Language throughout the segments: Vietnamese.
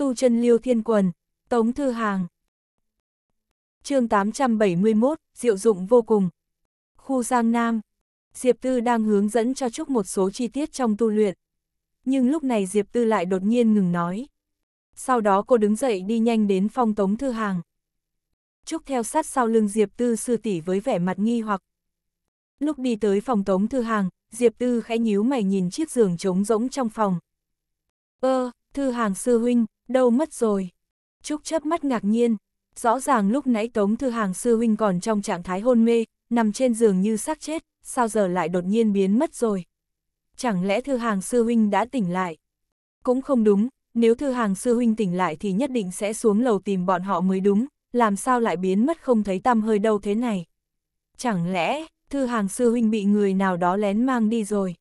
tu chân liêu thiên quần, tống thư hàng. chương 871, diệu dụng vô cùng. Khu Giang Nam, Diệp Tư đang hướng dẫn cho Trúc một số chi tiết trong tu luyện. Nhưng lúc này Diệp Tư lại đột nhiên ngừng nói. Sau đó cô đứng dậy đi nhanh đến phòng tống thư hàng. Trúc theo sát sau lưng Diệp Tư sư tỷ với vẻ mặt nghi hoặc. Lúc đi tới phòng tống thư hàng, Diệp Tư khẽ nhíu mày nhìn chiếc giường trống rỗng trong phòng. Ơ, ờ, thư hàng sư huynh, đâu mất rồi? Trúc chấp mắt ngạc nhiên, rõ ràng lúc nãy Tống Thư Hàng sư huynh còn trong trạng thái hôn mê, nằm trên giường như xác chết, sao giờ lại đột nhiên biến mất rồi? Chẳng lẽ Thư Hàng sư huynh đã tỉnh lại? Cũng không đúng, nếu Thư Hàng sư huynh tỉnh lại thì nhất định sẽ xuống lầu tìm bọn họ mới đúng, làm sao lại biến mất không thấy tăm hơi đâu thế này? Chẳng lẽ, Thư Hàng sư huynh bị người nào đó lén mang đi rồi?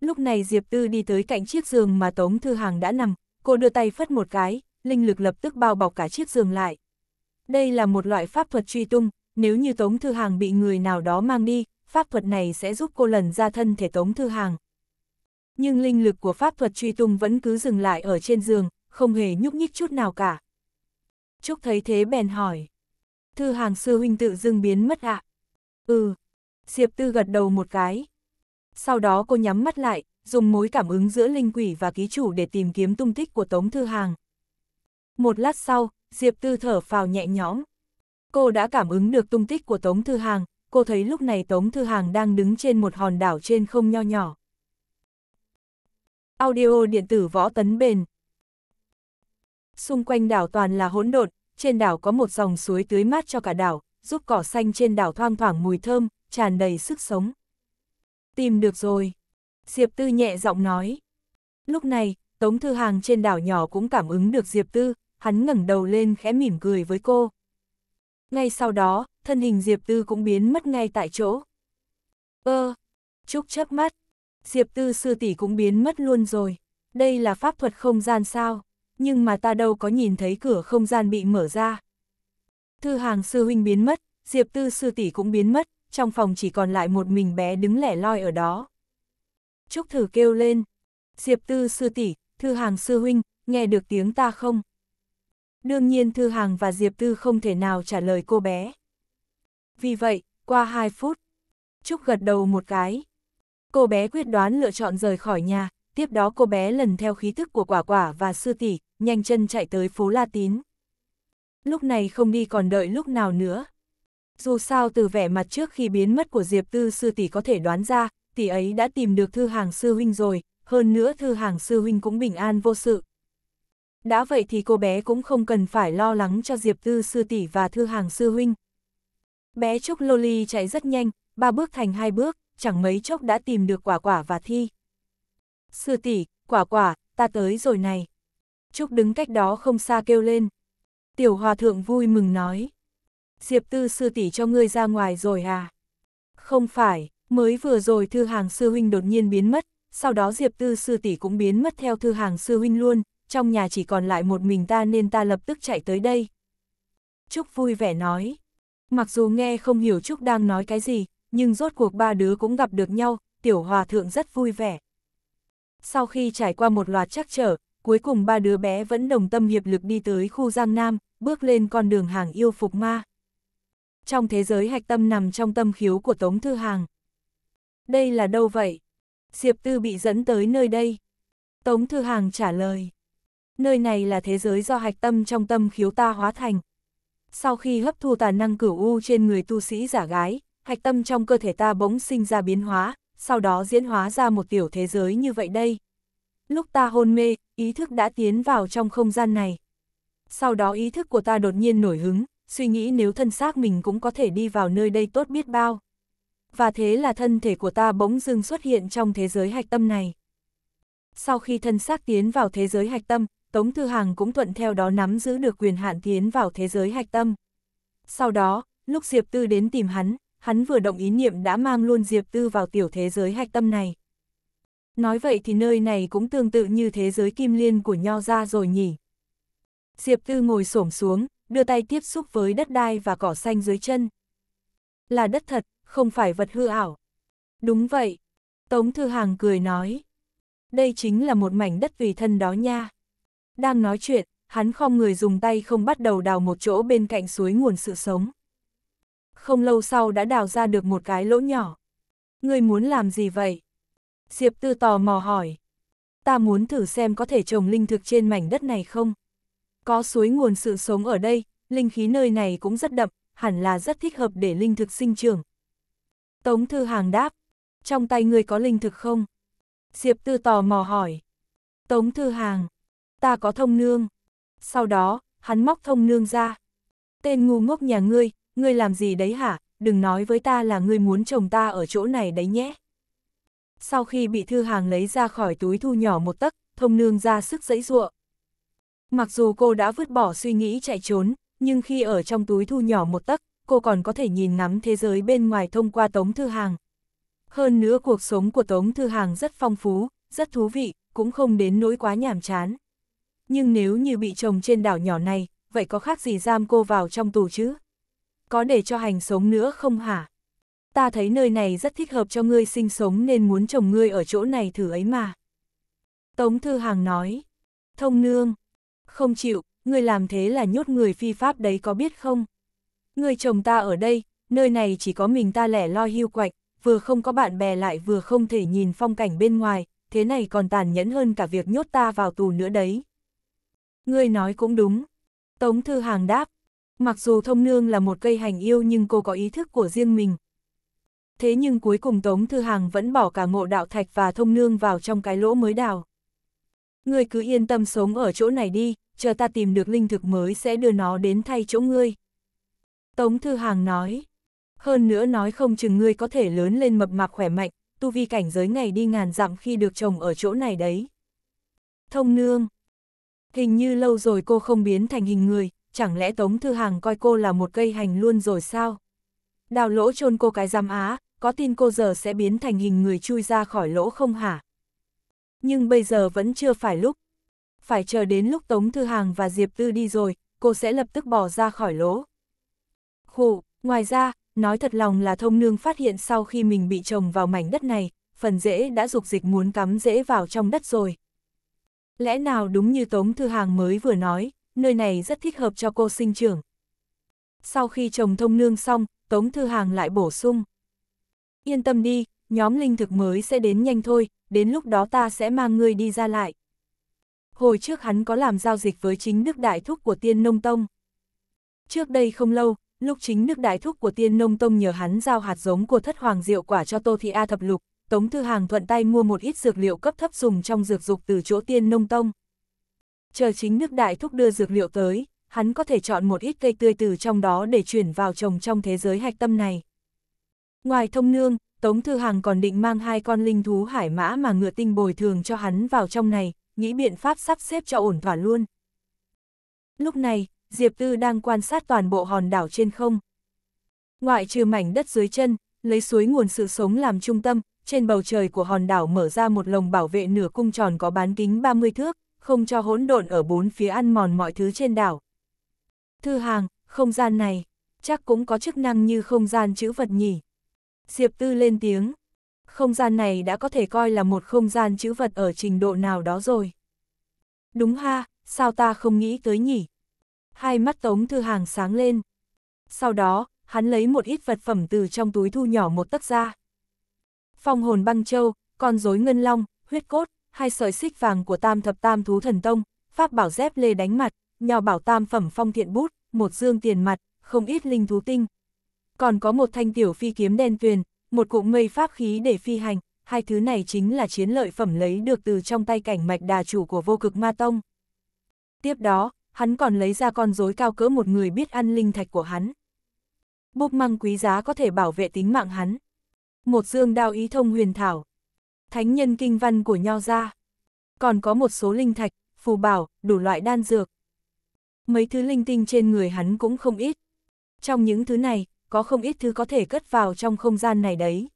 Lúc này Diệp Tư đi tới cạnh chiếc giường mà Tống Thư Hàng đã nằm, cô đưa tay phất một cái, linh lực lập tức bao bọc cả chiếc giường lại. Đây là một loại pháp thuật truy tung, nếu như Tống Thư Hàng bị người nào đó mang đi, pháp thuật này sẽ giúp cô lần ra thân thể Tống Thư Hàng. Nhưng linh lực của pháp thuật truy tung vẫn cứ dừng lại ở trên giường, không hề nhúc nhích chút nào cả. Trúc thấy thế bèn hỏi. Thư Hàng sư huynh tự dưng biến mất ạ. À? Ừ. Diệp Tư gật đầu một cái. Sau đó cô nhắm mắt lại, dùng mối cảm ứng giữa linh quỷ và ký chủ để tìm kiếm tung tích của Tống Thư Hàng. Một lát sau, Diệp Tư thở phào nhẹ nhõm. Cô đã cảm ứng được tung tích của Tống Thư Hàng, cô thấy lúc này Tống Thư Hàng đang đứng trên một hòn đảo trên không nho nhỏ. Audio điện tử võ tấn bền Xung quanh đảo toàn là hỗn độn, trên đảo có một dòng suối tưới mát cho cả đảo, giúp cỏ xanh trên đảo thoang thoảng mùi thơm, tràn đầy sức sống. Tìm được rồi. Diệp Tư nhẹ giọng nói. Lúc này, Tống Thư Hàng trên đảo nhỏ cũng cảm ứng được Diệp Tư, hắn ngẩng đầu lên khẽ mỉm cười với cô. Ngay sau đó, thân hình Diệp Tư cũng biến mất ngay tại chỗ. Ơ, chúc chớp mắt, Diệp Tư sư tỷ cũng biến mất luôn rồi. Đây là pháp thuật không gian sao, nhưng mà ta đâu có nhìn thấy cửa không gian bị mở ra. Thư hàng sư huynh biến mất, Diệp Tư sư tỷ cũng biến mất, trong phòng chỉ còn lại một mình bé đứng lẻ loi ở đó. Trúc thử kêu lên. Diệp tư sư tỷ, thư hàng sư huynh, nghe được tiếng ta không? Đương nhiên thư hàng và Diệp tư không thể nào trả lời cô bé. Vì vậy, qua 2 phút, Trúc gật đầu một cái. Cô bé quyết đoán lựa chọn rời khỏi nhà, tiếp đó cô bé lần theo khí thức của quả quả và sư tỷ, nhanh chân chạy tới phố La Tín. Lúc này không đi còn đợi lúc nào nữa. Dù sao từ vẻ mặt trước khi biến mất của Diệp Tư sư tỷ có thể đoán ra, tỷ ấy đã tìm được thư hàng sư huynh rồi, hơn nữa thư hàng sư huynh cũng bình an vô sự. Đã vậy thì cô bé cũng không cần phải lo lắng cho Diệp Tư sư tỷ và thư hàng sư huynh. Bé Trúc Loli chạy rất nhanh, ba bước thành hai bước, chẳng mấy chốc đã tìm được quả quả và thi. Sư tỷ, quả quả, ta tới rồi này. Trúc đứng cách đó không xa kêu lên. Tiểu hòa thượng vui mừng nói. Diệp tư sư tỷ cho ngươi ra ngoài rồi à? Không phải, Mới vừa rồi thư hàng sư huynh đột nhiên biến mất, sau đó Diệp Tư sư tỷ cũng biến mất theo thư hàng sư huynh luôn, trong nhà chỉ còn lại một mình ta nên ta lập tức chạy tới đây. Trúc vui vẻ nói, mặc dù nghe không hiểu Trúc đang nói cái gì, nhưng rốt cuộc ba đứa cũng gặp được nhau, tiểu hòa thượng rất vui vẻ. Sau khi trải qua một loạt trắc trở, cuối cùng ba đứa bé vẫn đồng tâm hiệp lực đi tới khu Giang Nam, bước lên con đường hàng yêu phục ma. Trong thế giới hạch tâm nằm trong tâm khiếu của Tống Thư Hàng, đây là đâu vậy? Diệp Tư bị dẫn tới nơi đây. Tống Thư Hàng trả lời. Nơi này là thế giới do hạch tâm trong tâm khiếu ta hóa thành. Sau khi hấp thu tà năng cửu u trên người tu sĩ giả gái, hạch tâm trong cơ thể ta bỗng sinh ra biến hóa, sau đó diễn hóa ra một tiểu thế giới như vậy đây. Lúc ta hôn mê, ý thức đã tiến vào trong không gian này. Sau đó ý thức của ta đột nhiên nổi hứng, suy nghĩ nếu thân xác mình cũng có thể đi vào nơi đây tốt biết bao và thế là thân thể của ta bỗng dưng xuất hiện trong thế giới hạch tâm này. Sau khi thân xác tiến vào thế giới hạch tâm, Tống Thư Hàng cũng thuận theo đó nắm giữ được quyền hạn tiến vào thế giới hạch tâm. Sau đó, lúc Diệp Tư đến tìm hắn, hắn vừa động ý niệm đã mang luôn Diệp Tư vào tiểu thế giới hạch tâm này. Nói vậy thì nơi này cũng tương tự như thế giới kim liên của Nho gia rồi nhỉ. Diệp Tư ngồi xổm xuống, đưa tay tiếp xúc với đất đai và cỏ xanh dưới chân. Là đất thật, không phải vật hư ảo. Đúng vậy, Tống Thư Hàng cười nói. Đây chính là một mảnh đất vì thân đó nha. Đang nói chuyện, hắn không người dùng tay không bắt đầu đào một chỗ bên cạnh suối nguồn sự sống. Không lâu sau đã đào ra được một cái lỗ nhỏ. Ngươi muốn làm gì vậy? Diệp Tư tò mò hỏi. Ta muốn thử xem có thể trồng linh thực trên mảnh đất này không? Có suối nguồn sự sống ở đây, linh khí nơi này cũng rất đậm, hẳn là rất thích hợp để linh thực sinh trưởng, Tống Thư Hàng đáp, trong tay người có linh thực không? Diệp Tư tò mò hỏi. Tống Thư Hàng, ta có thông nương. Sau đó, hắn móc thông nương ra. Tên ngu ngốc nhà ngươi, ngươi làm gì đấy hả? Đừng nói với ta là ngươi muốn chồng ta ở chỗ này đấy nhé. Sau khi bị Thư Hàng lấy ra khỏi túi thu nhỏ một tấc, thông nương ra sức dẫy ruộng. Mặc dù cô đã vứt bỏ suy nghĩ chạy trốn, nhưng khi ở trong túi thu nhỏ một tấc, cô còn có thể nhìn ngắm thế giới bên ngoài thông qua Tống Thư Hàng. Hơn nữa cuộc sống của Tống Thư Hàng rất phong phú, rất thú vị, cũng không đến nỗi quá nhàm chán. Nhưng nếu như bị chồng trên đảo nhỏ này, vậy có khác gì giam cô vào trong tù chứ? Có để cho hành sống nữa không hả? Ta thấy nơi này rất thích hợp cho ngươi sinh sống nên muốn chồng ngươi ở chỗ này thử ấy mà. Tống Thư Hàng nói, thông nương, không chịu, ngươi làm thế là nhốt người phi pháp đấy có biết không? người chồng ta ở đây, nơi này chỉ có mình ta lẻ loi hưu quạch, vừa không có bạn bè lại vừa không thể nhìn phong cảnh bên ngoài, thế này còn tàn nhẫn hơn cả việc nhốt ta vào tù nữa đấy. Ngươi nói cũng đúng. Tống Thư Hàng đáp, mặc dù thông nương là một cây hành yêu nhưng cô có ý thức của riêng mình. Thế nhưng cuối cùng Tống Thư Hàng vẫn bỏ cả ngộ đạo thạch và thông nương vào trong cái lỗ mới đào. Ngươi cứ yên tâm sống ở chỗ này đi, chờ ta tìm được linh thực mới sẽ đưa nó đến thay chỗ ngươi. Tống Thư Hàng nói. Hơn nữa nói không chừng ngươi có thể lớn lên mập mạp khỏe mạnh, tu vi cảnh giới ngày đi ngàn dặm khi được chồng ở chỗ này đấy. Thông nương. Hình như lâu rồi cô không biến thành hình người, chẳng lẽ Tống Thư Hàng coi cô là một cây hành luôn rồi sao? Đào lỗ chôn cô cái giam á, có tin cô giờ sẽ biến thành hình người chui ra khỏi lỗ không hả? Nhưng bây giờ vẫn chưa phải lúc. Phải chờ đến lúc Tống Thư Hàng và Diệp Tư đi rồi, cô sẽ lập tức bỏ ra khỏi lỗ. Khổ, ngoài ra, nói thật lòng là thông nương phát hiện sau khi mình bị trồng vào mảnh đất này, phần rễ đã dục dịch muốn cắm rễ vào trong đất rồi. Lẽ nào đúng như Tống Thư Hàng mới vừa nói, nơi này rất thích hợp cho cô sinh trưởng. Sau khi trồng thông nương xong, Tống Thư Hàng lại bổ sung. Yên tâm đi, nhóm linh thực mới sẽ đến nhanh thôi, đến lúc đó ta sẽ mang ngươi đi ra lại. Hồi trước hắn có làm giao dịch với chính Đức Đại Thúc của Tiên Nông Tông. Trước đây không lâu, lúc chính nước đại thúc của tiên nông tông nhờ hắn giao hạt giống của thất hoàng diệu quả cho Tô Thị A thập lục, Tống Thư Hàng thuận tay mua một ít dược liệu cấp thấp dùng trong dược dục từ chỗ tiên nông tông. Chờ chính nước đại thúc đưa dược liệu tới, hắn có thể chọn một ít cây tươi từ trong đó để chuyển vào trồng trong thế giới hạch tâm này. Ngoài thông nương, Tống Thư Hàng còn định mang hai con linh thú hải mã mà ngựa tinh bồi thường cho hắn vào trong này, nghĩ biện pháp sắp xếp cho ổn thỏa luôn. Lúc này, Diệp Tư đang quan sát toàn bộ hòn đảo trên không. Ngoại trừ mảnh đất dưới chân, lấy suối nguồn sự sống làm trung tâm, trên bầu trời của hòn đảo mở ra một lồng bảo vệ nửa cung tròn có bán kính 30 thước, không cho hỗn độn ở bốn phía ăn mòn mọi thứ trên đảo. Thư hàng, không gian này, chắc cũng có chức năng như không gian chữ vật nhỉ. Diệp Tư lên tiếng. Không gian này đã có thể coi là một không gian chữ vật ở trình độ nào đó rồi. Đúng ha, sao ta không nghĩ tới nhỉ? Hai mắt Tống Thư Hàng sáng lên. Sau đó, hắn lấy một ít vật phẩm từ trong túi thu nhỏ một tấc ra. Phong hồn băng châu, con rối ngân long, huyết cốt, hai sợi xích vàng của tam thập tam thú thần tông, pháp bảo dép lê đánh mặt, nhỏ bảo tam phẩm phong thiện bút, một dương tiền mặt, không ít linh thú tinh. Còn có một thanh tiểu phi kiếm đen tuyền, một cụm mây pháp khí để phi hành, hai thứ này chính là chiến lợi phẩm lấy được từ trong tay cảnh mạch đà chủ của vô cực ma tông. Tiếp đó, hắn còn lấy ra con rối cao cỡ một người biết ăn linh thạch của hắn. Búp măng quý giá có thể bảo vệ tính mạng hắn. Một dương đao ý thông huyền thảo. Thánh nhân kinh văn của nho gia. Còn có một số linh thạch, phù bảo, đủ loại đan dược. Mấy thứ linh tinh trên người hắn cũng không ít. Trong những thứ này, có không ít thứ có thể cất vào trong không gian này đấy.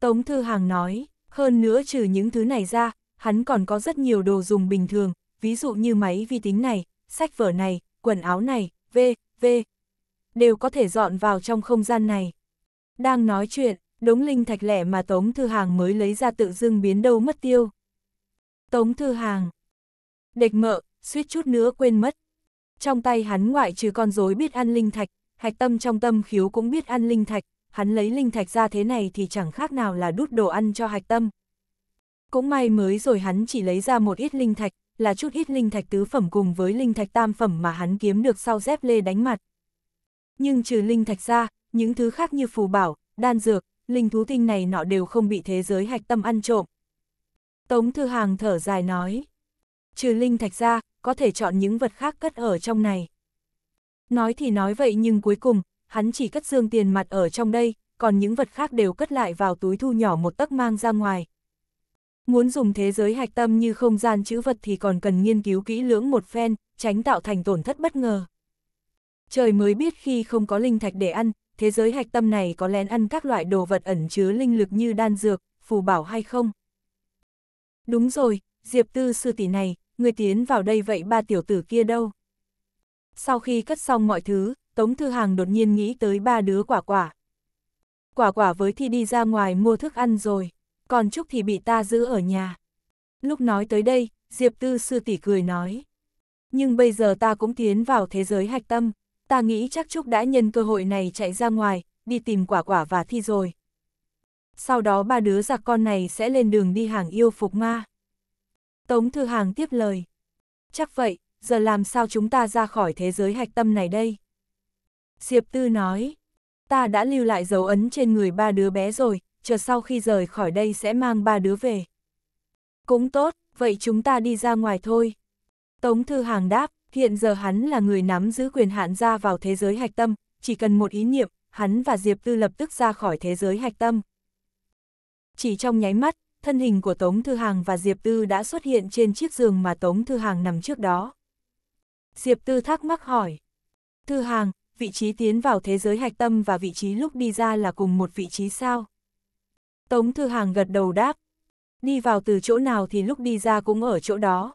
Tống Thư Hàng nói, hơn nữa trừ những thứ này ra, hắn còn có rất nhiều đồ dùng bình thường, ví dụ như máy vi tính này, sách vở này, quần áo này, v, v, đều có thể dọn vào trong không gian này. Đang nói chuyện, đống linh thạch lẻ mà Tống Thư Hàng mới lấy ra tự dưng biến đâu mất tiêu. Tống Thư Hàng Địch mợ, suýt chút nữa quên mất. Trong tay hắn ngoại trừ con rối biết ăn linh thạch, hạch tâm trong tâm khiếu cũng biết ăn linh thạch, hắn lấy linh thạch ra thế này thì chẳng khác nào là đút đồ ăn cho hạch tâm. Cũng may mới rồi hắn chỉ lấy ra một ít linh thạch, là chút ít linh thạch tứ phẩm cùng với linh thạch tam phẩm mà hắn kiếm được sau dép lê đánh mặt. Nhưng trừ linh thạch ra, những thứ khác như phù bảo, đan dược, linh thú tinh này nọ đều không bị thế giới hạch tâm ăn trộm. Tống Thư Hàng thở dài nói, trừ linh thạch ra, có thể chọn những vật khác cất ở trong này. Nói thì nói vậy nhưng cuối cùng, hắn chỉ cất dương tiền mặt ở trong đây, còn những vật khác đều cất lại vào túi thu nhỏ một tấc mang ra ngoài, Muốn dùng thế giới hạch tâm như không gian chữ vật thì còn cần nghiên cứu kỹ lưỡng một phen, tránh tạo thành tổn thất bất ngờ. Trời mới biết khi không có linh thạch để ăn, thế giới hạch tâm này có lén ăn các loại đồ vật ẩn chứa linh lực như đan dược, phù bảo hay không. Đúng rồi, Diệp Tư sư tỷ này, người tiến vào đây vậy ba tiểu tử kia đâu? Sau khi cất xong mọi thứ, Tống Thư Hàng đột nhiên nghĩ tới ba đứa quả quả. Quả quả với thì đi ra ngoài mua thức ăn rồi còn Trúc thì bị ta giữ ở nhà. Lúc nói tới đây, Diệp Tư sư tỷ cười nói. Nhưng bây giờ ta cũng tiến vào thế giới hạch tâm, ta nghĩ chắc Trúc đã nhân cơ hội này chạy ra ngoài, đi tìm quả quả và thi rồi. Sau đó ba đứa giặc con này sẽ lên đường đi hàng yêu phục ma. Tống Thư Hàng tiếp lời. Chắc vậy, giờ làm sao chúng ta ra khỏi thế giới hạch tâm này đây? Diệp Tư nói, ta đã lưu lại dấu ấn trên người ba đứa bé rồi, chờ sau khi rời khỏi đây sẽ mang ba đứa về. Cũng tốt, vậy chúng ta đi ra ngoài thôi. Tống Thư Hàng đáp, hiện giờ hắn là người nắm giữ quyền hạn ra vào thế giới hạch tâm, chỉ cần một ý niệm, hắn và Diệp Tư lập tức ra khỏi thế giới hạch tâm. Chỉ trong nháy mắt, thân hình của Tống Thư Hàng và Diệp Tư đã xuất hiện trên chiếc giường mà Tống Thư Hàng nằm trước đó. Diệp Tư thắc mắc hỏi, Thư Hàng, vị trí tiến vào thế giới hạch tâm và vị trí lúc đi ra là cùng một vị trí sao? Tống Thư Hàng gật đầu đáp. Đi vào từ chỗ nào thì lúc đi ra cũng ở chỗ đó.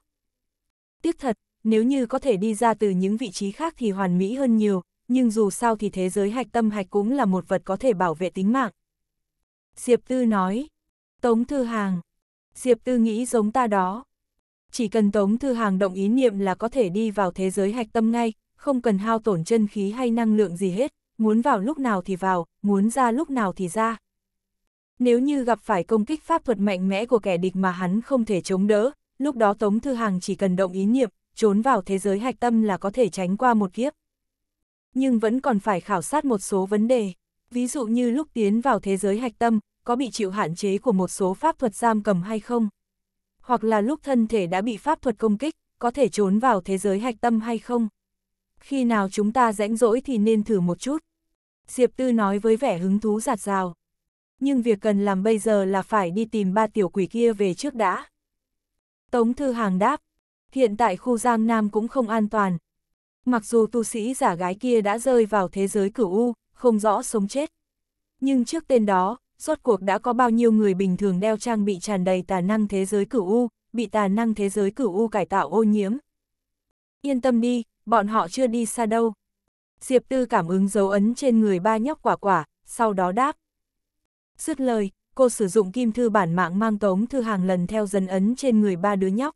Tiếc thật, nếu như có thể đi ra từ những vị trí khác thì hoàn mỹ hơn nhiều, nhưng dù sao thì thế giới hạch tâm hạch cũng là một vật có thể bảo vệ tính mạng. Diệp Tư nói. Tống Thư Hàng. Diệp Tư nghĩ giống ta đó. Chỉ cần Tống Thư Hàng động ý niệm là có thể đi vào thế giới hạch tâm ngay, không cần hao tổn chân khí hay năng lượng gì hết, muốn vào lúc nào thì vào, muốn ra lúc nào thì ra. Nếu như gặp phải công kích pháp thuật mạnh mẽ của kẻ địch mà hắn không thể chống đỡ, lúc đó Tống Thư Hàng chỉ cần động ý niệm, trốn vào thế giới hạch tâm là có thể tránh qua một kiếp. Nhưng vẫn còn phải khảo sát một số vấn đề, ví dụ như lúc tiến vào thế giới hạch tâm, có bị chịu hạn chế của một số pháp thuật giam cầm hay không? Hoặc là lúc thân thể đã bị pháp thuật công kích, có thể trốn vào thế giới hạch tâm hay không? Khi nào chúng ta rãnh rỗi thì nên thử một chút. Diệp Tư nói với vẻ hứng thú giạt rào. Nhưng việc cần làm bây giờ là phải đi tìm ba tiểu quỷ kia về trước đã. Tống Thư Hàng đáp, hiện tại khu Giang Nam cũng không an toàn. Mặc dù tu sĩ giả gái kia đã rơi vào thế giới cửu U, không rõ sống chết. Nhưng trước tên đó, rốt cuộc đã có bao nhiêu người bình thường đeo trang bị tràn đầy tà năng thế giới cửu U, bị tà năng thế giới cửu U cải tạo ô nhiễm. Yên tâm đi, bọn họ chưa đi xa đâu. Diệp Tư cảm ứng dấu ấn trên người ba nhóc quả quả, sau đó đáp. Dứt lời, cô sử dụng kim thư bản mạng mang Tống Thư Hàng lần theo dần ấn trên người ba đứa nhóc.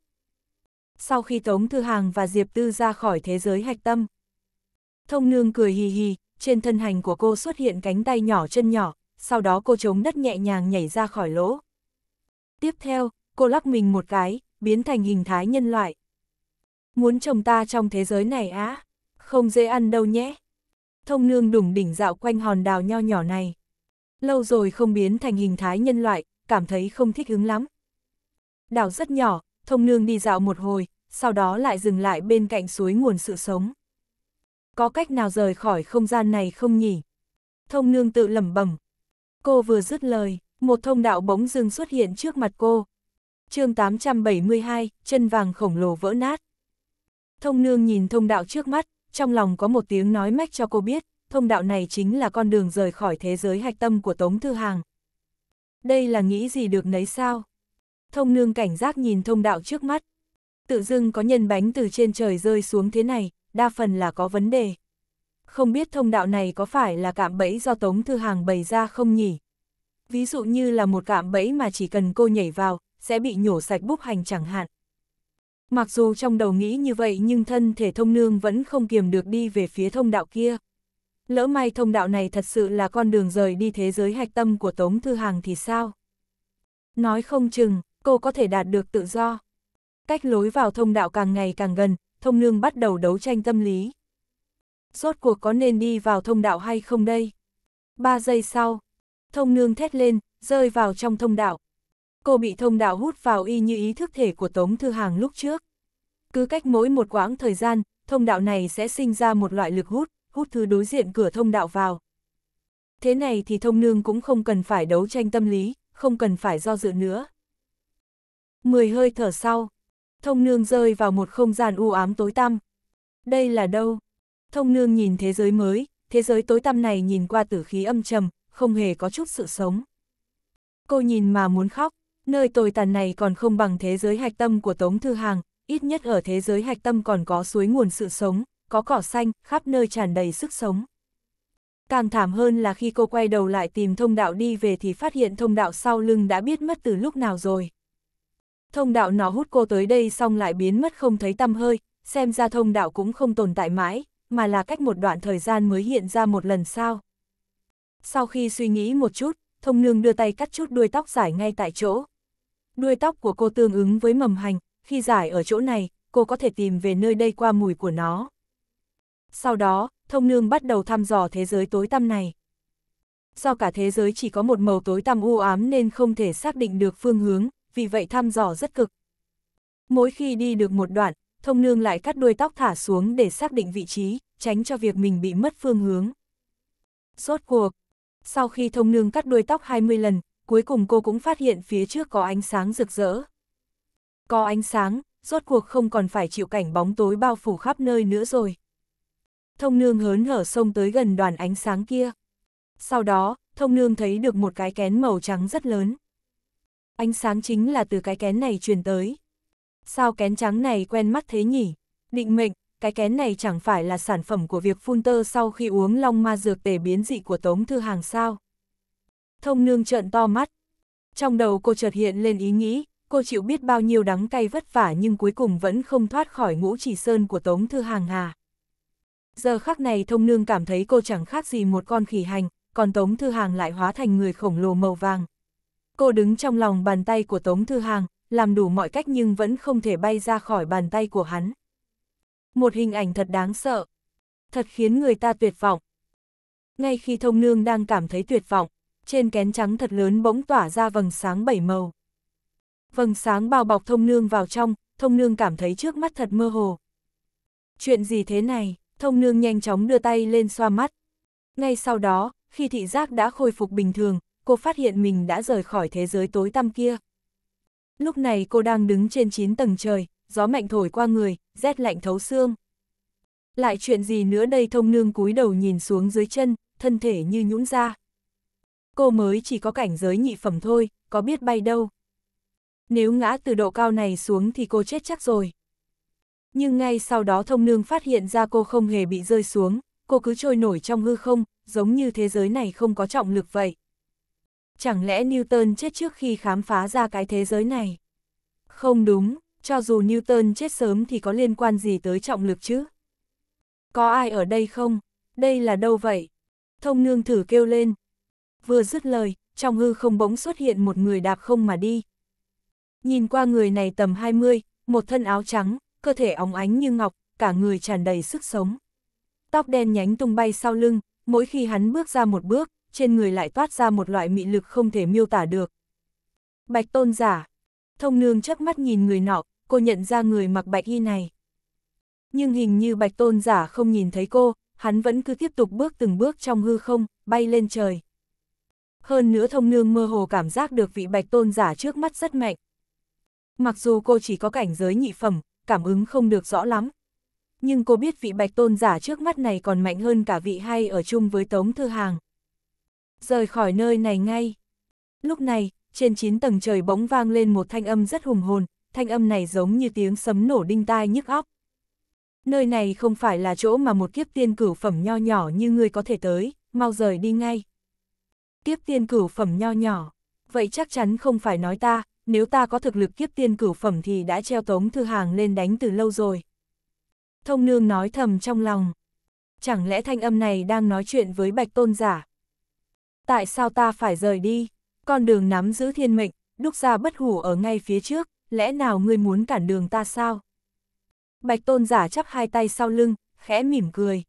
Sau khi Tống Thư Hàng và Diệp Tư ra khỏi thế giới hạch tâm, thông nương cười hì hì, trên thân hành của cô xuất hiện cánh tay nhỏ chân nhỏ, sau đó cô chống đất nhẹ nhàng nhảy ra khỏi lỗ. Tiếp theo, cô lắc mình một cái, biến thành hình thái nhân loại. Muốn chồng ta trong thế giới này á, không dễ ăn đâu nhé. Thông nương đủng đỉnh dạo quanh hòn đào nho nhỏ này lâu rồi không biến thành hình thái nhân loại, cảm thấy không thích ứng lắm. Đảo rất nhỏ, thông nương đi dạo một hồi, sau đó lại dừng lại bên cạnh suối nguồn sự sống. Có cách nào rời khỏi không gian này không nhỉ? Thông nương tự lẩm bẩm. Cô vừa dứt lời, một thông đạo bỗng dưng xuất hiện trước mặt cô. chương 872, chân vàng khổng lồ vỡ nát. Thông nương nhìn thông đạo trước mắt, trong lòng có một tiếng nói mách cho cô biết, thông đạo này chính là con đường rời khỏi thế giới hạch tâm của Tống Thư Hàng. Đây là nghĩ gì được nấy sao? Thông nương cảnh giác nhìn thông đạo trước mắt. Tự dưng có nhân bánh từ trên trời rơi xuống thế này, đa phần là có vấn đề. Không biết thông đạo này có phải là cạm bẫy do Tống Thư Hàng bày ra không nhỉ? Ví dụ như là một cạm bẫy mà chỉ cần cô nhảy vào, sẽ bị nhổ sạch búp hành chẳng hạn. Mặc dù trong đầu nghĩ như vậy nhưng thân thể thông nương vẫn không kiềm được đi về phía thông đạo kia lỡ may thông đạo này thật sự là con đường rời đi thế giới hạch tâm của Tống Thư Hàng thì sao? Nói không chừng, cô có thể đạt được tự do. Cách lối vào thông đạo càng ngày càng gần, thông lương bắt đầu đấu tranh tâm lý. Rốt cuộc có nên đi vào thông đạo hay không đây? Ba giây sau, thông nương thét lên, rơi vào trong thông đạo. Cô bị thông đạo hút vào y như ý thức thể của Tống Thư Hàng lúc trước. Cứ cách mỗi một quãng thời gian, thông đạo này sẽ sinh ra một loại lực hút, hút thứ đối diện cửa thông đạo vào. Thế này thì thông nương cũng không cần phải đấu tranh tâm lý, không cần phải do dự nữa. Mười hơi thở sau, thông nương rơi vào một không gian u ám tối tăm. Đây là đâu? Thông nương nhìn thế giới mới, thế giới tối tăm này nhìn qua tử khí âm trầm, không hề có chút sự sống. Cô nhìn mà muốn khóc, nơi tồi tàn này còn không bằng thế giới hạch tâm của Tống Thư Hàng, ít nhất ở thế giới hạch tâm còn có suối nguồn sự sống, có cỏ xanh, khắp nơi tràn đầy sức sống. Càng thảm hơn là khi cô quay đầu lại tìm thông đạo đi về thì phát hiện thông đạo sau lưng đã biết mất từ lúc nào rồi. Thông đạo nó hút cô tới đây xong lại biến mất không thấy tăm hơi, xem ra thông đạo cũng không tồn tại mãi, mà là cách một đoạn thời gian mới hiện ra một lần sao. Sau khi suy nghĩ một chút, thông nương đưa tay cắt chút đuôi tóc giải ngay tại chỗ. Đuôi tóc của cô tương ứng với mầm hành, khi giải ở chỗ này, cô có thể tìm về nơi đây qua mùi của nó. Sau đó, thông nương bắt đầu thăm dò thế giới tối tăm này. Do cả thế giới chỉ có một màu tối tăm u ám nên không thể xác định được phương hướng, vì vậy thăm dò rất cực. Mỗi khi đi được một đoạn, thông nương lại cắt đuôi tóc thả xuống để xác định vị trí, tránh cho việc mình bị mất phương hướng. Rốt cuộc, sau khi thông nương cắt đuôi tóc 20 lần, cuối cùng cô cũng phát hiện phía trước có ánh sáng rực rỡ. Có ánh sáng, rốt cuộc không còn phải chịu cảnh bóng tối bao phủ khắp nơi nữa rồi thông nương hớn hở sông tới gần đoàn ánh sáng kia. Sau đó, thông nương thấy được một cái kén màu trắng rất lớn. Ánh sáng chính là từ cái kén này truyền tới. Sao kén trắng này quen mắt thế nhỉ? Định mệnh, cái kén này chẳng phải là sản phẩm của việc phun tơ sau khi uống long ma dược tề biến dị của Tống Thư Hàng sao? Thông nương trợn to mắt. Trong đầu cô chợt hiện lên ý nghĩ, cô chịu biết bao nhiêu đắng cay vất vả nhưng cuối cùng vẫn không thoát khỏi ngũ chỉ sơn của Tống Thư Hàng hà. Giờ khắc này thông nương cảm thấy cô chẳng khác gì một con khỉ hành, còn Tống Thư Hàng lại hóa thành người khổng lồ màu vàng. Cô đứng trong lòng bàn tay của Tống Thư Hàng, làm đủ mọi cách nhưng vẫn không thể bay ra khỏi bàn tay của hắn. Một hình ảnh thật đáng sợ. Thật khiến người ta tuyệt vọng. Ngay khi thông nương đang cảm thấy tuyệt vọng, trên kén trắng thật lớn bỗng tỏa ra vầng sáng bảy màu. Vầng sáng bao bọc thông nương vào trong, thông nương cảm thấy trước mắt thật mơ hồ. Chuyện gì thế này? thông nương nhanh chóng đưa tay lên xoa mắt. Ngay sau đó, khi thị giác đã khôi phục bình thường, cô phát hiện mình đã rời khỏi thế giới tối tăm kia. Lúc này cô đang đứng trên 9 tầng trời, gió mạnh thổi qua người, rét lạnh thấu xương. Lại chuyện gì nữa đây thông nương cúi đầu nhìn xuống dưới chân, thân thể như nhũn ra. Cô mới chỉ có cảnh giới nhị phẩm thôi, có biết bay đâu. Nếu ngã từ độ cao này xuống thì cô chết chắc rồi. Nhưng ngay sau đó thông nương phát hiện ra cô không hề bị rơi xuống, cô cứ trôi nổi trong hư không, giống như thế giới này không có trọng lực vậy. Chẳng lẽ Newton chết trước khi khám phá ra cái thế giới này? Không đúng, cho dù Newton chết sớm thì có liên quan gì tới trọng lực chứ? Có ai ở đây không? Đây là đâu vậy? Thông nương thử kêu lên. Vừa dứt lời, trong hư không bỗng xuất hiện một người đạp không mà đi. Nhìn qua người này tầm 20, một thân áo trắng, cơ thể óng ánh như ngọc, cả người tràn đầy sức sống. Tóc đen nhánh tung bay sau lưng, mỗi khi hắn bước ra một bước, trên người lại toát ra một loại mị lực không thể miêu tả được. Bạch tôn giả. Thông nương chớp mắt nhìn người nọ, cô nhận ra người mặc bạch y này. Nhưng hình như bạch tôn giả không nhìn thấy cô, hắn vẫn cứ tiếp tục bước từng bước trong hư không, bay lên trời. Hơn nữa thông nương mơ hồ cảm giác được vị bạch tôn giả trước mắt rất mạnh. Mặc dù cô chỉ có cảnh giới nhị phẩm, cảm ứng không được rõ lắm. Nhưng cô biết vị bạch tôn giả trước mắt này còn mạnh hơn cả vị hay ở chung với Tống Thư Hàng. Rời khỏi nơi này ngay. Lúc này, trên 9 tầng trời bỗng vang lên một thanh âm rất hùng hồn, thanh âm này giống như tiếng sấm nổ đinh tai nhức óc. Nơi này không phải là chỗ mà một kiếp tiên cửu phẩm nho nhỏ như ngươi có thể tới, mau rời đi ngay. Kiếp tiên cửu phẩm nho nhỏ, vậy chắc chắn không phải nói ta, nếu ta có thực lực kiếp tiên cửu phẩm thì đã treo tống thư hàng lên đánh từ lâu rồi. Thông nương nói thầm trong lòng. Chẳng lẽ thanh âm này đang nói chuyện với bạch tôn giả? Tại sao ta phải rời đi? Con đường nắm giữ thiên mệnh, đúc ra bất hủ ở ngay phía trước, lẽ nào ngươi muốn cản đường ta sao? Bạch tôn giả chắp hai tay sau lưng, khẽ mỉm cười.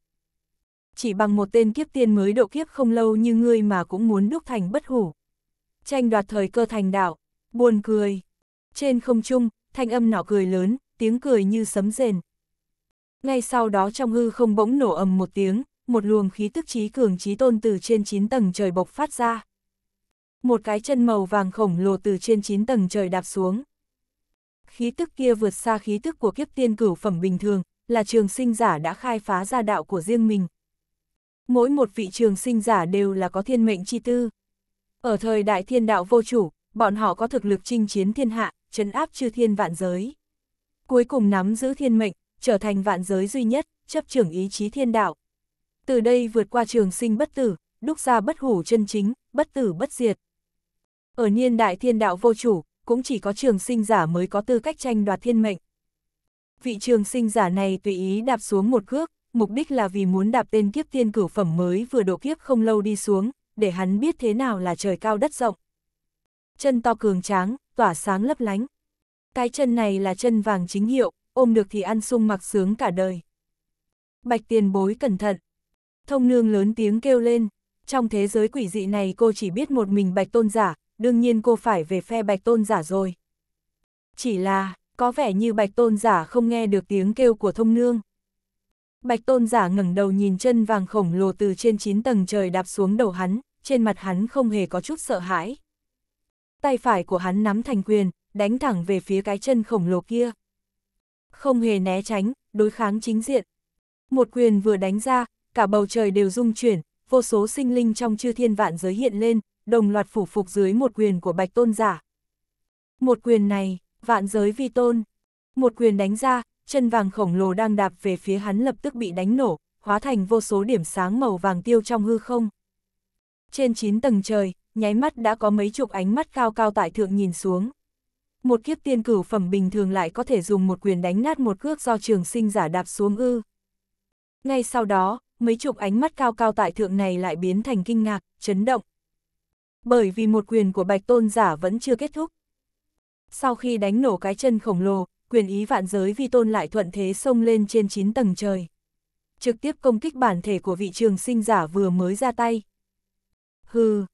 Chỉ bằng một tên kiếp tiên mới độ kiếp không lâu như ngươi mà cũng muốn đúc thành bất hủ. Tranh đoạt thời cơ thành đạo, Buồn cười. Trên không trung, thanh âm nọ cười lớn, tiếng cười như sấm rền. Ngay sau đó trong hư không bỗng nổ ầm một tiếng, một luồng khí tức trí cường trí tôn từ trên 9 tầng trời bộc phát ra. Một cái chân màu vàng khổng lồ từ trên 9 tầng trời đạp xuống. Khí tức kia vượt xa khí tức của kiếp tiên cửu phẩm bình thường, là trường sinh giả đã khai phá ra đạo của riêng mình. Mỗi một vị trường sinh giả đều là có thiên mệnh chi tư. Ở thời đại thiên đạo vô chủ, bọn họ có thực lực chinh chiến thiên hạ, chấn áp chư thiên vạn giới. Cuối cùng nắm giữ thiên mệnh, trở thành vạn giới duy nhất, chấp trưởng ý chí thiên đạo. Từ đây vượt qua trường sinh bất tử, đúc ra bất hủ chân chính, bất tử bất diệt. Ở niên đại thiên đạo vô chủ, cũng chỉ có trường sinh giả mới có tư cách tranh đoạt thiên mệnh. Vị trường sinh giả này tùy ý đạp xuống một cước, mục đích là vì muốn đạp tên kiếp tiên cửu phẩm mới vừa độ kiếp không lâu đi xuống, để hắn biết thế nào là trời cao đất rộng, chân to cường tráng, tỏa sáng lấp lánh. Cái chân này là chân vàng chính hiệu, ôm được thì ăn sung mặc sướng cả đời. Bạch tiền bối cẩn thận. Thông nương lớn tiếng kêu lên, trong thế giới quỷ dị này cô chỉ biết một mình bạch tôn giả, đương nhiên cô phải về phe bạch tôn giả rồi. Chỉ là, có vẻ như bạch tôn giả không nghe được tiếng kêu của thông nương. Bạch tôn giả ngẩng đầu nhìn chân vàng khổng lồ từ trên 9 tầng trời đạp xuống đầu hắn, trên mặt hắn không hề có chút sợ hãi tay phải của hắn nắm thành quyền, đánh thẳng về phía cái chân khổng lồ kia. Không hề né tránh, đối kháng chính diện. Một quyền vừa đánh ra, cả bầu trời đều rung chuyển, vô số sinh linh trong chư thiên vạn giới hiện lên, đồng loạt phủ phục dưới một quyền của bạch tôn giả. Một quyền này, vạn giới vi tôn. Một quyền đánh ra, chân vàng khổng lồ đang đạp về phía hắn lập tức bị đánh nổ, hóa thành vô số điểm sáng màu vàng tiêu trong hư không. Trên chín tầng trời, nháy mắt đã có mấy chục ánh mắt cao cao tại thượng nhìn xuống. Một kiếp tiên cửu phẩm bình thường lại có thể dùng một quyền đánh nát một cước do trường sinh giả đạp xuống ư. Ngay sau đó, mấy chục ánh mắt cao cao tại thượng này lại biến thành kinh ngạc, chấn động. Bởi vì một quyền của bạch tôn giả vẫn chưa kết thúc. Sau khi đánh nổ cái chân khổng lồ, quyền ý vạn giới vi tôn lại thuận thế xông lên trên 9 tầng trời. Trực tiếp công kích bản thể của vị trường sinh giả vừa mới ra tay. Hừ,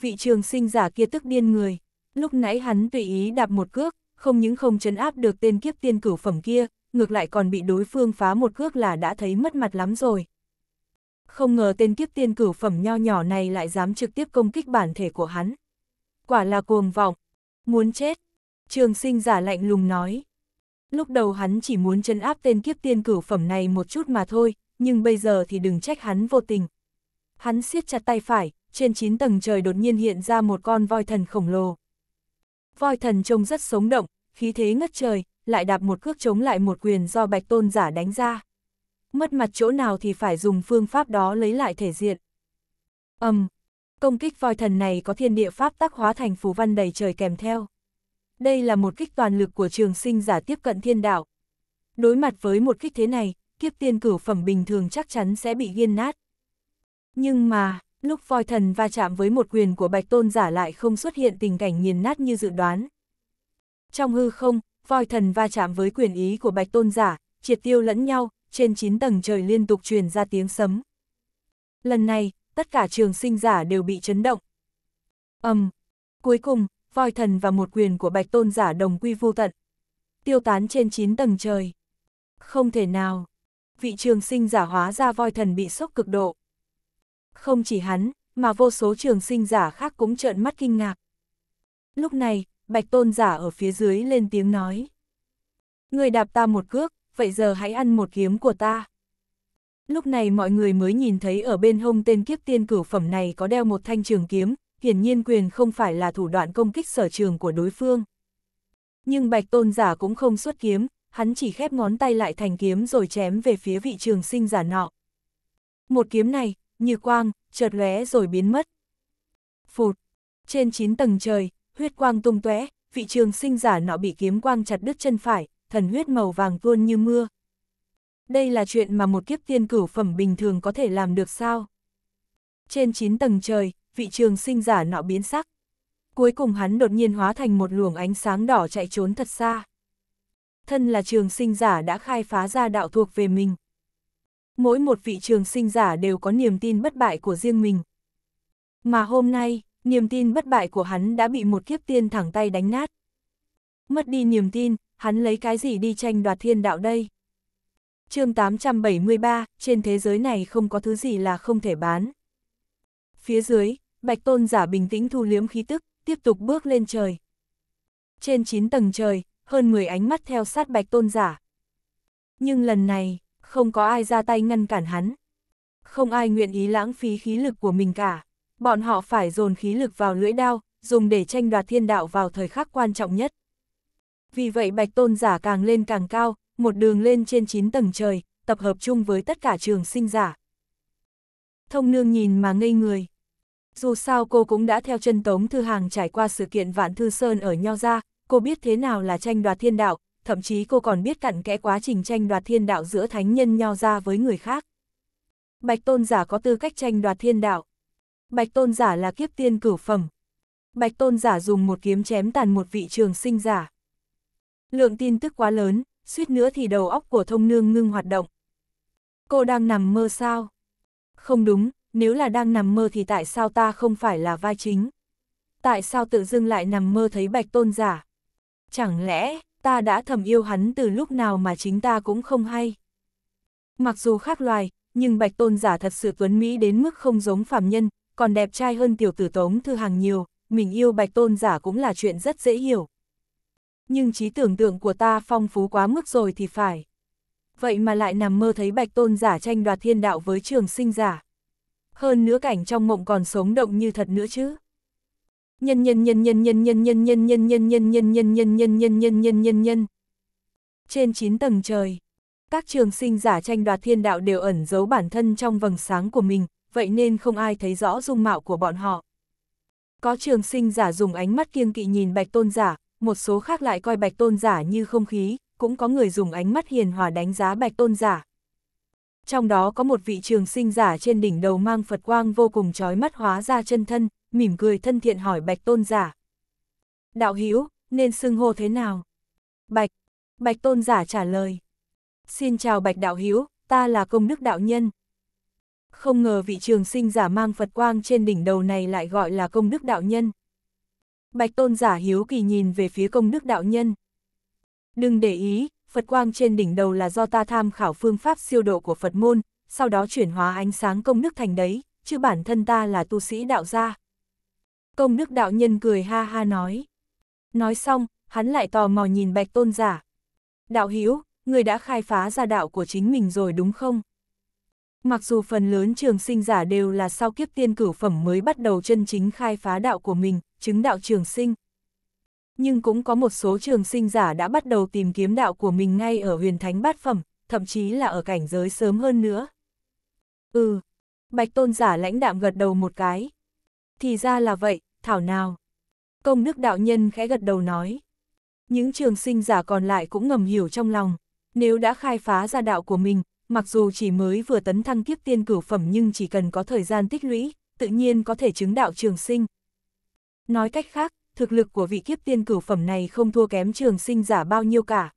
vị trường sinh giả kia tức điên người. Lúc nãy hắn tùy ý đạp một cước, không những không chấn áp được tên kiếp tiên cửu phẩm kia, ngược lại còn bị đối phương phá một cước là đã thấy mất mặt lắm rồi. Không ngờ tên kiếp tiên cửu phẩm nho nhỏ này lại dám trực tiếp công kích bản thể của hắn. Quả là cuồng vọng, muốn chết, trường sinh giả lạnh lùng nói. Lúc đầu hắn chỉ muốn chấn áp tên kiếp tiên cửu phẩm này một chút mà thôi, nhưng bây giờ thì đừng trách hắn vô tình. Hắn siết chặt tay phải, trên 9 tầng trời đột nhiên hiện ra một con voi thần khổng lồ. Voi thần trông rất sống động, khí thế ngất trời, lại đạp một cước chống lại một quyền do bạch tôn giả đánh ra. Mất mặt chỗ nào thì phải dùng phương pháp đó lấy lại thể diện. Âm, um, công kích voi thần này có thiên địa pháp tác hóa thành phù văn đầy trời kèm theo. Đây là một kích toàn lực của trường sinh giả tiếp cận thiên đạo. Đối mặt với một kích thế này, kiếp tiên cửu phẩm bình thường chắc chắn sẽ bị ghiên nát. Nhưng mà, Lúc voi thần va chạm với một quyền của bạch tôn giả lại không xuất hiện tình cảnh nghiền nát như dự đoán. Trong hư không, voi thần va chạm với quyền ý của bạch tôn giả, triệt tiêu lẫn nhau, trên 9 tầng trời liên tục truyền ra tiếng sấm. Lần này, tất cả trường sinh giả đều bị chấn động. ầm um, cuối cùng, voi thần và một quyền của bạch tôn giả đồng quy vô tận. Tiêu tán trên 9 tầng trời. Không thể nào. Vị trường sinh giả hóa ra voi thần bị sốc cực độ. Không chỉ hắn, mà vô số trường sinh giả khác cũng trợn mắt kinh ngạc. Lúc này, Bạch Tôn giả ở phía dưới lên tiếng nói. Người đạp ta một cước, vậy giờ hãy ăn một kiếm của ta. Lúc này mọi người mới nhìn thấy ở bên hông tên kiếp tiên cửu phẩm này có đeo một thanh trường kiếm, hiển nhiên quyền không phải là thủ đoạn công kích sở trường của đối phương. Nhưng Bạch Tôn giả cũng không xuất kiếm, hắn chỉ khép ngón tay lại thành kiếm rồi chém về phía vị trường sinh giả nọ. Một kiếm này, như quang, chợt lóe rồi biến mất. Phụt! Trên 9 tầng trời, huyết quang tung tóe, vị trường sinh giả nọ bị kiếm quang chặt đứt chân phải, thần huyết màu vàng tuôn như mưa. Đây là chuyện mà một kiếp tiên cửu phẩm bình thường có thể làm được sao? Trên 9 tầng trời, vị trường sinh giả nọ biến sắc. Cuối cùng hắn đột nhiên hóa thành một luồng ánh sáng đỏ chạy trốn thật xa. Thân là trường sinh giả đã khai phá ra đạo thuộc về mình mỗi một vị trường sinh giả đều có niềm tin bất bại của riêng mình. Mà hôm nay, niềm tin bất bại của hắn đã bị một kiếp tiên thẳng tay đánh nát. Mất đi niềm tin, hắn lấy cái gì đi tranh đoạt thiên đạo đây? chương 873, trên thế giới này không có thứ gì là không thể bán. Phía dưới, Bạch Tôn giả bình tĩnh thu liếm khí tức, tiếp tục bước lên trời. Trên 9 tầng trời, hơn 10 ánh mắt theo sát Bạch Tôn giả. Nhưng lần này, không có ai ra tay ngăn cản hắn. Không ai nguyện ý lãng phí khí lực của mình cả. Bọn họ phải dồn khí lực vào lưỡi đao, dùng để tranh đoạt thiên đạo vào thời khắc quan trọng nhất. Vì vậy bạch tôn giả càng lên càng cao, một đường lên trên 9 tầng trời, tập hợp chung với tất cả trường sinh giả. Thông nương nhìn mà ngây người. Dù sao cô cũng đã theo chân Tống Thư Hàng trải qua sự kiện Vạn Thư Sơn ở Nho Gia, cô biết thế nào là tranh đoạt thiên đạo, thậm chí cô còn biết cặn kẽ quá trình tranh đoạt thiên đạo giữa thánh nhân nho ra với người khác. Bạch tôn giả có tư cách tranh đoạt thiên đạo. Bạch tôn giả là kiếp tiên cửu phẩm. Bạch tôn giả dùng một kiếm chém tàn một vị trường sinh giả. Lượng tin tức quá lớn, suýt nữa thì đầu óc của thông nương ngưng hoạt động. Cô đang nằm mơ sao? Không đúng, nếu là đang nằm mơ thì tại sao ta không phải là vai chính? Tại sao tự dưng lại nằm mơ thấy bạch tôn giả? Chẳng lẽ, ta đã thầm yêu hắn từ lúc nào mà chính ta cũng không hay. Mặc dù khác loài, nhưng bạch tôn giả thật sự tuấn Mỹ đến mức không giống phàm nhân, còn đẹp trai hơn tiểu tử tống thư hàng nhiều, mình yêu bạch tôn giả cũng là chuyện rất dễ hiểu. Nhưng trí tưởng tượng của ta phong phú quá mức rồi thì phải. Vậy mà lại nằm mơ thấy bạch tôn giả tranh đoạt thiên đạo với trường sinh giả. Hơn nữa cảnh trong mộng còn sống động như thật nữa chứ. Nhân nhân nhân nhân nhân nhân nhân nhân nhân nhân nhân nhân nhân nhân nhân nhân nhân nhân nhân nhân. Trên chín tầng trời, các trường sinh giả tranh đoạt thiên đạo đều ẩn giấu bản thân trong vầng sáng của mình, vậy nên không ai thấy rõ dung mạo của bọn họ. Có trường sinh giả dùng ánh mắt kiêng kỵ nhìn bạch tôn giả, một số khác lại coi bạch tôn giả như không khí, cũng có người dùng ánh mắt hiền hòa đánh giá bạch tôn giả. Trong đó có một vị trường sinh giả trên đỉnh đầu mang Phật quang vô cùng trói mắt hóa ra chân thân, mỉm cười thân thiện hỏi bạch tôn giả. Đạo Hiếu nên xưng hô thế nào? Bạch, bạch tôn giả trả lời. Xin chào bạch đạo Hiếu ta là công đức đạo nhân. Không ngờ vị trường sinh giả mang Phật quang trên đỉnh đầu này lại gọi là công đức đạo nhân. Bạch tôn giả hiếu kỳ nhìn về phía công đức đạo nhân. Đừng để ý, Phật quang trên đỉnh đầu là do ta tham khảo phương pháp siêu độ của Phật môn, sau đó chuyển hóa ánh sáng công đức thành đấy, chứ bản thân ta là tu sĩ đạo gia công đức đạo nhân cười ha ha nói. Nói xong, hắn lại tò mò nhìn bạch tôn giả. Đạo Hiếu, người đã khai phá ra đạo của chính mình rồi đúng không? Mặc dù phần lớn trường sinh giả đều là sau kiếp tiên cửu phẩm mới bắt đầu chân chính khai phá đạo của mình, chứng đạo trường sinh. Nhưng cũng có một số trường sinh giả đã bắt đầu tìm kiếm đạo của mình ngay ở huyền thánh bát phẩm, thậm chí là ở cảnh giới sớm hơn nữa. Ừ, bạch tôn giả lãnh đạm gật đầu một cái. Thì ra là vậy, thảo nào. Công nước đạo nhân khẽ gật đầu nói. Những trường sinh giả còn lại cũng ngầm hiểu trong lòng, nếu đã khai phá ra đạo của mình, mặc dù chỉ mới vừa tấn thăng kiếp tiên cửu phẩm nhưng chỉ cần có thời gian tích lũy, tự nhiên có thể chứng đạo trường sinh. Nói cách khác, thực lực của vị kiếp tiên cửu phẩm này không thua kém trường sinh giả bao nhiêu cả.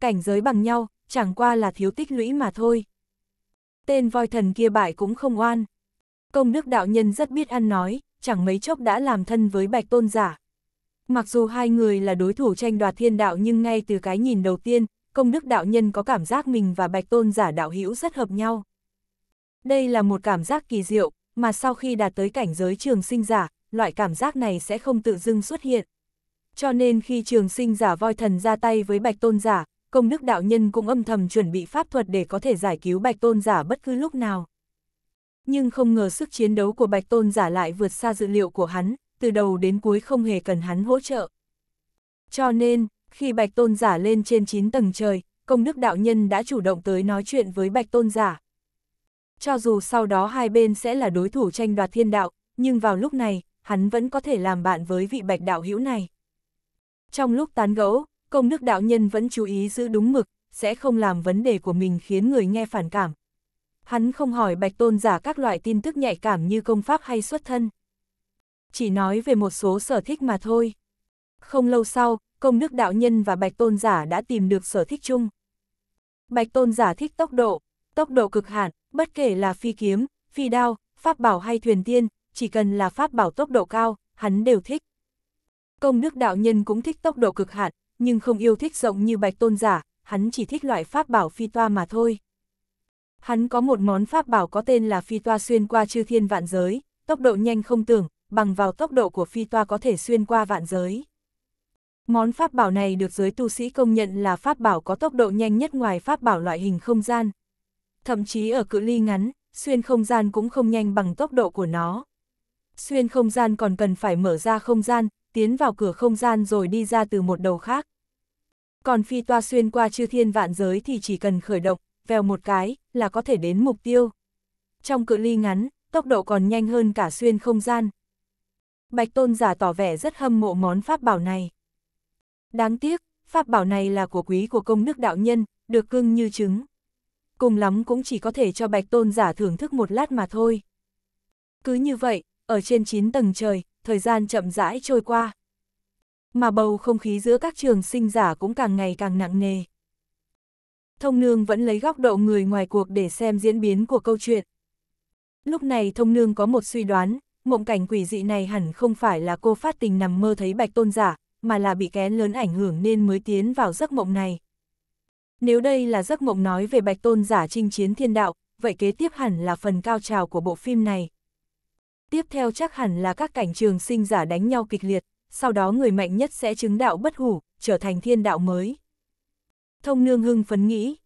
Cảnh giới bằng nhau, chẳng qua là thiếu tích lũy mà thôi. Tên voi thần kia bại cũng không oan. Công đức đạo nhân rất biết ăn nói, chẳng mấy chốc đã làm thân với bạch tôn giả. Mặc dù hai người là đối thủ tranh đoạt thiên đạo nhưng ngay từ cái nhìn đầu tiên, công đức đạo nhân có cảm giác mình và bạch tôn giả đạo hữu rất hợp nhau. Đây là một cảm giác kỳ diệu, mà sau khi đạt tới cảnh giới trường sinh giả, loại cảm giác này sẽ không tự dưng xuất hiện. Cho nên khi trường sinh giả voi thần ra tay với bạch tôn giả, công đức đạo nhân cũng âm thầm chuẩn bị pháp thuật để có thể giải cứu bạch tôn giả bất cứ lúc nào nhưng không ngờ sức chiến đấu của Bạch Tôn giả lại vượt xa dự liệu của hắn, từ đầu đến cuối không hề cần hắn hỗ trợ. Cho nên, khi Bạch Tôn giả lên trên 9 tầng trời, công đức đạo nhân đã chủ động tới nói chuyện với Bạch Tôn giả. Cho dù sau đó hai bên sẽ là đối thủ tranh đoạt thiên đạo, nhưng vào lúc này, hắn vẫn có thể làm bạn với vị Bạch đạo hữu này. Trong lúc tán gẫu, công đức đạo nhân vẫn chú ý giữ đúng mực, sẽ không làm vấn đề của mình khiến người nghe phản cảm, Hắn không hỏi bạch tôn giả các loại tin tức nhạy cảm như công pháp hay xuất thân. Chỉ nói về một số sở thích mà thôi. Không lâu sau, công đức đạo nhân và bạch tôn giả đã tìm được sở thích chung. Bạch tôn giả thích tốc độ, tốc độ cực hạn, bất kể là phi kiếm, phi đao, pháp bảo hay thuyền tiên, chỉ cần là pháp bảo tốc độ cao, hắn đều thích. Công đức đạo nhân cũng thích tốc độ cực hạn, nhưng không yêu thích rộng như bạch tôn giả, hắn chỉ thích loại pháp bảo phi toa mà thôi. Hắn có một món pháp bảo có tên là phi toa xuyên qua chư thiên vạn giới, tốc độ nhanh không tưởng, bằng vào tốc độ của phi toa có thể xuyên qua vạn giới. Món pháp bảo này được giới tu sĩ công nhận là pháp bảo có tốc độ nhanh nhất ngoài pháp bảo loại hình không gian. Thậm chí ở cự ly ngắn, xuyên không gian cũng không nhanh bằng tốc độ của nó. Xuyên không gian còn cần phải mở ra không gian, tiến vào cửa không gian rồi đi ra từ một đầu khác. Còn phi toa xuyên qua chư thiên vạn giới thì chỉ cần khởi động, vèo một cái, là có thể đến mục tiêu. Trong cự ly ngắn, tốc độ còn nhanh hơn cả xuyên không gian. Bạch Tôn giả tỏ vẻ rất hâm mộ món pháp bảo này. Đáng tiếc, pháp bảo này là của quý của công đức đạo nhân, được cưng như trứng. Cùng lắm cũng chỉ có thể cho Bạch Tôn giả thưởng thức một lát mà thôi. Cứ như vậy, ở trên 9 tầng trời, thời gian chậm rãi trôi qua. Mà bầu không khí giữa các trường sinh giả cũng càng ngày càng nặng nề thông nương vẫn lấy góc độ người ngoài cuộc để xem diễn biến của câu chuyện. Lúc này thông nương có một suy đoán, mộng cảnh quỷ dị này hẳn không phải là cô phát tình nằm mơ thấy bạch tôn giả, mà là bị kén lớn ảnh hưởng nên mới tiến vào giấc mộng này. Nếu đây là giấc mộng nói về bạch tôn giả chinh chiến thiên đạo, vậy kế tiếp hẳn là phần cao trào của bộ phim này. Tiếp theo chắc hẳn là các cảnh trường sinh giả đánh nhau kịch liệt, sau đó người mạnh nhất sẽ chứng đạo bất hủ, trở thành thiên đạo mới thông nương hưng phấn nghĩ.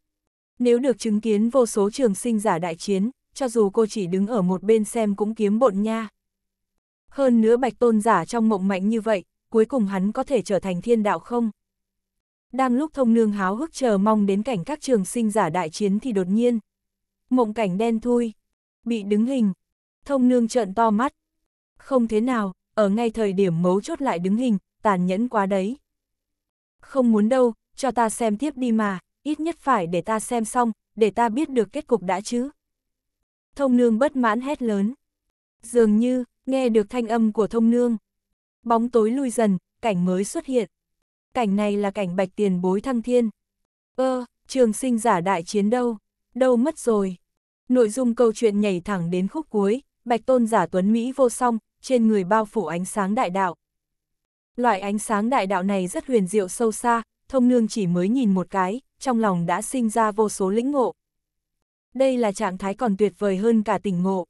Nếu được chứng kiến vô số trường sinh giả đại chiến, cho dù cô chỉ đứng ở một bên xem cũng kiếm bộn nha. Hơn nữa bạch tôn giả trong mộng mạnh như vậy, cuối cùng hắn có thể trở thành thiên đạo không? Đang lúc thông nương háo hức chờ mong đến cảnh các trường sinh giả đại chiến thì đột nhiên. Mộng cảnh đen thui, bị đứng hình. Thông nương trợn to mắt. Không thế nào, ở ngay thời điểm mấu chốt lại đứng hình, tàn nhẫn quá đấy. Không muốn đâu, cho ta xem tiếp đi mà, ít nhất phải để ta xem xong, để ta biết được kết cục đã chứ. Thông nương bất mãn hét lớn. Dường như, nghe được thanh âm của thông nương. Bóng tối lui dần, cảnh mới xuất hiện. Cảnh này là cảnh bạch tiền bối thăng thiên. Ơ, ờ, trường sinh giả đại chiến đâu? Đâu mất rồi? Nội dung câu chuyện nhảy thẳng đến khúc cuối, bạch tôn giả tuấn Mỹ vô song, trên người bao phủ ánh sáng đại đạo. Loại ánh sáng đại đạo này rất huyền diệu sâu xa, thông nương chỉ mới nhìn một cái, trong lòng đã sinh ra vô số lĩnh ngộ. Đây là trạng thái còn tuyệt vời hơn cả tỉnh ngộ.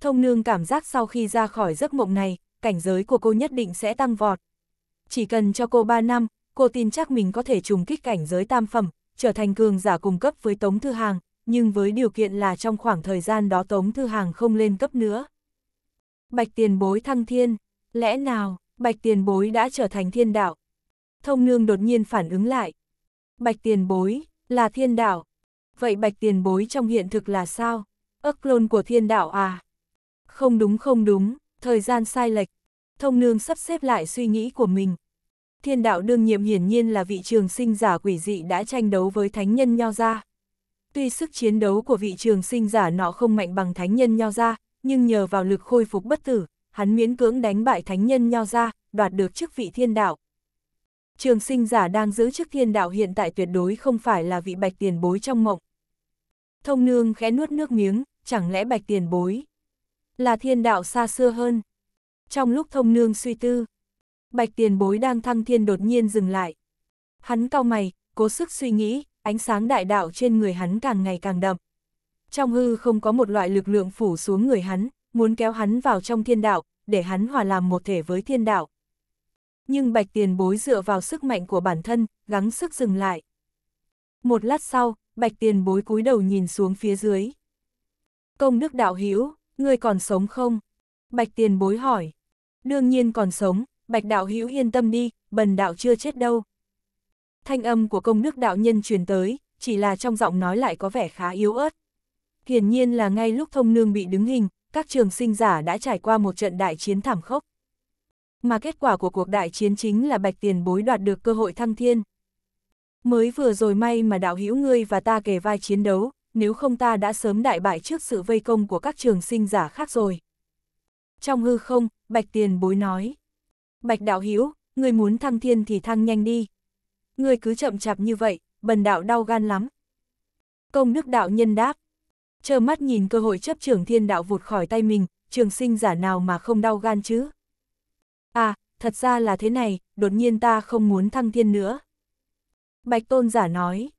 Thông nương cảm giác sau khi ra khỏi giấc mộng này, cảnh giới của cô nhất định sẽ tăng vọt. Chỉ cần cho cô 3 năm, cô tin chắc mình có thể trùng kích cảnh giới tam phẩm, trở thành cường giả cung cấp với Tống Thư Hàng, nhưng với điều kiện là trong khoảng thời gian đó Tống Thư Hàng không lên cấp nữa. Bạch tiền bối thăng thiên, lẽ nào, bạch tiền bối đã trở thành thiên đạo, thông nương đột nhiên phản ứng lại. Bạch tiền bối, là thiên đạo. Vậy bạch tiền bối trong hiện thực là sao? Ước clone của thiên đạo à? Không đúng không đúng, thời gian sai lệch. Thông nương sắp xếp lại suy nghĩ của mình. Thiên đạo đương nhiệm hiển nhiên là vị trường sinh giả quỷ dị đã tranh đấu với thánh nhân nho ra. Tuy sức chiến đấu của vị trường sinh giả nọ không mạnh bằng thánh nhân nho ra, nhưng nhờ vào lực khôi phục bất tử, hắn miễn cưỡng đánh bại thánh nhân nho ra, đoạt được chức vị thiên đạo trường sinh giả đang giữ chức thiên đạo hiện tại tuyệt đối không phải là vị bạch tiền bối trong mộng. Thông nương khẽ nuốt nước miếng, chẳng lẽ bạch tiền bối là thiên đạo xa xưa hơn. Trong lúc thông nương suy tư, bạch tiền bối đang thăng thiên đột nhiên dừng lại. Hắn cau mày, cố sức suy nghĩ, ánh sáng đại đạo trên người hắn càng ngày càng đậm. Trong hư không có một loại lực lượng phủ xuống người hắn, muốn kéo hắn vào trong thiên đạo, để hắn hòa làm một thể với thiên đạo nhưng bạch tiền bối dựa vào sức mạnh của bản thân, gắng sức dừng lại. Một lát sau, bạch tiền bối cúi đầu nhìn xuống phía dưới. Công đức đạo hữu người còn sống không? Bạch tiền bối hỏi. Đương nhiên còn sống, bạch đạo hữu yên tâm đi, bần đạo chưa chết đâu. Thanh âm của công đức đạo nhân truyền tới, chỉ là trong giọng nói lại có vẻ khá yếu ớt. Hiển nhiên là ngay lúc thông nương bị đứng hình, các trường sinh giả đã trải qua một trận đại chiến thảm khốc mà kết quả của cuộc đại chiến chính là bạch tiền bối đoạt được cơ hội thăng thiên. Mới vừa rồi may mà đạo hữu ngươi và ta kề vai chiến đấu, nếu không ta đã sớm đại bại trước sự vây công của các trường sinh giả khác rồi. Trong hư không, bạch tiền bối nói. Bạch đạo hữu ngươi muốn thăng thiên thì thăng nhanh đi. Ngươi cứ chậm chạp như vậy, bần đạo đau gan lắm. Công đức đạo nhân đáp. Chờ mắt nhìn cơ hội chấp trưởng thiên đạo vụt khỏi tay mình, trường sinh giả nào mà không đau gan chứ. À, thật ra là thế này, đột nhiên ta không muốn thăng thiên nữa. Bạch tôn giả nói.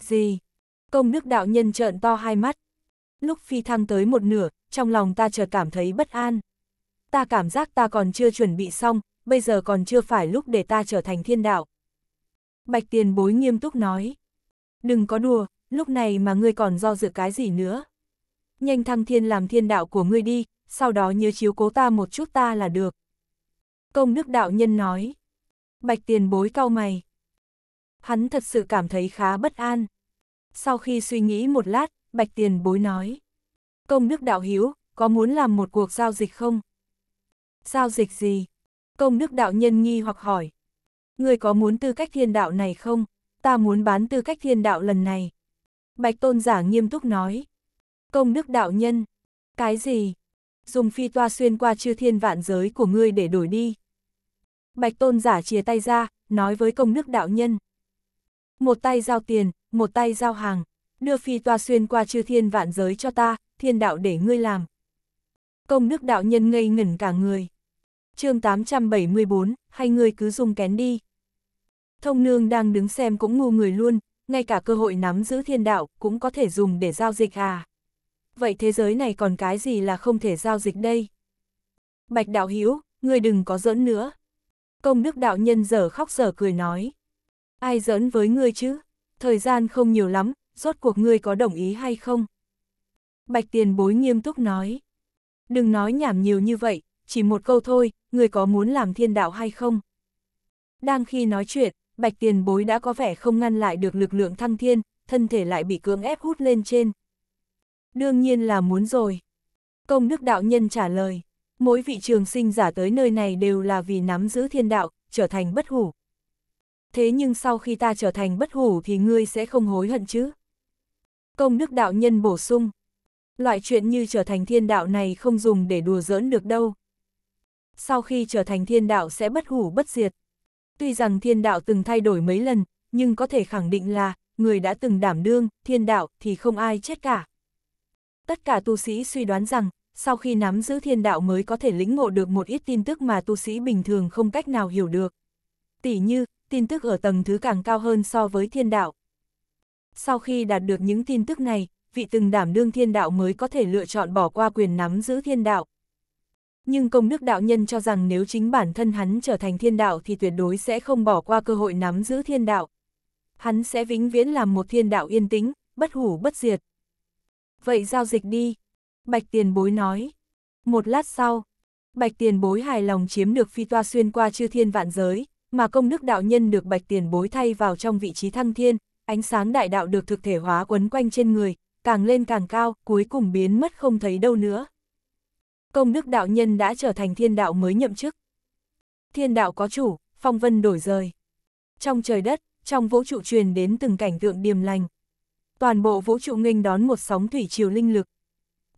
Gì? Công đức đạo nhân trợn to hai mắt. Lúc phi thăng tới một nửa, trong lòng ta chợt cảm thấy bất an. Ta cảm giác ta còn chưa chuẩn bị xong, bây giờ còn chưa phải lúc để ta trở thành thiên đạo. Bạch tiền bối nghiêm túc nói. Đừng có đùa, lúc này mà ngươi còn do dự cái gì nữa. Nhanh thăng thiên làm thiên đạo của ngươi đi, sau đó nhớ chiếu cố ta một chút ta là được. Công nước đạo nhân nói. Bạch tiền bối cau mày. Hắn thật sự cảm thấy khá bất an. Sau khi suy nghĩ một lát, bạch tiền bối nói. Công đức đạo hiếu, có muốn làm một cuộc giao dịch không? Giao dịch gì? Công đức đạo nhân nghi hoặc hỏi. Người có muốn tư cách thiên đạo này không? Ta muốn bán tư cách thiên đạo lần này. Bạch tôn giả nghiêm túc nói. Công đức đạo nhân. Cái gì? Dùng phi toa xuyên qua chư thiên vạn giới của ngươi để đổi đi. Bạch tôn giả chia tay ra, nói với công nước đạo nhân. Một tay giao tiền, một tay giao hàng, đưa phi toa xuyên qua chư thiên vạn giới cho ta, thiên đạo để ngươi làm. Công đức đạo nhân ngây ngẩn cả người. chương 874, hay ngươi cứ dùng kén đi. Thông nương đang đứng xem cũng ngu người luôn, ngay cả cơ hội nắm giữ thiên đạo cũng có thể dùng để giao dịch à. Vậy thế giới này còn cái gì là không thể giao dịch đây? Bạch đạo hiếu, ngươi đừng có giỡn nữa. Công đức đạo nhân giờ khóc giờ cười nói. Ai giỡn với ngươi chứ? Thời gian không nhiều lắm, rốt cuộc ngươi có đồng ý hay không? Bạch tiền bối nghiêm túc nói. Đừng nói nhảm nhiều như vậy, chỉ một câu thôi, ngươi có muốn làm thiên đạo hay không? Đang khi nói chuyện, bạch tiền bối đã có vẻ không ngăn lại được lực lượng thăng thiên, thân thể lại bị cưỡng ép hút lên trên. Đương nhiên là muốn rồi. Công đức đạo nhân trả lời mỗi vị trường sinh giả tới nơi này đều là vì nắm giữ thiên đạo, trở thành bất hủ. Thế nhưng sau khi ta trở thành bất hủ thì ngươi sẽ không hối hận chứ? Công đức đạo nhân bổ sung. Loại chuyện như trở thành thiên đạo này không dùng để đùa giỡn được đâu. Sau khi trở thành thiên đạo sẽ bất hủ bất diệt. Tuy rằng thiên đạo từng thay đổi mấy lần, nhưng có thể khẳng định là, người đã từng đảm đương, thiên đạo thì không ai chết cả. Tất cả tu sĩ suy đoán rằng, sau khi nắm giữ thiên đạo mới có thể lĩnh ngộ được một ít tin tức mà tu sĩ bình thường không cách nào hiểu được. Tỷ như, tin tức ở tầng thứ càng cao hơn so với thiên đạo. Sau khi đạt được những tin tức này, vị từng đảm đương thiên đạo mới có thể lựa chọn bỏ qua quyền nắm giữ thiên đạo. Nhưng công đức đạo nhân cho rằng nếu chính bản thân hắn trở thành thiên đạo thì tuyệt đối sẽ không bỏ qua cơ hội nắm giữ thiên đạo. Hắn sẽ vĩnh viễn làm một thiên đạo yên tĩnh, bất hủ bất diệt. Vậy giao dịch đi, Bạch tiền bối nói. Một lát sau, bạch tiền bối hài lòng chiếm được phi toa xuyên qua chư thiên vạn giới, mà công đức đạo nhân được bạch tiền bối thay vào trong vị trí thăng thiên, ánh sáng đại đạo được thực thể hóa quấn quanh trên người, càng lên càng cao, cuối cùng biến mất không thấy đâu nữa. Công đức đạo nhân đã trở thành thiên đạo mới nhậm chức. Thiên đạo có chủ, phong vân đổi rời. Trong trời đất, trong vũ trụ truyền đến từng cảnh tượng điềm lành. Toàn bộ vũ trụ nghênh đón một sóng thủy triều linh lực,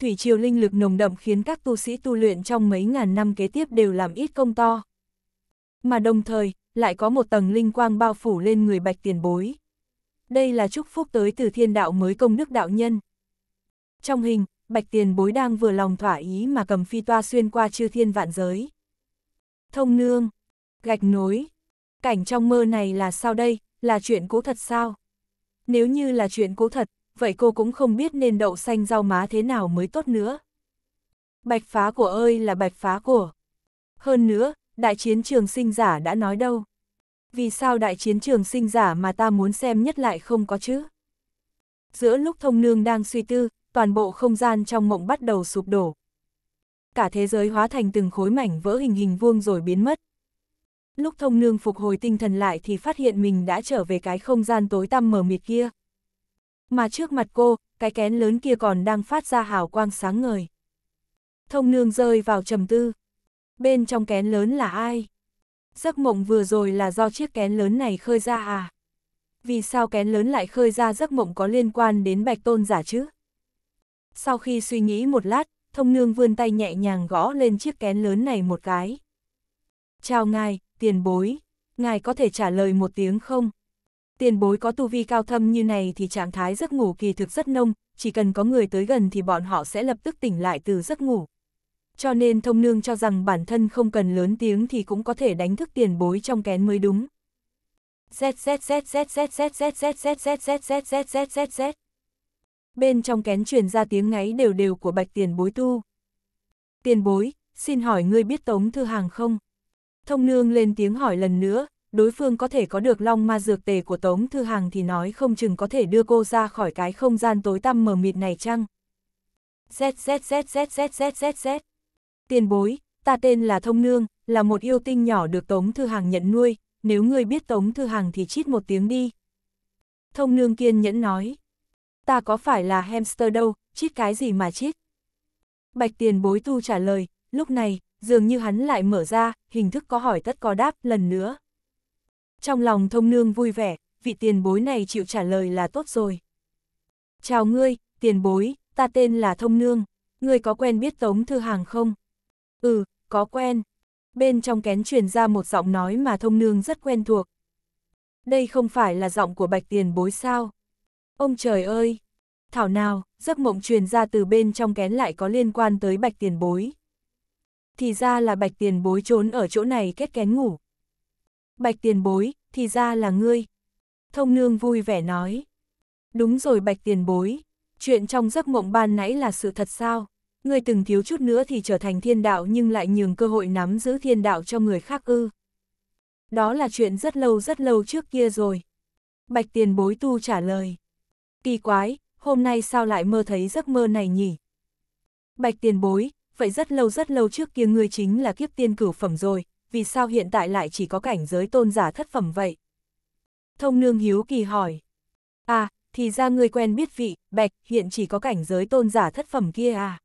thủy triều linh lực nồng đậm khiến các tu sĩ tu luyện trong mấy ngàn năm kế tiếp đều làm ít công to. Mà đồng thời, lại có một tầng linh quang bao phủ lên người bạch tiền bối. Đây là chúc phúc tới từ thiên đạo mới công đức đạo nhân. Trong hình, bạch tiền bối đang vừa lòng thỏa ý mà cầm phi toa xuyên qua chư thiên vạn giới. Thông nương, gạch nối, cảnh trong mơ này là sao đây, là chuyện cố thật sao? Nếu như là chuyện cố thật, vậy cô cũng không biết nên đậu xanh rau má thế nào mới tốt nữa. Bạch phá của ơi là bạch phá của. Hơn nữa, đại chiến trường sinh giả đã nói đâu. Vì sao đại chiến trường sinh giả mà ta muốn xem nhất lại không có chứ? Giữa lúc thông nương đang suy tư, toàn bộ không gian trong mộng bắt đầu sụp đổ. Cả thế giới hóa thành từng khối mảnh vỡ hình hình vuông rồi biến mất. Lúc thông nương phục hồi tinh thần lại thì phát hiện mình đã trở về cái không gian tối tăm mờ mịt kia mà trước mặt cô, cái kén lớn kia còn đang phát ra hào quang sáng ngời. Thông nương rơi vào trầm tư. Bên trong kén lớn là ai? Giấc mộng vừa rồi là do chiếc kén lớn này khơi ra à? Vì sao kén lớn lại khơi ra giấc mộng có liên quan đến bạch tôn giả chứ? Sau khi suy nghĩ một lát, thông nương vươn tay nhẹ nhàng gõ lên chiếc kén lớn này một cái. Chào ngài, tiền bối, ngài có thể trả lời một tiếng không? tiền bối có tu vi cao thâm như này thì trạng thái giấc ngủ kỳ thực rất nông, chỉ cần có người tới gần thì bọn họ sẽ lập tức tỉnh lại từ giấc ngủ. Cho nên thông nương cho rằng bản thân không cần lớn tiếng thì cũng có thể đánh thức tiền bối trong kén mới đúng. Bên trong kén truyền ra tiếng ngáy đều đều của bạch tiền bối tu. Tiền bối, xin hỏi ngươi biết tống thư hàng không? Thông nương lên tiếng hỏi lần nữa, đối phương có thể có được long ma dược tề của Tống Thư Hằng thì nói không chừng có thể đưa cô ra khỏi cái không gian tối tăm mờ mịt này chăng? ZZZZZZZZZ Tiền bối, ta tên là Thông Nương, là một yêu tinh nhỏ được Tống Thư Hằng nhận nuôi, nếu ngươi biết Tống Thư Hằng thì chít một tiếng đi. Thông Nương kiên nhẫn nói, ta có phải là hamster đâu, chít cái gì mà chít? Bạch tiền bối tu trả lời, lúc này, dường như hắn lại mở ra, hình thức có hỏi tất có đáp lần nữa trong lòng thông nương vui vẻ, vị tiền bối này chịu trả lời là tốt rồi. Chào ngươi, tiền bối, ta tên là thông nương, ngươi có quen biết Tống Thư Hàng không? Ừ, có quen. Bên trong kén truyền ra một giọng nói mà thông nương rất quen thuộc. Đây không phải là giọng của bạch tiền bối sao? Ông trời ơi! Thảo nào, giấc mộng truyền ra từ bên trong kén lại có liên quan tới bạch tiền bối. Thì ra là bạch tiền bối trốn ở chỗ này kết kén ngủ. Bạch tiền bối, thì ra là ngươi. Thông nương vui vẻ nói. Đúng rồi bạch tiền bối, chuyện trong giấc mộng ban nãy là sự thật sao? Ngươi từng thiếu chút nữa thì trở thành thiên đạo nhưng lại nhường cơ hội nắm giữ thiên đạo cho người khác ư. Đó là chuyện rất lâu rất lâu trước kia rồi. Bạch tiền bối tu trả lời. Kỳ quái, hôm nay sao lại mơ thấy giấc mơ này nhỉ? Bạch tiền bối, vậy rất lâu rất lâu trước kia ngươi chính là kiếp tiên cửu phẩm rồi, vì sao hiện tại lại chỉ có cảnh giới tôn giả thất phẩm vậy? Thông nương hiếu kỳ hỏi. À, thì ra người quen biết vị, bạch, hiện chỉ có cảnh giới tôn giả thất phẩm kia à?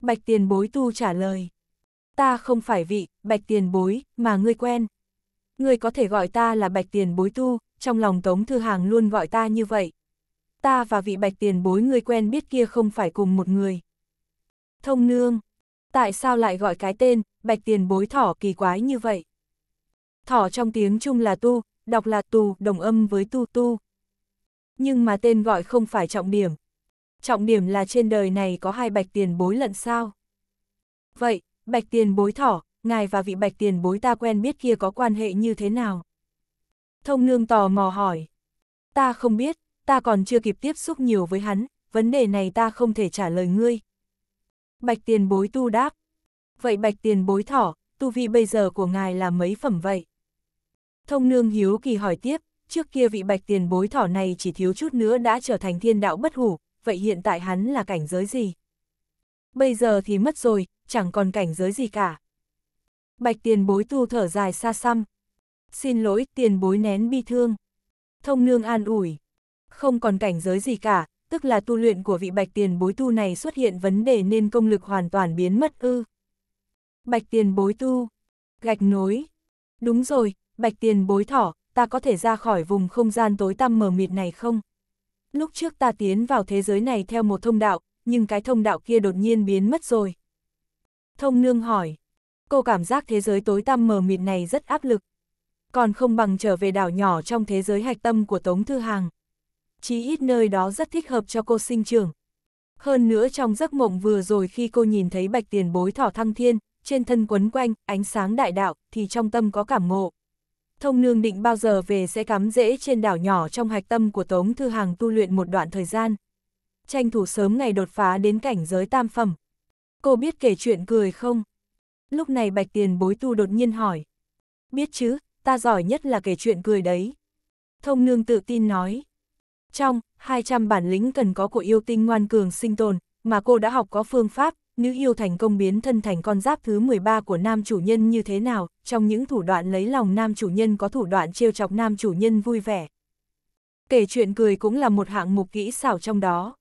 Bạch tiền bối tu trả lời. Ta không phải vị, bạch tiền bối, mà ngươi quen. Ngươi có thể gọi ta là bạch tiền bối tu, trong lòng Tống Thư Hàng luôn gọi ta như vậy. Ta và vị bạch tiền bối ngươi quen biết kia không phải cùng một người. Thông nương, tại sao lại gọi cái tên, bạch tiền bối thỏ kỳ quái như vậy. Thỏ trong tiếng Trung là tu, đọc là tù, đồng âm với tu tu. Nhưng mà tên gọi không phải trọng điểm. Trọng điểm là trên đời này có hai bạch tiền bối lận sao. Vậy, bạch tiền bối thỏ, ngài và vị bạch tiền bối ta quen biết kia có quan hệ như thế nào? Thông nương tò mò hỏi. Ta không biết, ta còn chưa kịp tiếp xúc nhiều với hắn, vấn đề này ta không thể trả lời ngươi, Bạch tiền bối tu đáp. Vậy bạch tiền bối thỏ, tu vi bây giờ của ngài là mấy phẩm vậy? Thông nương hiếu kỳ hỏi tiếp, trước kia vị bạch tiền bối thỏ này chỉ thiếu chút nữa đã trở thành thiên đạo bất hủ, vậy hiện tại hắn là cảnh giới gì? Bây giờ thì mất rồi, chẳng còn cảnh giới gì cả. Bạch tiền bối tu thở dài xa xăm. Xin lỗi tiền bối nén bi thương. Thông nương an ủi. Không còn cảnh giới gì cả, tức là tu luyện của vị bạch tiền bối tu này xuất hiện vấn đề nên công lực hoàn toàn biến mất ư. Bạch tiền bối tu, gạch nối. Đúng rồi, bạch tiền bối thỏ, ta có thể ra khỏi vùng không gian tối tăm mờ mịt này không? Lúc trước ta tiến vào thế giới này theo một thông đạo, nhưng cái thông đạo kia đột nhiên biến mất rồi. Thông nương hỏi, cô cảm giác thế giới tối tăm mờ mịt này rất áp lực. Còn không bằng trở về đảo nhỏ trong thế giới hạch tâm của Tống Thư Hàng chí ít nơi đó rất thích hợp cho cô sinh trưởng. Hơn nữa trong giấc mộng vừa rồi khi cô nhìn thấy bạch tiền bối thỏ thăng thiên, trên thân quấn quanh, ánh sáng đại đạo, thì trong tâm có cảm ngộ. Thông nương định bao giờ về sẽ cắm rễ trên đảo nhỏ trong hạch tâm của Tống Thư Hàng tu luyện một đoạn thời gian. Tranh thủ sớm ngày đột phá đến cảnh giới tam phẩm. Cô biết kể chuyện cười không? Lúc này bạch tiền bối tu đột nhiên hỏi. Biết chứ, ta giỏi nhất là kể chuyện cười đấy. Thông nương tự tin nói. Trong, 200 bản lĩnh cần có của yêu tinh ngoan cường sinh tồn, mà cô đã học có phương pháp, nữ yêu thành công biến thân thành con giáp thứ 13 của nam chủ nhân như thế nào, trong những thủ đoạn lấy lòng nam chủ nhân có thủ đoạn trêu chọc nam chủ nhân vui vẻ. Kể chuyện cười cũng là một hạng mục kỹ xảo trong đó.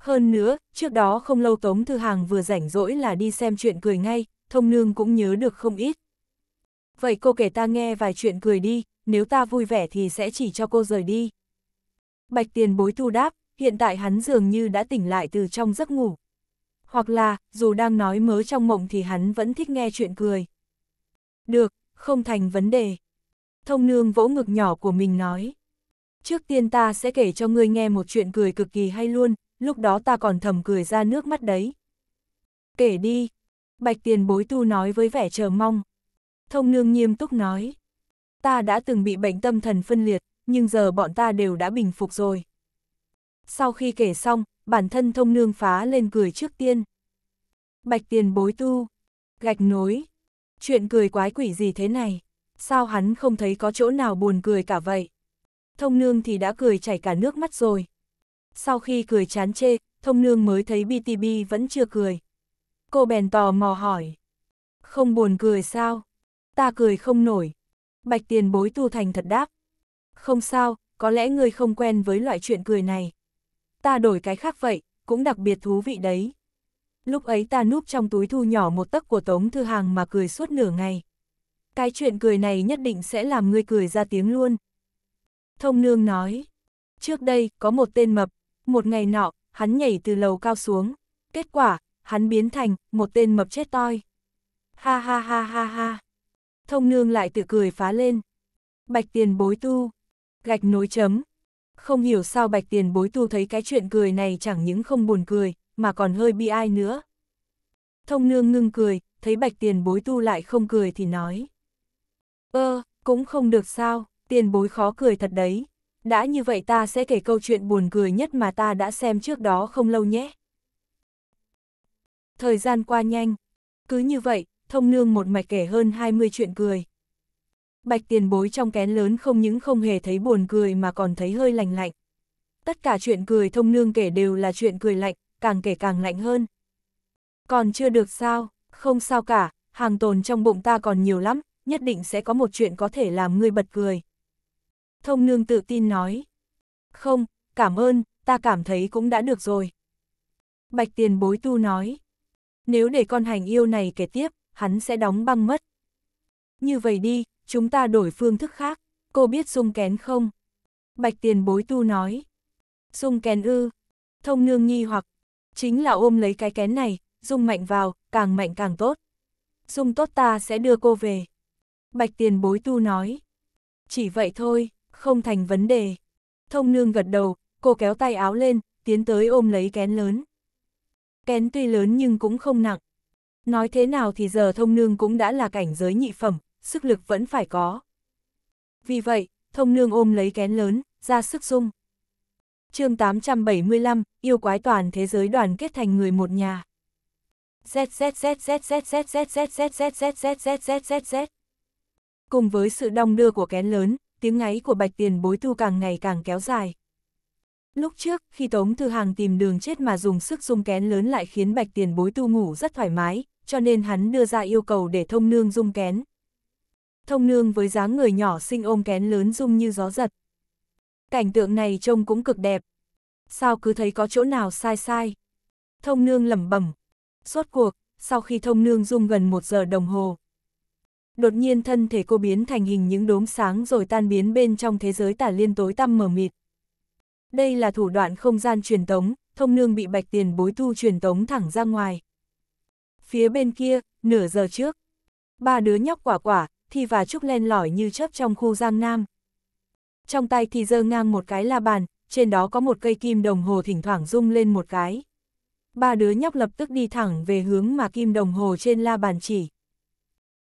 Hơn nữa, trước đó không lâu Tống Thư Hàng vừa rảnh rỗi là đi xem chuyện cười ngay, thông nương cũng nhớ được không ít. Vậy cô kể ta nghe vài chuyện cười đi, nếu ta vui vẻ thì sẽ chỉ cho cô rời đi. Bạch tiền bối thu đáp, hiện tại hắn dường như đã tỉnh lại từ trong giấc ngủ. Hoặc là, dù đang nói mớ trong mộng thì hắn vẫn thích nghe chuyện cười. Được, không thành vấn đề. Thông nương vỗ ngực nhỏ của mình nói. Trước tiên ta sẽ kể cho ngươi nghe một chuyện cười cực kỳ hay luôn, lúc đó ta còn thầm cười ra nước mắt đấy. Kể đi. Bạch tiền bối tu nói với vẻ chờ mong. Thông nương nghiêm túc nói. Ta đã từng bị bệnh tâm thần phân liệt, nhưng giờ bọn ta đều đã bình phục rồi. Sau khi kể xong, bản thân thông nương phá lên cười trước tiên. Bạch tiền bối tu, gạch nối, chuyện cười quái quỷ gì thế này, sao hắn không thấy có chỗ nào buồn cười cả vậy. Thông nương thì đã cười chảy cả nước mắt rồi. Sau khi cười chán chê, thông nương mới thấy BTB vẫn chưa cười. Cô bèn tò mò hỏi. Không buồn cười sao? Ta cười không nổi. Bạch tiền bối tu thành thật đáp. Không sao, có lẽ ngươi không quen với loại chuyện cười này. Ta đổi cái khác vậy, cũng đặc biệt thú vị đấy. Lúc ấy ta núp trong túi thu nhỏ một tấc của Tống Thư Hàng mà cười suốt nửa ngày. Cái chuyện cười này nhất định sẽ làm ngươi cười ra tiếng luôn. Thông nương nói, trước đây có một tên mập, một ngày nọ, hắn nhảy từ lầu cao xuống. Kết quả, hắn biến thành một tên mập chết toi. Ha ha ha ha ha. Thông nương lại tự cười phá lên. Bạch tiền bối tu, gạch nối chấm. Không hiểu sao bạch tiền bối tu thấy cái chuyện cười này chẳng những không buồn cười, mà còn hơi bi ai nữa. Thông nương ngưng cười, thấy bạch tiền bối tu lại không cười thì nói. Ơ, ờ, cũng không được sao, tiền bối khó cười thật đấy. Đã như vậy ta sẽ kể câu chuyện buồn cười nhất mà ta đã xem trước đó không lâu nhé. Thời gian qua nhanh. Cứ như vậy, thông nương một mạch kể hơn 20 chuyện cười bạch tiền bối trong kén lớn không những không hề thấy buồn cười mà còn thấy hơi lành lạnh. Tất cả chuyện cười thông nương kể đều là chuyện cười lạnh, càng kể càng lạnh hơn. Còn chưa được sao, không sao cả, hàng tồn trong bụng ta còn nhiều lắm, nhất định sẽ có một chuyện có thể làm ngươi bật cười. Thông nương tự tin nói. Không, cảm ơn, ta cảm thấy cũng đã được rồi. Bạch tiền bối tu nói. Nếu để con hành yêu này kể tiếp, hắn sẽ đóng băng mất. Như vậy đi, chúng ta đổi phương thức khác, cô biết sung kén không? Bạch tiền bối tu nói. Sung kén ư, thông nương nghi hoặc, chính là ôm lấy cái kén này, dung mạnh vào, càng mạnh càng tốt. Dung tốt ta sẽ đưa cô về. Bạch tiền bối tu nói. Chỉ vậy thôi, không thành vấn đề. Thông nương gật đầu, cô kéo tay áo lên, tiến tới ôm lấy kén lớn. Kén tuy lớn nhưng cũng không nặng. Nói thế nào thì giờ thông nương cũng đã là cảnh giới nhị phẩm, sức lực vẫn phải có. Vì vậy, thông nương ôm lấy kén lớn, ra sức dung. chương 875, yêu quái toàn thế giới đoàn kết thành người một nhà. Cùng với sự đong đưa của kén lớn, tiếng ngáy của bạch tiền bối thu càng ngày càng kéo dài. Lúc trước, khi Tống Thư Hàng tìm đường chết mà dùng sức dung kén lớn lại khiến bạch tiền bối tu ngủ rất thoải mái, cho nên hắn đưa ra yêu cầu để thông nương dung kén, thông nương với dáng người nhỏ xinh ôm kén lớn rung như gió giật. Cảnh tượng này trông cũng cực đẹp. Sao cứ thấy có chỗ nào sai sai? Thông nương lẩm bẩm. Suốt cuộc, sau khi thông nương rung gần một giờ đồng hồ. Đột nhiên thân thể cô biến thành hình những đốm sáng rồi tan biến bên trong thế giới tả liên tối tăm mờ mịt. Đây là thủ đoạn không gian truyền tống, thông nương bị bạch tiền bối thu truyền tống thẳng ra ngoài. Phía bên kia, nửa giờ trước, ba đứa nhóc quả quả, thì và Trúc len lỏi như chớp trong khu giang nam. Trong tay thì giơ ngang một cái la bàn, trên đó có một cây kim đồng hồ thỉnh thoảng rung lên một cái. Ba đứa nhóc lập tức đi thẳng về hướng mà kim đồng hồ trên la bàn chỉ.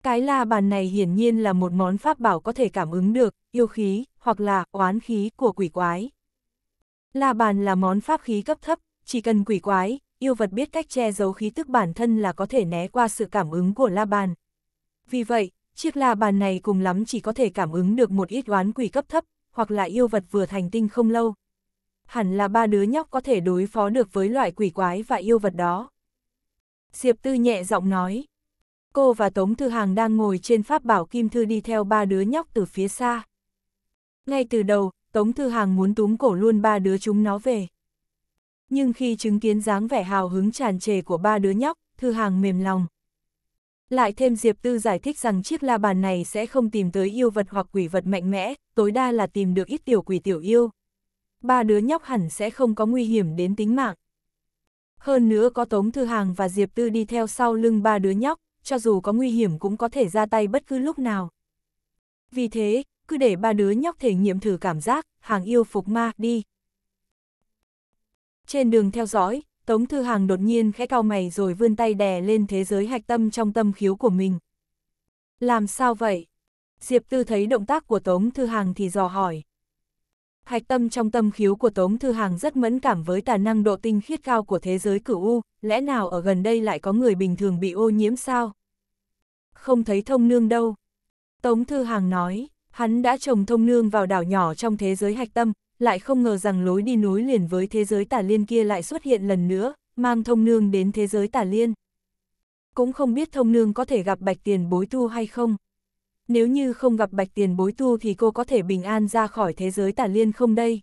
Cái la bàn này hiển nhiên là một món pháp bảo có thể cảm ứng được, yêu khí, hoặc là oán khí của quỷ quái. La bàn là món pháp khí cấp thấp, chỉ cần quỷ quái, yêu vật biết cách che giấu khí tức bản thân là có thể né qua sự cảm ứng của la bàn. Vì vậy, Chiếc la bàn này cùng lắm chỉ có thể cảm ứng được một ít oán quỷ cấp thấp, hoặc là yêu vật vừa thành tinh không lâu. Hẳn là ba đứa nhóc có thể đối phó được với loại quỷ quái và yêu vật đó. Diệp Tư nhẹ giọng nói. Cô và Tống Thư Hàng đang ngồi trên pháp bảo Kim Thư đi theo ba đứa nhóc từ phía xa. Ngay từ đầu, Tống Thư Hàng muốn túm cổ luôn ba đứa chúng nó về. Nhưng khi chứng kiến dáng vẻ hào hứng tràn trề của ba đứa nhóc, Thư Hàng mềm lòng. Lại thêm Diệp Tư giải thích rằng chiếc la bàn này sẽ không tìm tới yêu vật hoặc quỷ vật mạnh mẽ, tối đa là tìm được ít tiểu quỷ tiểu yêu. Ba đứa nhóc hẳn sẽ không có nguy hiểm đến tính mạng. Hơn nữa có Tống Thư Hàng và Diệp Tư đi theo sau lưng ba đứa nhóc, cho dù có nguy hiểm cũng có thể ra tay bất cứ lúc nào. Vì thế, cứ để ba đứa nhóc thể nghiệm thử cảm giác, hàng yêu phục ma, đi. Trên đường theo dõi, Tống Thư Hàng đột nhiên khẽ cao mày rồi vươn tay đè lên thế giới hạch tâm trong tâm khiếu của mình. Làm sao vậy? Diệp Tư thấy động tác của Tống Thư Hàng thì dò hỏi. Hạch tâm trong tâm khiếu của Tống Thư Hàng rất mẫn cảm với tài năng độ tinh khiết cao của thế giới cửu U, lẽ nào ở gần đây lại có người bình thường bị ô nhiễm sao? Không thấy thông nương đâu. Tống Thư Hàng nói, hắn đã trồng thông nương vào đảo nhỏ trong thế giới hạch tâm, lại không ngờ rằng lối đi núi liền với thế giới tả liên kia lại xuất hiện lần nữa, mang thông nương đến thế giới tả liên. Cũng không biết thông nương có thể gặp bạch tiền bối tu hay không. Nếu như không gặp bạch tiền bối tu thì cô có thể bình an ra khỏi thế giới tả liên không đây?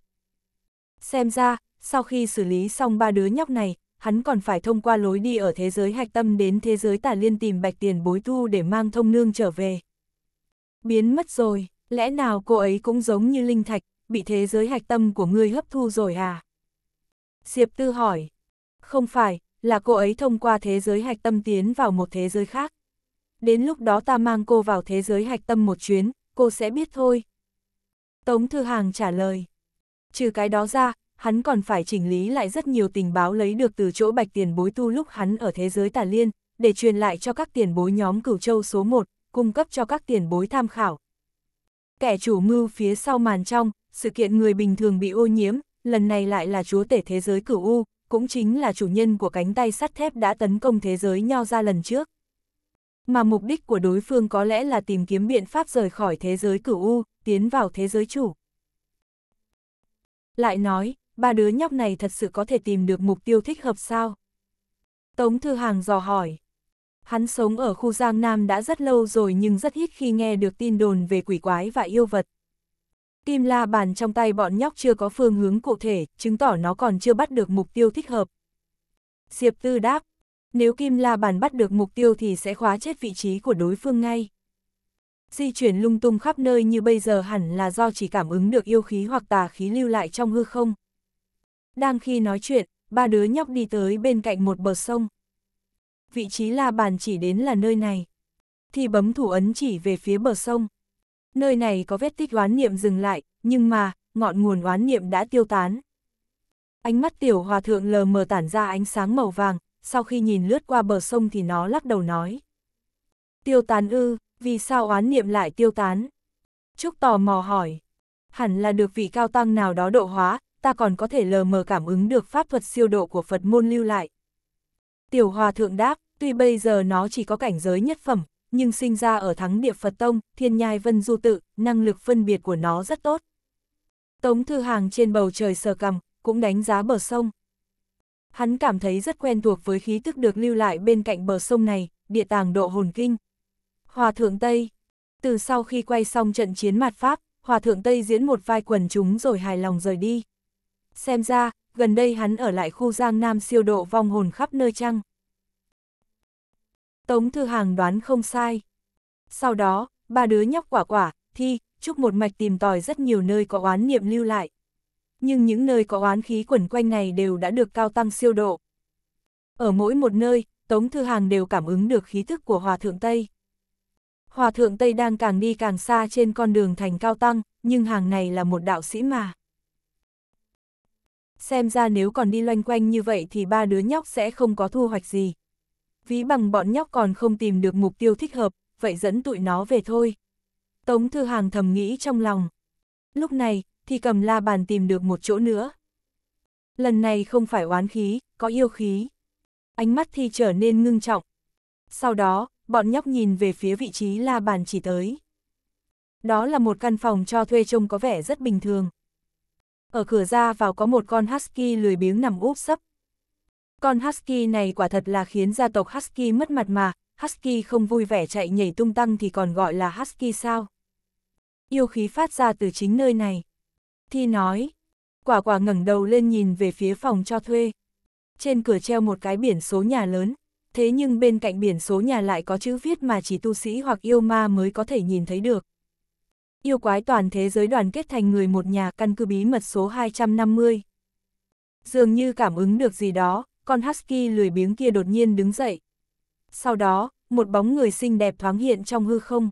Xem ra, sau khi xử lý xong ba đứa nhóc này, hắn còn phải thông qua lối đi ở thế giới hạch tâm đến thế giới tả liên tìm bạch tiền bối tu để mang thông nương trở về. Biến mất rồi, lẽ nào cô ấy cũng giống như linh thạch, bị thế giới hạch tâm của ngươi hấp thu rồi à? Diệp Tư hỏi. Không phải, là cô ấy thông qua thế giới hạch tâm tiến vào một thế giới khác. Đến lúc đó ta mang cô vào thế giới hạch tâm một chuyến, cô sẽ biết thôi. Tống Thư Hàng trả lời. Trừ cái đó ra, hắn còn phải chỉnh lý lại rất nhiều tình báo lấy được từ chỗ bạch tiền bối tu lúc hắn ở thế giới tà liên, để truyền lại cho các tiền bối nhóm cửu châu số 1, cung cấp cho các tiền bối tham khảo. Kẻ chủ mưu phía sau màn trong, sự kiện người bình thường bị ô nhiễm, lần này lại là chúa tể thế giới cửu U, cũng chính là chủ nhân của cánh tay sắt thép đã tấn công thế giới nho ra lần trước. Mà mục đích của đối phương có lẽ là tìm kiếm biện pháp rời khỏi thế giới cửu U, tiến vào thế giới chủ. Lại nói, ba đứa nhóc này thật sự có thể tìm được mục tiêu thích hợp sao? Tống Thư Hàng dò hỏi. Hắn sống ở khu Giang Nam đã rất lâu rồi nhưng rất ít khi nghe được tin đồn về quỷ quái và yêu vật. Kim la bàn trong tay bọn nhóc chưa có phương hướng cụ thể, chứng tỏ nó còn chưa bắt được mục tiêu thích hợp. Diệp Tư đáp, nếu kim la bàn bắt được mục tiêu thì sẽ khóa chết vị trí của đối phương ngay. Di chuyển lung tung khắp nơi như bây giờ hẳn là do chỉ cảm ứng được yêu khí hoặc tà khí lưu lại trong hư không. Đang khi nói chuyện, ba đứa nhóc đi tới bên cạnh một bờ sông. Vị trí la bàn chỉ đến là nơi này. Thì bấm thủ ấn chỉ về phía bờ sông nơi này có vết tích oán niệm dừng lại, nhưng mà, ngọn nguồn oán niệm đã tiêu tán. Ánh mắt tiểu hòa thượng lờ mờ tản ra ánh sáng màu vàng, sau khi nhìn lướt qua bờ sông thì nó lắc đầu nói. Tiêu tán ư, vì sao oán niệm lại tiêu tán? Trúc tò mò hỏi. Hẳn là được vị cao tăng nào đó độ hóa, ta còn có thể lờ mờ cảm ứng được pháp thuật siêu độ của Phật môn lưu lại. Tiểu hòa thượng đáp, tuy bây giờ nó chỉ có cảnh giới nhất phẩm, nhưng sinh ra ở thắng địa Phật Tông, thiên nhai vân du tự, năng lực phân biệt của nó rất tốt. Tống Thư Hàng trên bầu trời sờ cằm, cũng đánh giá bờ sông. Hắn cảm thấy rất quen thuộc với khí tức được lưu lại bên cạnh bờ sông này, địa tàng độ hồn kinh. Hòa Thượng Tây Từ sau khi quay xong trận chiến mặt Pháp, Hòa Thượng Tây diễn một vai quần chúng rồi hài lòng rời đi. Xem ra, gần đây hắn ở lại khu Giang Nam siêu độ vong hồn khắp nơi chăng? Tống Thư Hàng đoán không sai. Sau đó, ba đứa nhóc quả quả, thi, chúc một mạch tìm tòi rất nhiều nơi có oán niệm lưu lại. Nhưng những nơi có oán khí quẩn quanh này đều đã được cao tăng siêu độ. Ở mỗi một nơi, Tống Thư Hàng đều cảm ứng được khí thức của Hòa Thượng Tây. Hòa Thượng Tây đang càng đi càng xa trên con đường thành cao tăng, nhưng hàng này là một đạo sĩ mà. Xem ra nếu còn đi loanh quanh như vậy thì ba đứa nhóc sẽ không có thu hoạch gì ví bằng bọn nhóc còn không tìm được mục tiêu thích hợp, vậy dẫn tụi nó về thôi. Tống Thư Hàng thầm nghĩ trong lòng. Lúc này, thì cầm la bàn tìm được một chỗ nữa. Lần này không phải oán khí, có yêu khí. Ánh mắt thì trở nên ngưng trọng. Sau đó, bọn nhóc nhìn về phía vị trí la bàn chỉ tới. Đó là một căn phòng cho thuê trông có vẻ rất bình thường. Ở cửa ra vào có một con husky lười biếng nằm úp sấp, con Husky này quả thật là khiến gia tộc Husky mất mặt mà, Husky không vui vẻ chạy nhảy tung tăng thì còn gọi là Husky sao? Yêu khí phát ra từ chính nơi này. Thi nói, quả quả ngẩng đầu lên nhìn về phía phòng cho thuê. Trên cửa treo một cái biển số nhà lớn, thế nhưng bên cạnh biển số nhà lại có chữ viết mà chỉ tu sĩ hoặc yêu ma mới có thể nhìn thấy được. Yêu quái toàn thế giới đoàn kết thành người một nhà căn cứ bí mật số 250. Dường như cảm ứng được gì đó, con Husky lười biếng kia đột nhiên đứng dậy. Sau đó, một bóng người xinh đẹp thoáng hiện trong hư không.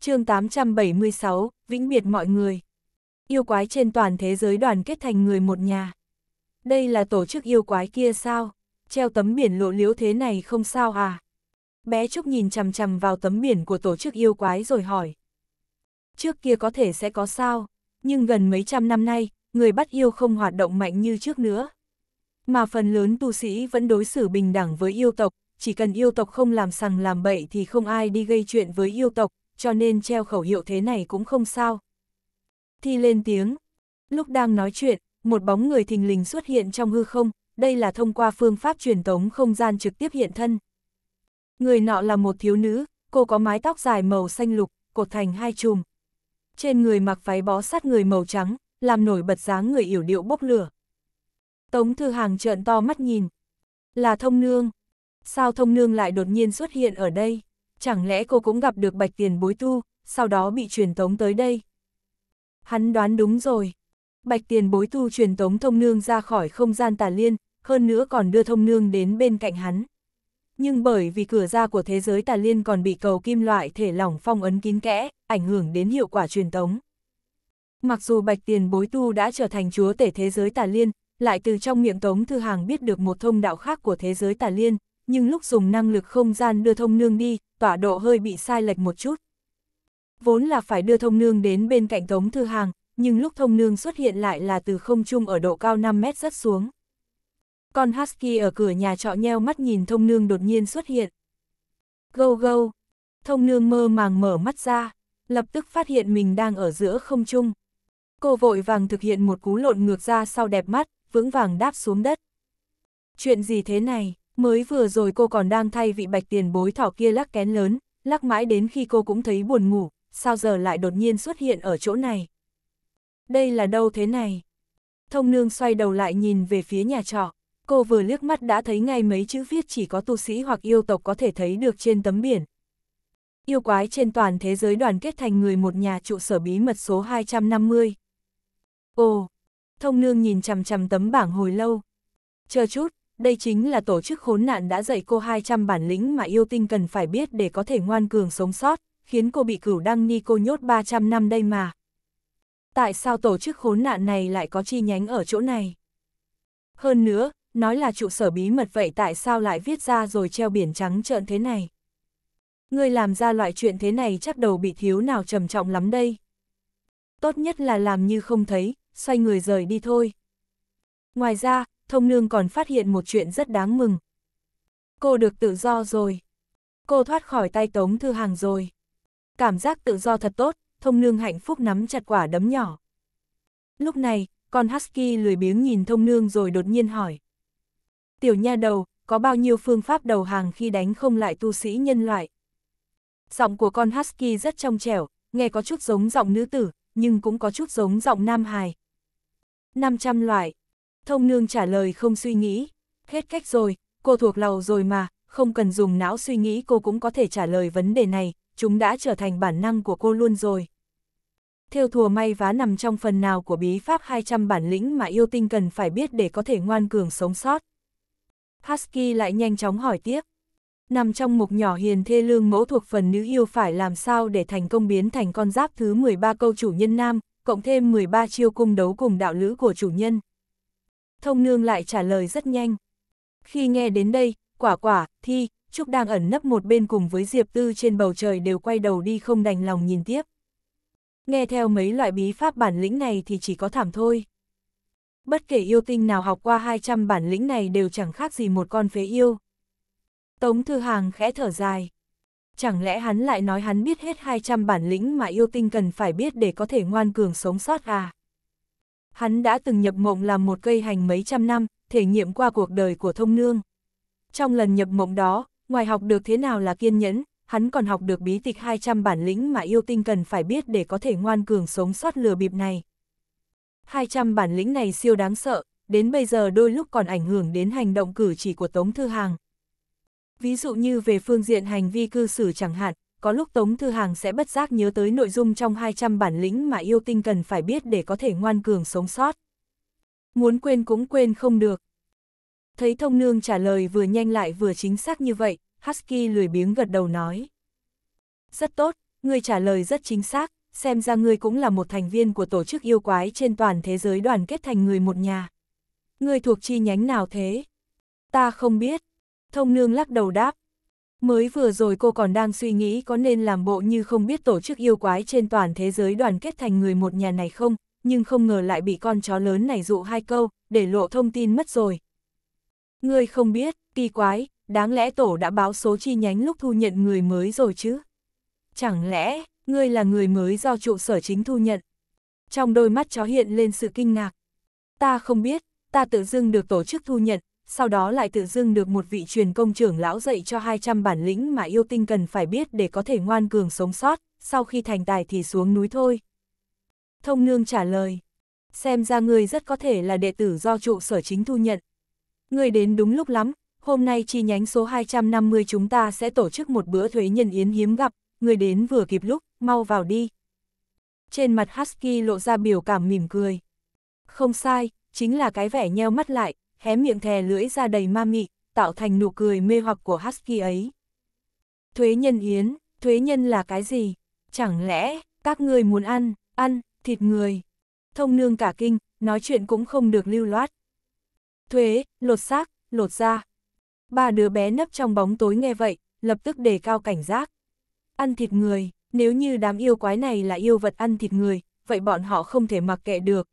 chương 876, Vĩnh biệt mọi người. Yêu quái trên toàn thế giới đoàn kết thành người một nhà. Đây là tổ chức yêu quái kia sao? Treo tấm biển lộ liễu thế này không sao à? Bé Trúc nhìn chằm chằm vào tấm biển của tổ chức yêu quái rồi hỏi. Trước kia có thể sẽ có sao, nhưng gần mấy trăm năm nay, người bắt yêu không hoạt động mạnh như trước nữa. Mà phần lớn tu sĩ vẫn đối xử bình đẳng với yêu tộc, chỉ cần yêu tộc không làm sằng làm bậy thì không ai đi gây chuyện với yêu tộc, cho nên treo khẩu hiệu thế này cũng không sao. Thi lên tiếng. Lúc đang nói chuyện, một bóng người thình lình xuất hiện trong hư không, đây là thông qua phương pháp truyền tống không gian trực tiếp hiện thân. Người nọ là một thiếu nữ, cô có mái tóc dài màu xanh lục, cột thành hai chùm. Trên người mặc váy bó sát người màu trắng, làm nổi bật dáng người yểu điệu bốc lửa, Tống Thư Hàng trợn to mắt nhìn. Là thông nương. Sao thông nương lại đột nhiên xuất hiện ở đây? Chẳng lẽ cô cũng gặp được bạch tiền bối tu, sau đó bị truyền tống tới đây? Hắn đoán đúng rồi. Bạch tiền bối tu truyền tống thông nương ra khỏi không gian tà liên, hơn nữa còn đưa thông nương đến bên cạnh hắn. Nhưng bởi vì cửa ra của thế giới tà liên còn bị cầu kim loại thể lỏng phong ấn kín kẽ, ảnh hưởng đến hiệu quả truyền tống. Mặc dù bạch tiền bối tu đã trở thành chúa tể thế giới tà liên, lại từ trong miệng Tống Thư Hàng biết được một thông đạo khác của thế giới tà liên, nhưng lúc dùng năng lực không gian đưa thông nương đi, tọa độ hơi bị sai lệch một chút. Vốn là phải đưa thông nương đến bên cạnh Tống Thư Hàng, nhưng lúc thông nương xuất hiện lại là từ không trung ở độ cao 5 mét rất xuống. Con Husky ở cửa nhà trọ nheo mắt nhìn thông nương đột nhiên xuất hiện. Gâu gâu, thông nương mơ màng mở mắt ra, lập tức phát hiện mình đang ở giữa không trung. Cô vội vàng thực hiện một cú lộn ngược ra sau đẹp mắt, vững vàng đáp xuống đất. Chuyện gì thế này, mới vừa rồi cô còn đang thay vị bạch tiền bối thỏ kia lắc kén lớn, lắc mãi đến khi cô cũng thấy buồn ngủ, sao giờ lại đột nhiên xuất hiện ở chỗ này. Đây là đâu thế này? Thông nương xoay đầu lại nhìn về phía nhà trọ, cô vừa liếc mắt đã thấy ngay mấy chữ viết chỉ có tu sĩ hoặc yêu tộc có thể thấy được trên tấm biển. Yêu quái trên toàn thế giới đoàn kết thành người một nhà trụ sở bí mật số 250. Ồ, thông nương nhìn chằm chằm tấm bảng hồi lâu. Chờ chút, đây chính là tổ chức khốn nạn đã dạy cô 200 bản lĩnh mà yêu tinh cần phải biết để có thể ngoan cường sống sót, khiến cô bị cửu đăng ni cô nhốt 300 năm đây mà. Tại sao tổ chức khốn nạn này lại có chi nhánh ở chỗ này? Hơn nữa, nói là trụ sở bí mật vậy tại sao lại viết ra rồi treo biển trắng trợn thế này? Ngươi làm ra loại chuyện thế này chắc đầu bị thiếu nào trầm trọng lắm đây. Tốt nhất là làm như không thấy, xoay người rời đi thôi. Ngoài ra, thông nương còn phát hiện một chuyện rất đáng mừng. Cô được tự do rồi. Cô thoát khỏi tay Tống Thư Hàng rồi. Cảm giác tự do thật tốt, thông nương hạnh phúc nắm chặt quả đấm nhỏ. Lúc này, con Husky lười biếng nhìn thông nương rồi đột nhiên hỏi. Tiểu nha đầu, có bao nhiêu phương pháp đầu hàng khi đánh không lại tu sĩ nhân loại? Giọng của con Husky rất trong trẻo, nghe có chút giống giọng nữ tử, nhưng cũng có chút giống giọng nam hài, 500 loại. Thông nương trả lời không suy nghĩ. Hết cách rồi, cô thuộc lầu rồi mà, không cần dùng não suy nghĩ cô cũng có thể trả lời vấn đề này, chúng đã trở thành bản năng của cô luôn rồi. Theo thùa may vá nằm trong phần nào của bí pháp 200 bản lĩnh mà yêu tinh cần phải biết để có thể ngoan cường sống sót. Husky lại nhanh chóng hỏi tiếp. Nằm trong mục nhỏ hiền thê lương mẫu thuộc phần nữ yêu phải làm sao để thành công biến thành con giáp thứ 13 câu chủ nhân nam, cộng thêm 13 chiêu cung đấu cùng đạo lữ của chủ nhân. Thông nương lại trả lời rất nhanh. Khi nghe đến đây, quả quả, thi, Trúc đang ẩn nấp một bên cùng với Diệp Tư trên bầu trời đều quay đầu đi không đành lòng nhìn tiếp. Nghe theo mấy loại bí pháp bản lĩnh này thì chỉ có thảm thôi. Bất kể yêu tinh nào học qua 200 bản lĩnh này đều chẳng khác gì một con phế yêu. Tống Thư Hàng khẽ thở dài. Chẳng lẽ hắn lại nói hắn biết hết 200 bản lĩnh mà yêu tinh cần phải biết để có thể ngoan cường sống sót à? Hắn đã từng nhập mộng làm một cây hành mấy trăm năm, thể nghiệm qua cuộc đời của thông nương. Trong lần nhập mộng đó, ngoài học được thế nào là kiên nhẫn, hắn còn học được bí tịch 200 bản lĩnh mà yêu tinh cần phải biết để có thể ngoan cường sống sót lừa bịp này. 200 bản lĩnh này siêu đáng sợ, đến bây giờ đôi lúc còn ảnh hưởng đến hành động cử chỉ của Tống Thư Hàng. Ví dụ như về phương diện hành vi cư xử chẳng hạn, có lúc Tống Thư Hàng sẽ bất giác nhớ tới nội dung trong 200 bản lĩnh mà yêu tinh cần phải biết để có thể ngoan cường sống sót. Muốn quên cũng quên không được. Thấy thông nương trả lời vừa nhanh lại vừa chính xác như vậy, Husky lười biếng gật đầu nói. Rất tốt, người trả lời rất chính xác, xem ra ngươi cũng là một thành viên của tổ chức yêu quái trên toàn thế giới đoàn kết thành người một nhà. Người thuộc chi nhánh nào thế? Ta không biết, thông nương lắc đầu đáp. Mới vừa rồi cô còn đang suy nghĩ có nên làm bộ như không biết tổ chức yêu quái trên toàn thế giới đoàn kết thành người một nhà này không, nhưng không ngờ lại bị con chó lớn này dụ hai câu, để lộ thông tin mất rồi. Ngươi không biết, kỳ quái, đáng lẽ tổ đã báo số chi nhánh lúc thu nhận người mới rồi chứ? Chẳng lẽ, ngươi là người mới do trụ sở chính thu nhận? Trong đôi mắt chó hiện lên sự kinh ngạc. Ta không biết, ta tự dưng được tổ chức thu nhận, sau đó lại tự dưng được một vị truyền công trưởng lão dạy cho 200 bản lĩnh mà yêu tinh cần phải biết để có thể ngoan cường sống sót, sau khi thành tài thì xuống núi thôi. Thông nương trả lời, xem ra người rất có thể là đệ tử do trụ sở chính thu nhận. người đến đúng lúc lắm, hôm nay chi nhánh số 250 chúng ta sẽ tổ chức một bữa thuế nhân yến hiếm gặp, người đến vừa kịp lúc, mau vào đi. Trên mặt Husky lộ ra biểu cảm mỉm cười. Không sai, chính là cái vẻ nheo mắt lại, hé miệng thè lưỡi ra đầy ma mị, tạo thành nụ cười mê hoặc của Husky ấy. Thuế nhân yến, thuế nhân là cái gì? Chẳng lẽ, các người muốn ăn, ăn, thịt người? Thông nương cả kinh, nói chuyện cũng không được lưu loát. Thuế, lột xác, lột da. Ba đứa bé nấp trong bóng tối nghe vậy, lập tức đề cao cảnh giác. Ăn thịt người, nếu như đám yêu quái này là yêu vật ăn thịt người, vậy bọn họ không thể mặc kệ được,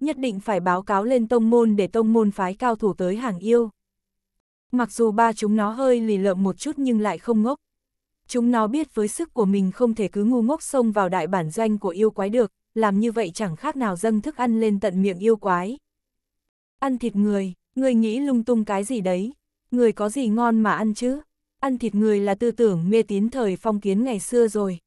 nhất định phải báo cáo lên tông môn để tông môn phái cao thủ tới hàng yêu. Mặc dù ba chúng nó hơi lì lợm một chút nhưng lại không ngốc. Chúng nó biết với sức của mình không thể cứ ngu ngốc xông vào đại bản doanh của yêu quái được, làm như vậy chẳng khác nào dâng thức ăn lên tận miệng yêu quái. Ăn thịt người, người nghĩ lung tung cái gì đấy, người có gì ngon mà ăn chứ? Ăn thịt người là tư tưởng mê tín thời phong kiến ngày xưa rồi.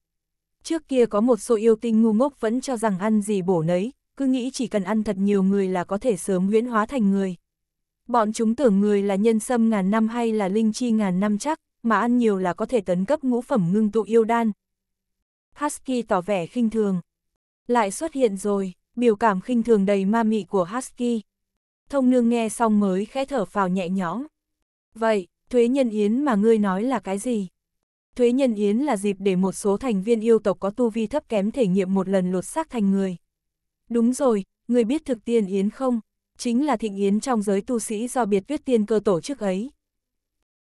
Trước kia có một số yêu tinh ngu ngốc vẫn cho rằng ăn gì bổ nấy, cứ nghĩ chỉ cần ăn thật nhiều người là có thể sớm huyễn hóa thành người. Bọn chúng tưởng người là nhân sâm ngàn năm hay là linh chi ngàn năm chắc, mà ăn nhiều là có thể tấn cấp ngũ phẩm ngưng tụ yêu đan. Husky tỏ vẻ khinh thường. Lại xuất hiện rồi, biểu cảm khinh thường đầy ma mị của Husky. Thông nương nghe xong mới khẽ thở phào nhẹ nhõm. Vậy, thuế nhân yến mà ngươi nói là cái gì? Thuế nhân yến là dịp để một số thành viên yêu tộc có tu vi thấp kém thể nghiệm một lần lột xác thành người. Đúng rồi, người biết thực tiên yến không? Chính là thịnh yến trong giới tu sĩ do biệt viết tiên cơ tổ chức ấy.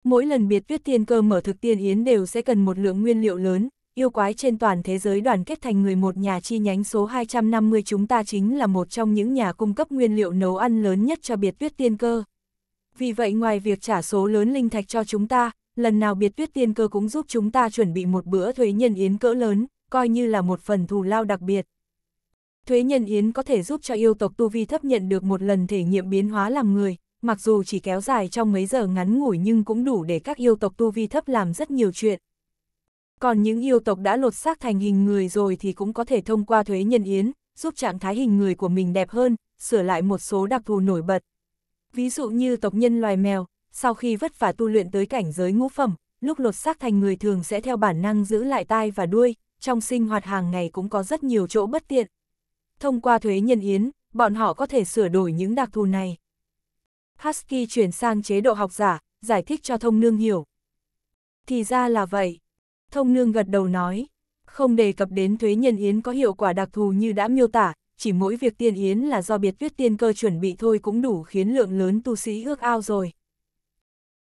Mỗi lần biệt viết tiên cơ mở thực tiên yến đều sẽ cần một lượng nguyên liệu lớn, yêu quái trên toàn thế giới đoàn kết thành người một nhà chi nhánh số 250 chúng ta chính là một trong những nhà cung cấp nguyên liệu nấu ăn lớn nhất cho biệt viết tiên cơ. Vì vậy ngoài việc trả số lớn linh thạch cho chúng ta, lần nào biệt viết tiên cơ cũng giúp chúng ta chuẩn bị một bữa thuế nhân yến cỡ lớn, coi như là một phần thù lao đặc biệt. Thuế nhân yến có thể giúp cho yêu tộc tu vi thấp nhận được một lần thể nghiệm biến hóa làm người, mặc dù chỉ kéo dài trong mấy giờ ngắn ngủi nhưng cũng đủ để các yêu tộc tu vi thấp làm rất nhiều chuyện. Còn những yêu tộc đã lột xác thành hình người rồi thì cũng có thể thông qua thuế nhân yến, giúp trạng thái hình người của mình đẹp hơn, sửa lại một số đặc thù nổi bật. Ví dụ như tộc nhân loài mèo, sau khi vất vả tu luyện tới cảnh giới ngũ phẩm, lúc lột xác thành người thường sẽ theo bản năng giữ lại tai và đuôi, trong sinh hoạt hàng ngày cũng có rất nhiều chỗ bất tiện, thông qua thuế nhân yến, bọn họ có thể sửa đổi những đặc thù này. Husky chuyển sang chế độ học giả, giải thích cho thông nương hiểu. Thì ra là vậy. Thông nương gật đầu nói, không đề cập đến thuế nhân yến có hiệu quả đặc thù như đã miêu tả, chỉ mỗi việc tiên yến là do biệt viết tiên cơ chuẩn bị thôi cũng đủ khiến lượng lớn tu sĩ ước ao rồi.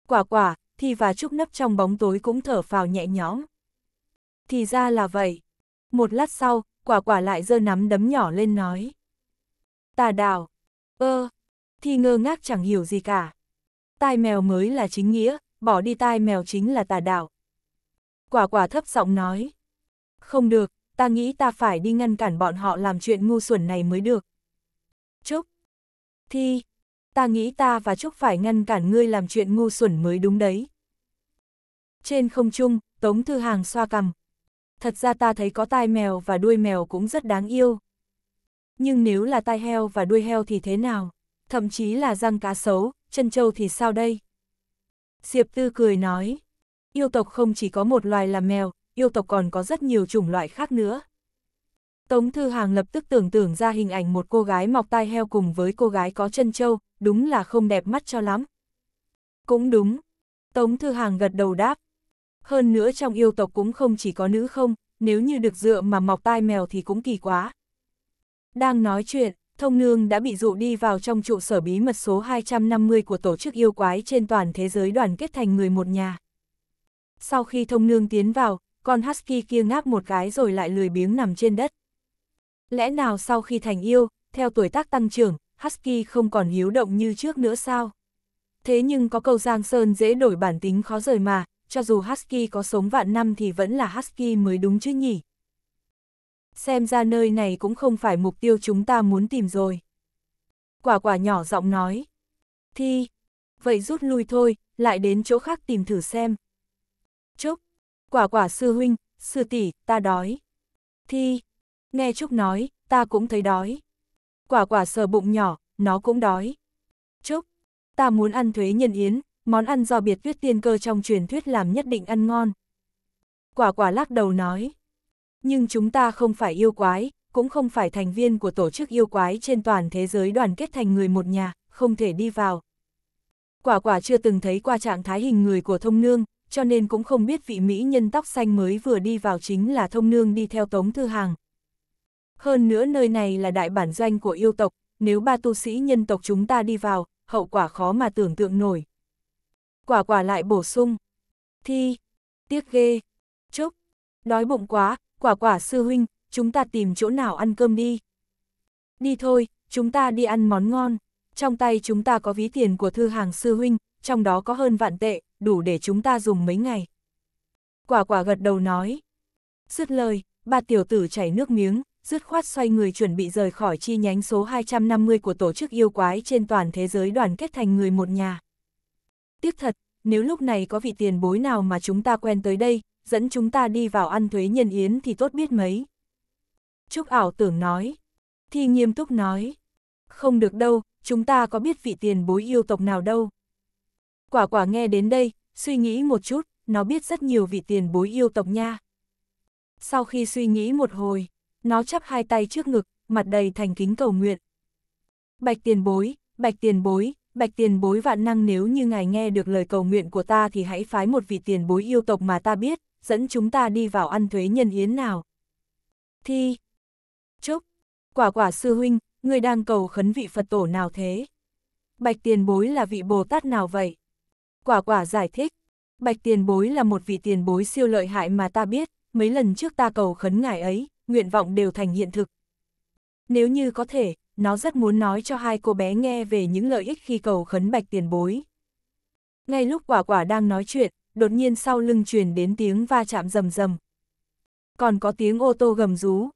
Quả quả, thì và trúc nấp trong bóng tối cũng thở phào nhẹ nhõm. Thì ra là vậy. Một lát sau, quả quả lại giơ nắm đấm nhỏ lên nói. Tà đào, ơ, thi ngơ ngác chẳng hiểu gì cả. Tai mèo mới là chính nghĩa, bỏ đi tai mèo chính là tà đảo. Quả quả thấp giọng nói. Không được, ta nghĩ ta phải đi ngăn cản bọn họ làm chuyện ngu xuẩn này mới được. Trúc. Thi. Ta nghĩ ta và Trúc phải ngăn cản ngươi làm chuyện ngu xuẩn mới đúng đấy. Trên không trung, Tống Thư Hàng xoa cằm, thật ra ta thấy có tai mèo và đuôi mèo cũng rất đáng yêu. Nhưng nếu là tai heo và đuôi heo thì thế nào? Thậm chí là răng cá sấu, chân trâu thì sao đây? Diệp Tư cười nói, yêu tộc không chỉ có một loài là mèo, yêu tộc còn có rất nhiều chủng loại khác nữa. Tống Thư Hàng lập tức tưởng tượng ra hình ảnh một cô gái mọc tai heo cùng với cô gái có chân trâu, đúng là không đẹp mắt cho lắm. Cũng đúng. Tống Thư Hàng gật đầu đáp, hơn nữa trong yêu tộc cũng không chỉ có nữ không, nếu như được dựa mà mọc tai mèo thì cũng kỳ quá. Đang nói chuyện, thông nương đã bị dụ đi vào trong trụ sở bí mật số 250 của tổ chức yêu quái trên toàn thế giới đoàn kết thành người một nhà. Sau khi thông nương tiến vào, con Husky kia ngáp một cái rồi lại lười biếng nằm trên đất. Lẽ nào sau khi thành yêu, theo tuổi tác tăng trưởng, Husky không còn hiếu động như trước nữa sao? Thế nhưng có câu Giang Sơn dễ đổi bản tính khó rời mà, cho dù Husky có sống vạn năm thì vẫn là Husky mới đúng chứ nhỉ. Xem ra nơi này cũng không phải mục tiêu chúng ta muốn tìm rồi. Quả quả nhỏ giọng nói. Thi, vậy rút lui thôi, lại đến chỗ khác tìm thử xem. Trúc, quả quả sư huynh, sư tỷ, ta đói. Thi, nghe Trúc nói, ta cũng thấy đói. Quả quả sờ bụng nhỏ, nó cũng đói. Trúc, ta muốn ăn thuế nhân yến, món ăn do biệt tuyết tiên cơ trong truyền thuyết làm nhất định ăn ngon. Quả quả lắc đầu nói, nhưng chúng ta không phải yêu quái, cũng không phải thành viên của tổ chức yêu quái trên toàn thế giới đoàn kết thành người một nhà, không thể đi vào. Quả quả chưa từng thấy qua trạng thái hình người của thông nương, cho nên cũng không biết vị mỹ nhân tóc xanh mới vừa đi vào chính là thông nương đi theo tống thư hàng. Hơn nữa nơi này là đại bản doanh của yêu tộc, nếu ba tu sĩ nhân tộc chúng ta đi vào, hậu quả khó mà tưởng tượng nổi, Quả quả lại bổ sung. Thi, tiếc ghê, chốc, đói bụng quá, quả quả sư huynh, chúng ta tìm chỗ nào ăn cơm đi. Đi thôi, chúng ta đi ăn món ngon, trong tay chúng ta có ví tiền của thư hàng sư huynh, trong đó có hơn vạn tệ, đủ để chúng ta dùng mấy ngày. Quả quả gật đầu nói. Dứt lời, Ba tiểu tử chảy nước miếng, dứt khoát xoay người chuẩn bị rời khỏi chi nhánh số 250 của tổ chức yêu quái trên toàn thế giới đoàn kết thành người một nhà tiếc thật, nếu lúc này có vị tiền bối nào mà chúng ta quen tới đây, dẫn chúng ta đi vào ăn thuế nhân yến thì tốt biết mấy. Trúc ảo tưởng nói, thi nghiêm túc nói, không được đâu, chúng ta có biết vị tiền bối yêu tộc nào đâu. Quả quả nghe đến đây, suy nghĩ một chút, nó biết rất nhiều vị tiền bối yêu tộc nha. Sau khi suy nghĩ một hồi, nó chắp hai tay trước ngực, mặt đầy thành kính cầu nguyện. Bạch tiền bối, bạch tiền bối, bạch tiền bối vạn năng nếu như ngài nghe được lời cầu nguyện của ta thì hãy phái một vị tiền bối yêu tộc mà ta biết, dẫn chúng ta đi vào ăn thuế nhân yến nào. Thi. Chốc. Quả quả sư huynh, người đang cầu khấn vị Phật tổ nào thế? Bạch tiền bối là vị Bồ Tát nào vậy? Quả quả giải thích. Bạch tiền bối là một vị tiền bối siêu lợi hại mà ta biết, mấy lần trước ta cầu khấn ngài ấy, nguyện vọng đều thành hiện thực. Nếu như có thể, nó rất muốn nói cho hai cô bé nghe về những lợi ích khi cầu khấn bạch tiền bối. Ngay lúc quả quả đang nói chuyện, đột nhiên sau lưng truyền đến tiếng va chạm rầm rầm. Còn có tiếng ô tô gầm rú,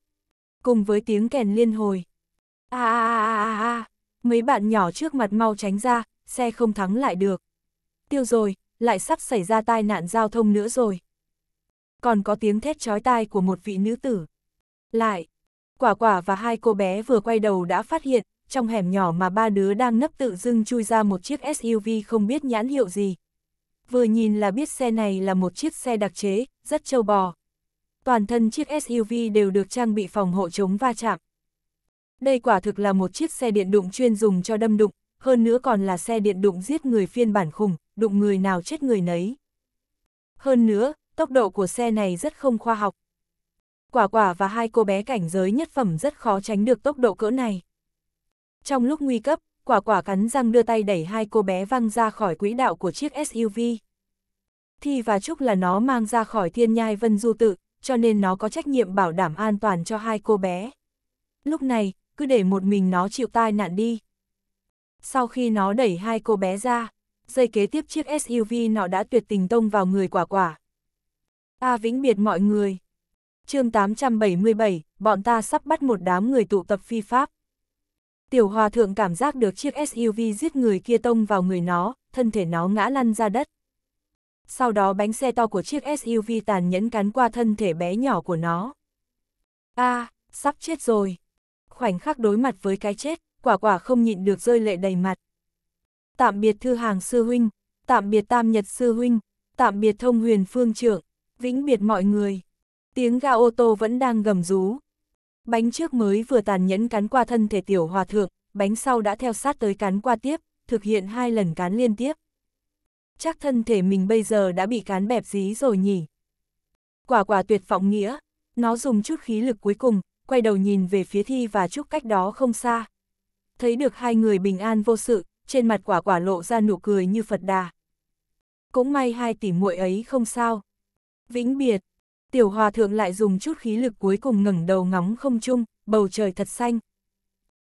cùng với tiếng kèn liên hồi. A a a a a, mấy bạn nhỏ trước mặt mau tránh ra, xe không thắng lại được. Tiêu rồi, lại sắp xảy ra tai nạn giao thông nữa rồi. Còn có tiếng thét chói tai của một vị nữ tử. Lại, quả quả và hai cô bé vừa quay đầu đã phát hiện, trong hẻm nhỏ mà ba đứa đang nấp tự dưng chui ra một chiếc SUV không biết nhãn hiệu gì. Vừa nhìn là biết xe này là một chiếc xe đặc chế, rất trâu bò. Toàn thân chiếc SUV đều được trang bị phòng hộ chống va chạm. Đây quả thực là một chiếc xe điện đụng chuyên dùng cho đâm đụng, hơn nữa còn là xe điện đụng giết người phiên bản khủng, đụng người nào chết người nấy. Hơn nữa, tốc độ của xe này rất không khoa học, quả quả và hai cô bé cảnh giới nhất phẩm rất khó tránh được tốc độ cỡ này. Trong lúc nguy cấp, quả quả cắn răng đưa tay đẩy hai cô bé văng ra khỏi quỹ đạo của chiếc SUV. Thi và Trúc là nó mang ra khỏi thiên nhai vân du tự, cho nên nó có trách nhiệm bảo đảm an toàn cho hai cô bé. Lúc này, cứ để một mình nó chịu tai nạn đi. Sau khi nó đẩy hai cô bé ra, dây kế tiếp chiếc SUV nó đã tuyệt tình tông vào người quả quả. A à, vĩnh biệt mọi người chương 877, bọn ta sắp bắt một đám người tụ tập phi pháp. Tiểu hòa thượng cảm giác được chiếc SUV giết người kia tông vào người nó, thân thể nó ngã lăn ra đất. Sau đó bánh xe to của chiếc SUV tàn nhẫn cắn qua thân thể bé nhỏ của nó. a à, sắp chết rồi. Khoảnh khắc đối mặt với cái chết, quả quả không nhịn được rơi lệ đầy mặt. Tạm biệt thư hàng sư huynh, tạm biệt tam nhật sư huynh, tạm biệt thông huyền phương trưởng, vĩnh biệt mọi người. Tiếng ga ô tô vẫn đang gầm rú. Bánh trước mới vừa tàn nhẫn cắn qua thân thể tiểu hòa thượng, bánh sau đã theo sát tới cắn qua tiếp, thực hiện hai lần cán liên tiếp. Chắc thân thể mình bây giờ đã bị cán bẹp dí rồi nhỉ. Quả quả tuyệt vọng nghĩa, nó dùng chút khí lực cuối cùng, quay đầu nhìn về phía thi và chúc cách đó không xa. Thấy được hai người bình an vô sự, trên mặt quả quả lộ ra nụ cười như Phật đà. Cũng may hai tỷ muội ấy không sao. Vĩnh biệt, Tiểu hòa thượng lại dùng chút khí lực cuối cùng ngẩng đầu ngóng không chung, bầu trời thật xanh.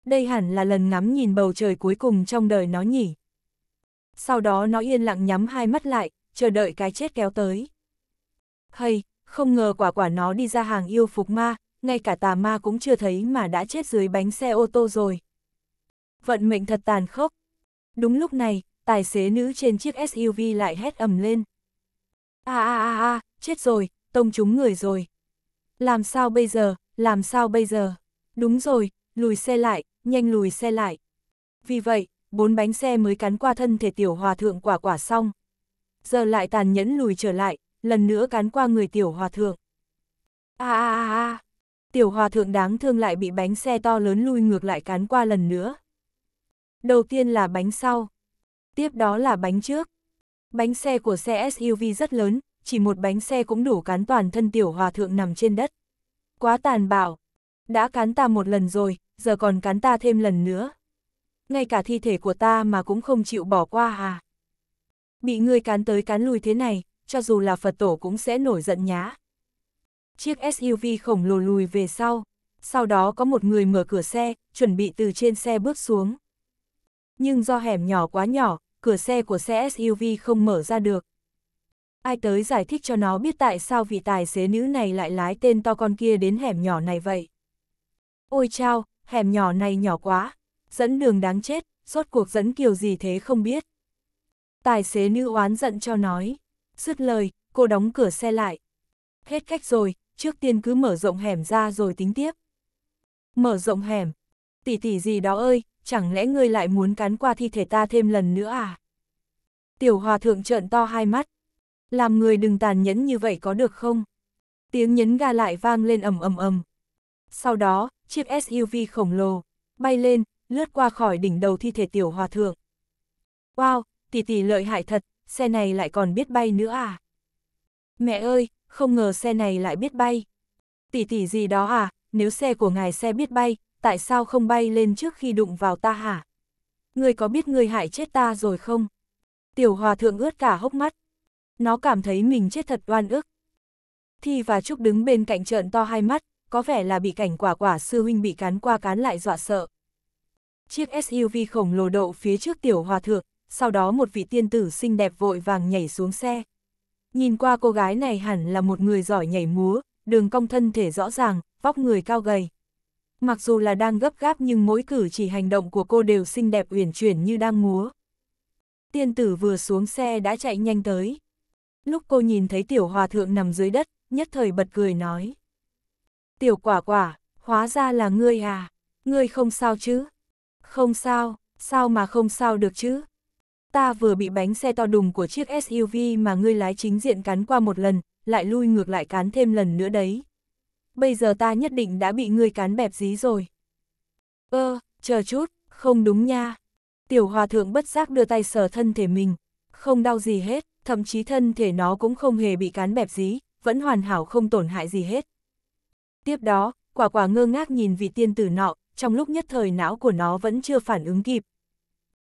Đây hẳn là lần ngắm nhìn bầu trời cuối cùng trong đời nó nhỉ. Sau đó nó yên lặng nhắm hai mắt lại, chờ đợi cái chết kéo tới. Hay, không ngờ quả quả nó đi ra hàng yêu phục ma, ngay cả tà ma cũng chưa thấy mà đã chết dưới bánh xe ô tô rồi. Vận mệnh thật tàn khốc. Đúng lúc này, tài xế nữ trên chiếc SUV lại hét ầm lên. a a a a, chết rồi, tông chúng người rồi. Làm sao bây giờ, làm sao bây giờ? Đúng rồi, lùi xe lại, nhanh lùi xe lại. Vì vậy, bốn bánh xe mới cắn qua thân thể tiểu hòa thượng quả quả xong. Giờ lại tàn nhẫn lùi trở lại, lần nữa cắn qua người tiểu hòa thượng. a a a a tiểu hòa thượng đáng thương lại bị bánh xe to lớn lui ngược lại cán qua lần nữa. Đầu tiên là bánh sau, tiếp đó là bánh trước. Bánh xe của xe SUV rất lớn, chỉ một bánh xe cũng đủ cán toàn thân tiểu hòa thượng nằm trên đất. Quá tàn bạo, đã cán ta một lần rồi, giờ còn cán ta thêm lần nữa. Ngay cả thi thể của ta mà cũng không chịu bỏ qua à. Bị ngươi cán tới cán lui thế này, cho dù là Phật tổ cũng sẽ nổi giận nhá. Chiếc SUV khổng lồ lùi về sau, sau đó có một người mở cửa xe, chuẩn bị từ trên xe bước xuống. Nhưng do hẻm nhỏ quá nhỏ, cửa xe của xe SUV không mở ra được, ai tới giải thích cho nó biết tại sao vị tài xế nữ này lại lái tên to con kia đến hẻm nhỏ này vậy. Ôi chao, hẻm nhỏ này nhỏ quá, dẫn đường đáng chết, rốt cuộc dẫn kiểu gì thế không biết. Tài xế nữ oán giận cho nói, dứt lời, cô đóng cửa xe lại. Hết cách rồi, trước tiên cứ mở rộng hẻm ra rồi tính tiếp. Mở rộng hẻm, tỷ tỷ gì đó ơi, chẳng lẽ ngươi lại muốn cắn qua thi thể ta thêm lần nữa à? Tiểu hòa thượng trợn to hai mắt, làm người đừng tàn nhẫn như vậy có được không? Tiếng nhấn ga lại vang lên ầm ầm ầm. Sau đó, chiếc SUV khổng lồ bay lên, lướt qua khỏi đỉnh đầu thi thể tiểu hòa thượng. Wow, tỷ tỷ lợi hại thật, xe này lại còn biết bay nữa à? Mẹ ơi, không ngờ xe này lại biết bay. Tỷ tỷ gì đó à, nếu xe của ngài xe biết bay, tại sao không bay lên trước khi đụng vào ta hả? Người có biết người hại chết ta rồi không? Tiểu hòa thượng ướt cả hốc mắt nó cảm thấy mình chết thật oan ức. Thi và Trúc đứng bên cạnh trợn to hai mắt, có vẻ là bị cảnh quả quả sư huynh bị cán qua cán lại dọa sợ. Chiếc SUV khổng lồ đậu phía trước tiểu hòa thượng, sau đó một vị tiên tử xinh đẹp vội vàng nhảy xuống xe. Nhìn qua cô gái này hẳn là một người giỏi nhảy múa, đường cong thân thể rõ ràng, vóc người cao gầy. Mặc dù là đang gấp gáp nhưng mỗi cử chỉ hành động của cô đều xinh đẹp uyển chuyển như đang múa. Tiên tử vừa xuống xe đã chạy nhanh tới. Lúc cô nhìn thấy tiểu hòa thượng nằm dưới đất, nhất thời bật cười nói. Tiểu quả quả, hóa ra là ngươi à, ngươi không sao chứ? Không sao, sao mà không sao được chứ? Ta vừa bị bánh xe to đùng của chiếc SUV mà ngươi lái chính diện cắn qua một lần, lại lui ngược lại cán thêm lần nữa đấy. Bây giờ ta nhất định đã bị ngươi cán bẹp dí rồi. Ơ, ờ, chờ chút, không đúng nha. Tiểu hòa thượng bất giác đưa tay sờ thân thể mình, không đau gì hết, thậm chí thân thể nó cũng không hề bị cán bẹp dí, vẫn hoàn hảo không tổn hại gì hết. Tiếp đó, quả quả ngơ ngác nhìn vị tiên tử nọ, trong lúc nhất thời não của nó vẫn chưa phản ứng kịp.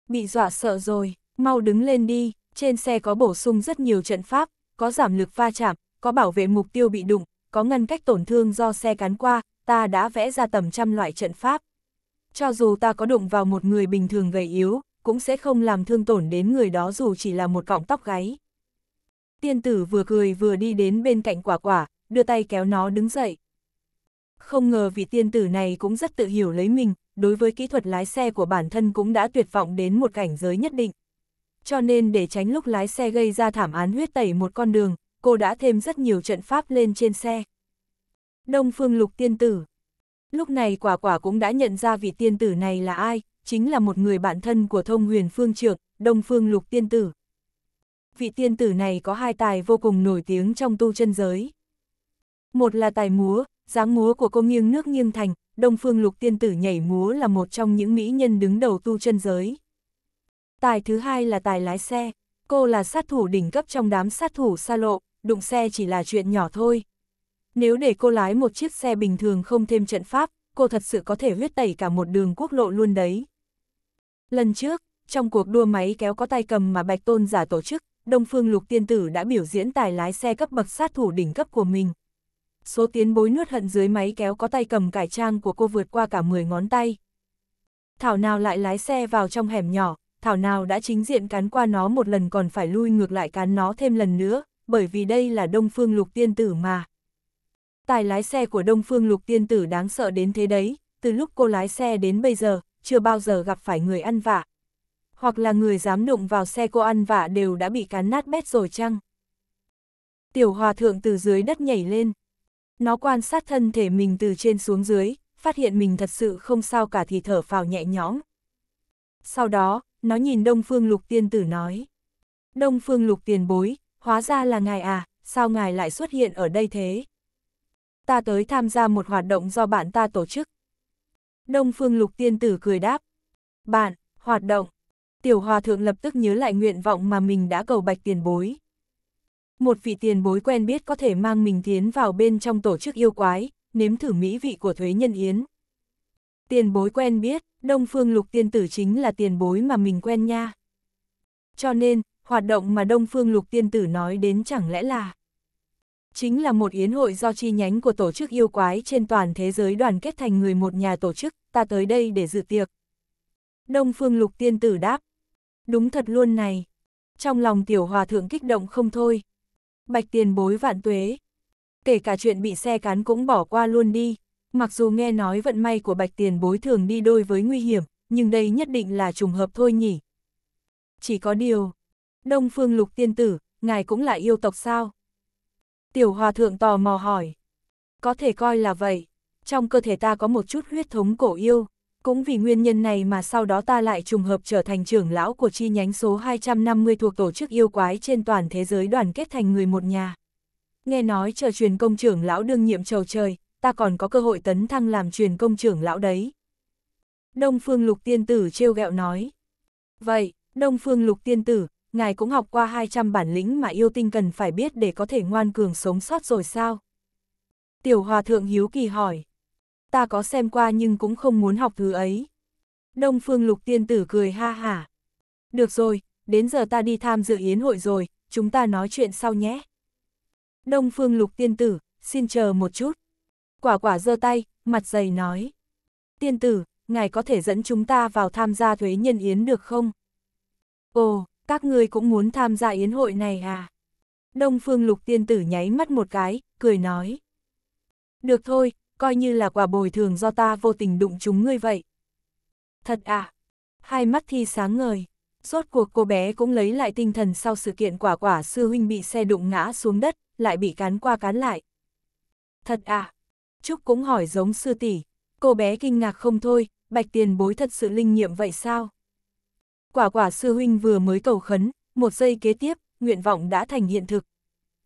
Bị dọa sợ rồi, mau đứng lên đi, trên xe có bổ sung rất nhiều trận pháp, có giảm lực va chạm, có bảo vệ mục tiêu bị đụng, có ngăn cách tổn thương do xe cán qua, ta đã vẽ ra tầm trăm loại trận pháp. Cho dù ta có đụng vào một người bình thường gầy yếu, cũng sẽ không làm thương tổn đến người đó dù chỉ là một cọng tóc gáy. Tiên tử vừa cười vừa đi đến bên cạnh quả quả, đưa tay kéo nó đứng dậy. Không ngờ vị tiên tử này cũng rất tự hiểu lấy mình, đối với kỹ thuật lái xe của bản thân cũng đã tuyệt vọng đến một cảnh giới nhất định. Cho nên để tránh lúc lái xe gây ra thảm án huyết tẩy một con đường, cô đã thêm rất nhiều trận pháp lên trên xe. Đông Phương Lục Tiên Tử Lúc này quả quả cũng đã nhận ra vị tiên tử này là ai, chính là một người bạn thân của thông huyền phương trượng, đông phương lục tiên tử. Vị tiên tử này có hai tài vô cùng nổi tiếng trong tu chân giới. Một là tài múa, dáng múa của cô nghiêng nước nghiêng thành, đông phương lục tiên tử nhảy múa là một trong những mỹ nhân đứng đầu tu chân giới. Tài thứ hai là tài lái xe, cô là sát thủ đỉnh cấp trong đám sát thủ xa lộ, đụng xe chỉ là chuyện nhỏ thôi. Nếu để cô lái một chiếc xe bình thường không thêm trận pháp, cô thật sự có thể huyết tẩy cả một đường quốc lộ luôn đấy. Lần trước, trong cuộc đua máy kéo có tay cầm mà Bạch Tôn giả tổ chức, Đông Phương Lục Tiên Tử đã biểu diễn tài lái xe cấp bậc sát thủ đỉnh cấp của mình. Số tiến bối nuốt hận dưới máy kéo có tay cầm cải trang của cô vượt qua cả 10 ngón tay. Thảo nào lại lái xe vào trong hẻm nhỏ, thảo nào đã chính diện cán qua nó một lần còn phải lui ngược lại cán nó thêm lần nữa, bởi vì đây là Đông Phương Lục Tiên Tử mà. Tài lái xe của Đông Phương Lục Tiên Tử đáng sợ đến thế đấy, từ lúc cô lái xe đến bây giờ, chưa bao giờ gặp phải người ăn vạ. Hoặc là người dám đụng vào xe cô ăn vạ đều đã bị cán nát bét rồi chăng? Tiểu hòa thượng từ dưới đất nhảy lên. Nó quan sát thân thể mình từ trên xuống dưới, phát hiện mình thật sự không sao cả thì thở phào nhẹ nhõm. Sau đó, nó nhìn Đông Phương Lục Tiên Tử nói. Đông Phương Lục Tiền Bối, hóa ra là ngài à, sao ngài lại xuất hiện ở đây thế? Ta tới tham gia một hoạt động do bạn ta tổ chức, Đông Phương Lục Tiên Tử cười đáp. Bạn, hoạt động. Tiểu Hòa Thượng lập tức nhớ lại nguyện vọng mà mình đã cầu bạch tiền bối. Một vị tiền bối quen biết có thể mang mình tiến vào bên trong tổ chức yêu quái, nếm thử mỹ vị của thuế nhân yến. Tiền bối quen biết, Đông Phương Lục Tiên Tử chính là tiền bối mà mình quen nha. Cho nên, hoạt động mà Đông Phương Lục Tiên Tử nói đến chẳng lẽ là chính là một yến hội do chi nhánh của tổ chức yêu quái trên toàn thế giới đoàn kết thành người một nhà tổ chức, ta tới đây để dự tiệc. Đông Phương Lục Tiên Tử đáp, đúng thật luôn này. Trong lòng tiểu hòa thượng kích động không thôi. Bạch tiền bối vạn tuế. Kể cả chuyện bị xe cán cũng bỏ qua luôn đi. Mặc dù nghe nói vận may của bạch tiền bối thường đi đôi với nguy hiểm, nhưng đây nhất định là trùng hợp thôi nhỉ. Chỉ có điều, Đông Phương Lục Tiên Tử, ngài cũng là yêu tộc sao? Tiểu hòa thượng tò mò hỏi. Có thể coi là vậy. Trong cơ thể ta có một chút huyết thống cổ yêu. Cũng vì nguyên nhân này mà sau đó ta lại trùng hợp trở thành trưởng lão của chi nhánh số 250 thuộc tổ chức yêu quái trên toàn thế giới đoàn kết thành người một nhà. Nghe nói chờ truyền công trưởng lão đương nhiệm trầu trời, ta còn có cơ hội tấn thăng làm truyền công trưởng lão đấy. Đông Phương Lục Tiên Tử trêu ghẹo nói. Vậy, Đông Phương Lục Tiên Tử, ngài cũng học qua 200 bản lĩnh mà yêu tinh cần phải biết để có thể ngoan cường sống sót rồi sao? Tiểu hòa thượng hiếu kỳ hỏi. Ta có xem qua nhưng cũng không muốn học thứ ấy. Đông phương lục tiên tử cười ha hả. Được rồi, đến giờ ta đi tham dự yến hội rồi, chúng ta nói chuyện sau nhé. Đông phương lục tiên tử, xin chờ một chút. Quả quả giơ tay, mặt dày nói. Tiên tử, ngài có thể dẫn chúng ta vào tham gia thuế nhân yến được không? Ồ, các ngươi cũng muốn tham gia yến hội này à? Đông Phương Lục Tiên Tử nháy mắt một cái, cười nói. Được thôi, coi như là quả bồi thường do ta vô tình đụng chúng ngươi vậy. Thật à? Hai mắt thi sáng ngời. Rốt cuộc cô bé cũng lấy lại tinh thần sau sự kiện quả quả sư huynh bị xe đụng ngã xuống đất, lại bị cán qua cán lại. Thật à? Trúc cũng hỏi giống sư tỷ. Cô bé kinh ngạc không thôi, bạch tiền bối thật sự linh nghiệm vậy sao? quả quả sư huynh vừa mới cầu khấn, một giây kế tiếp, nguyện vọng đã thành hiện thực.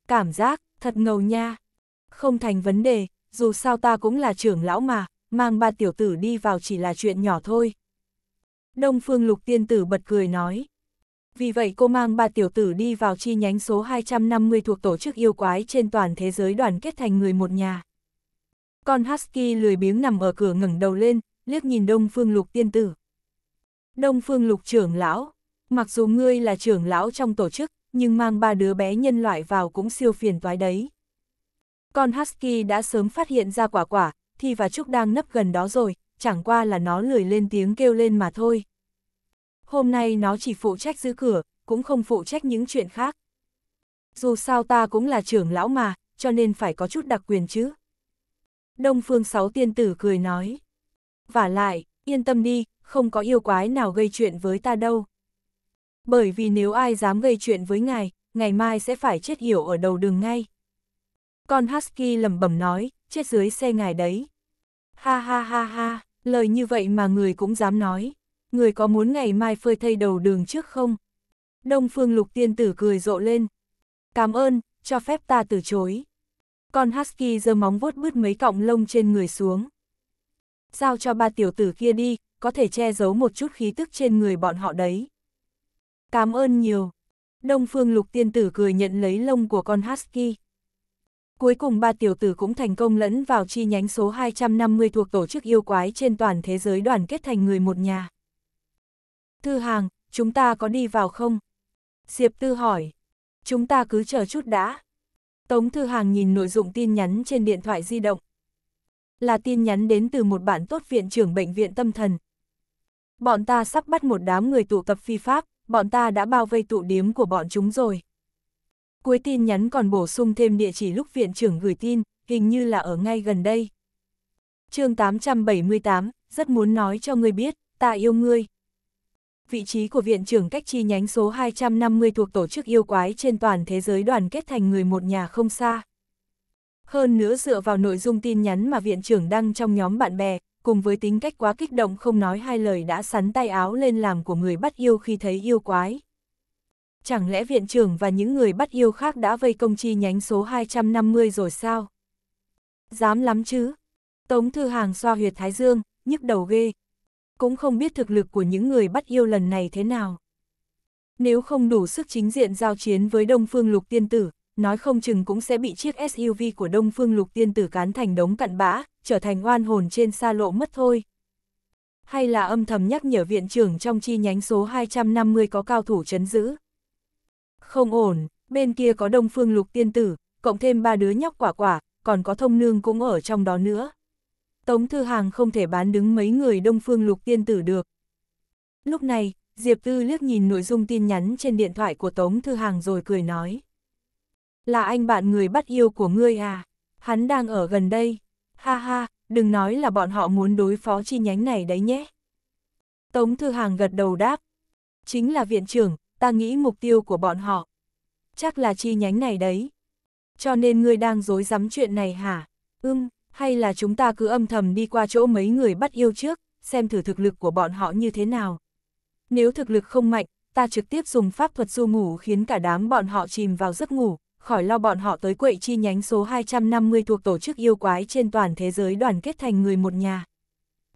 Cảm giác, thật ngầu nha. Không thành vấn đề, dù sao ta cũng là trưởng lão mà, mang ba tiểu tử đi vào chỉ là chuyện nhỏ thôi. Đông Phương Lục Tiên Tử bật cười nói. Vì vậy cô mang ba tiểu tử đi vào chi nhánh số 250 thuộc tổ chức yêu quái trên toàn thế giới đoàn kết thành người một nhà. Con Husky lười biếng nằm ở cửa ngẩng đầu lên, liếc nhìn Đông Phương Lục Tiên Tử, Đông Phương Lục trưởng lão, mặc dù ngươi là trưởng lão trong tổ chức, nhưng mang ba đứa bé nhân loại vào cũng siêu phiền toái đấy. Con Husky đã sớm phát hiện ra quả quả, thì và Trúc đang nấp gần đó rồi, chẳng qua là nó lười lên tiếng kêu lên mà thôi. Hôm nay nó chỉ phụ trách giữ cửa, cũng không phụ trách những chuyện khác. Dù sao ta cũng là trưởng lão mà, cho nên phải có chút đặc quyền chứ. Đông Phương Sáu Tiên Tử cười nói. Và lại, yên tâm đi, không có yêu quái nào gây chuyện với ta đâu. Bởi vì nếu ai dám gây chuyện với ngài, ngày mai sẽ phải chết hiểu ở đầu đường ngay. Con Husky lẩm bẩm nói, chết dưới xe ngài đấy. Ha ha ha ha, lời như vậy mà người cũng dám nói. Người có muốn ngày mai phơi thây đầu đường trước không? Đông phương lục tiên tử cười rộ lên. Cảm ơn, cho phép ta từ chối. Con Husky giơ móng vuốt bứt mấy cọng lông trên người xuống. Giao cho ba tiểu tử kia đi, có thể che giấu một chút khí tức trên người bọn họ đấy. Cảm ơn nhiều. Đông Phương Lục Tiên Tử cười nhận lấy lông của con Husky. Cuối cùng ba tiểu tử cũng thành công lẫn vào chi nhánh số 250 thuộc tổ chức yêu quái trên toàn thế giới đoàn kết thành người một nhà. Thư hàng, chúng ta có đi vào không? Diệp Tư hỏi. Chúng ta cứ chờ chút đã. Tống Thư Hàng nhìn nội dung tin nhắn trên điện thoại di động. Là tin nhắn đến từ một bạn tốt viện trưởng bệnh viện tâm thần, bọn ta sắp bắt một đám người tụ tập phi pháp, bọn ta đã bao vây tụ điếm của bọn chúng rồi. Cuối tin nhắn còn bổ sung thêm địa chỉ lúc viện trưởng gửi tin, hình như là ở ngay gần đây. chương 878, rất muốn nói cho ngươi biết, ta yêu ngươi. Vị trí của viện trưởng cách chi nhánh số 250 thuộc tổ chức yêu quái trên toàn thế giới đoàn kết thành người một nhà không xa. Hơn nữa dựa vào nội dung tin nhắn mà viện trưởng đăng trong nhóm bạn bè, cùng với tính cách quá kích động không nói hai lời đã sắn tay áo lên làm của người bắt yêu khi thấy yêu quái. Chẳng lẽ viện trưởng và những người bắt yêu khác đã vây công chi nhánh số 250 rồi sao? Dám lắm chứ. Tống Thư Hàng xoa huyệt Thái Dương, nhức đầu ghê. Cũng không biết thực lực của những người bắt yêu lần này thế nào. Nếu không đủ sức chính diện giao chiến với Đông Phương Lục Tiên Tử, nói không chừng cũng sẽ bị chiếc SUV của Đông Phương Lục Tiên tử cán thành đống cặn bã, trở thành oan hồn trên xa lộ mất thôi. Hay là âm thầm nhắc nhở viện trưởng trong chi nhánh số 250 có cao thủ chấn giữ. Không ổn, bên kia có Đông Phương Lục Tiên tử, cộng thêm ba đứa nhóc quả quả, còn có thông nương cũng ở trong đó nữa. Tống Thư Hàng không thể bán đứng mấy người Đông Phương Lục Tiên tử được. Lúc này, Diệp Tư liếc nhìn nội dung tin nhắn trên điện thoại của Tống Thư Hàng rồi cười nói là anh bạn người bắt yêu của ngươi à? Hắn đang ở gần đây. Ha ha, đừng nói là bọn họ muốn đối phó chi nhánh này đấy nhé. Tống Thư Hàng gật đầu đáp. Chính là viện trưởng, ta nghĩ mục tiêu của bọn họ. Chắc là chi nhánh này đấy. Cho nên ngươi đang dối rắm chuyện này hả? Ừm, hay là chúng ta cứ âm thầm đi qua chỗ mấy người bắt yêu trước, xem thử thực lực của bọn họ như thế nào. Nếu thực lực không mạnh, ta trực tiếp dùng pháp thuật du ngủ khiến cả đám bọn họ chìm vào giấc ngủ, khỏi lo bọn họ tới quậy chi nhánh số 250 thuộc tổ chức yêu quái trên toàn thế giới đoàn kết thành người một nhà.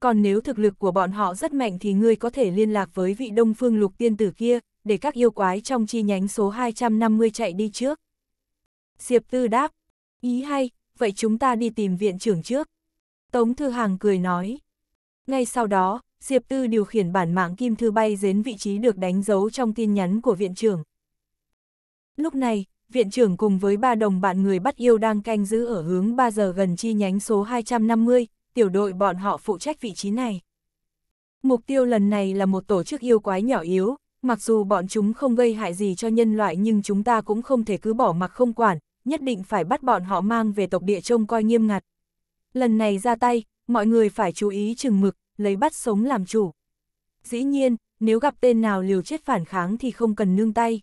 Còn nếu thực lực của bọn họ rất mạnh thì ngươi có thể liên lạc với vị đông phương lục tiên tử kia, để các yêu quái trong chi nhánh số 250 chạy đi trước. Diệp Tư đáp, ý hay, vậy chúng ta đi tìm viện trưởng trước. Tống Thư Hàng cười nói. Ngay sau đó, Diệp Tư điều khiển bản mạng kim thư bay đến vị trí được đánh dấu trong tin nhắn của viện trưởng. Lúc này, viện trưởng cùng với ba đồng bạn người bắt yêu đang canh giữ ở hướng 3 giờ gần chi nhánh số 250, tiểu đội bọn họ phụ trách vị trí này. Mục tiêu lần này là một tổ chức yêu quái nhỏ yếu, mặc dù bọn chúng không gây hại gì cho nhân loại nhưng chúng ta cũng không thể cứ bỏ mặc không quản, nhất định phải bắt bọn họ mang về tộc địa trông coi nghiêm ngặt. Lần này ra tay, mọi người phải chú ý chừng mực, lấy bắt sống làm chủ. Dĩ nhiên, nếu gặp tên nào liều chết phản kháng thì không cần nương tay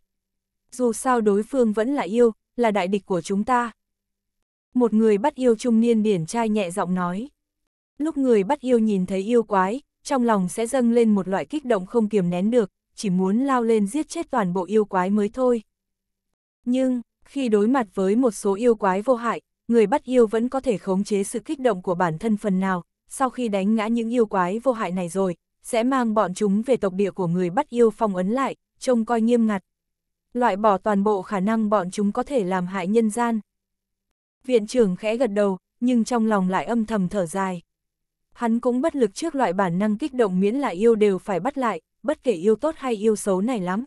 dù sao đối phương vẫn là yêu, là đại địch của chúng ta. Một người bắt yêu trung niên điển trai nhẹ giọng nói. Lúc người bắt yêu nhìn thấy yêu quái, trong lòng sẽ dâng lên một loại kích động không kiềm nén được, chỉ muốn lao lên giết chết toàn bộ yêu quái mới thôi. Nhưng, khi đối mặt với một số yêu quái vô hại, người bắt yêu vẫn có thể khống chế sự kích động của bản thân phần nào, sau khi đánh ngã những yêu quái vô hại này rồi, sẽ mang bọn chúng về tộc địa của người bắt yêu phong ấn lại, trông coi nghiêm ngặt loại bỏ toàn bộ khả năng bọn chúng có thể làm hại nhân gian. Viện trưởng khẽ gật đầu, nhưng trong lòng lại âm thầm thở dài. Hắn cũng bất lực trước loại bản năng kích động miễn là yêu đều phải bắt lại, bất kể yêu tốt hay yêu xấu này lắm.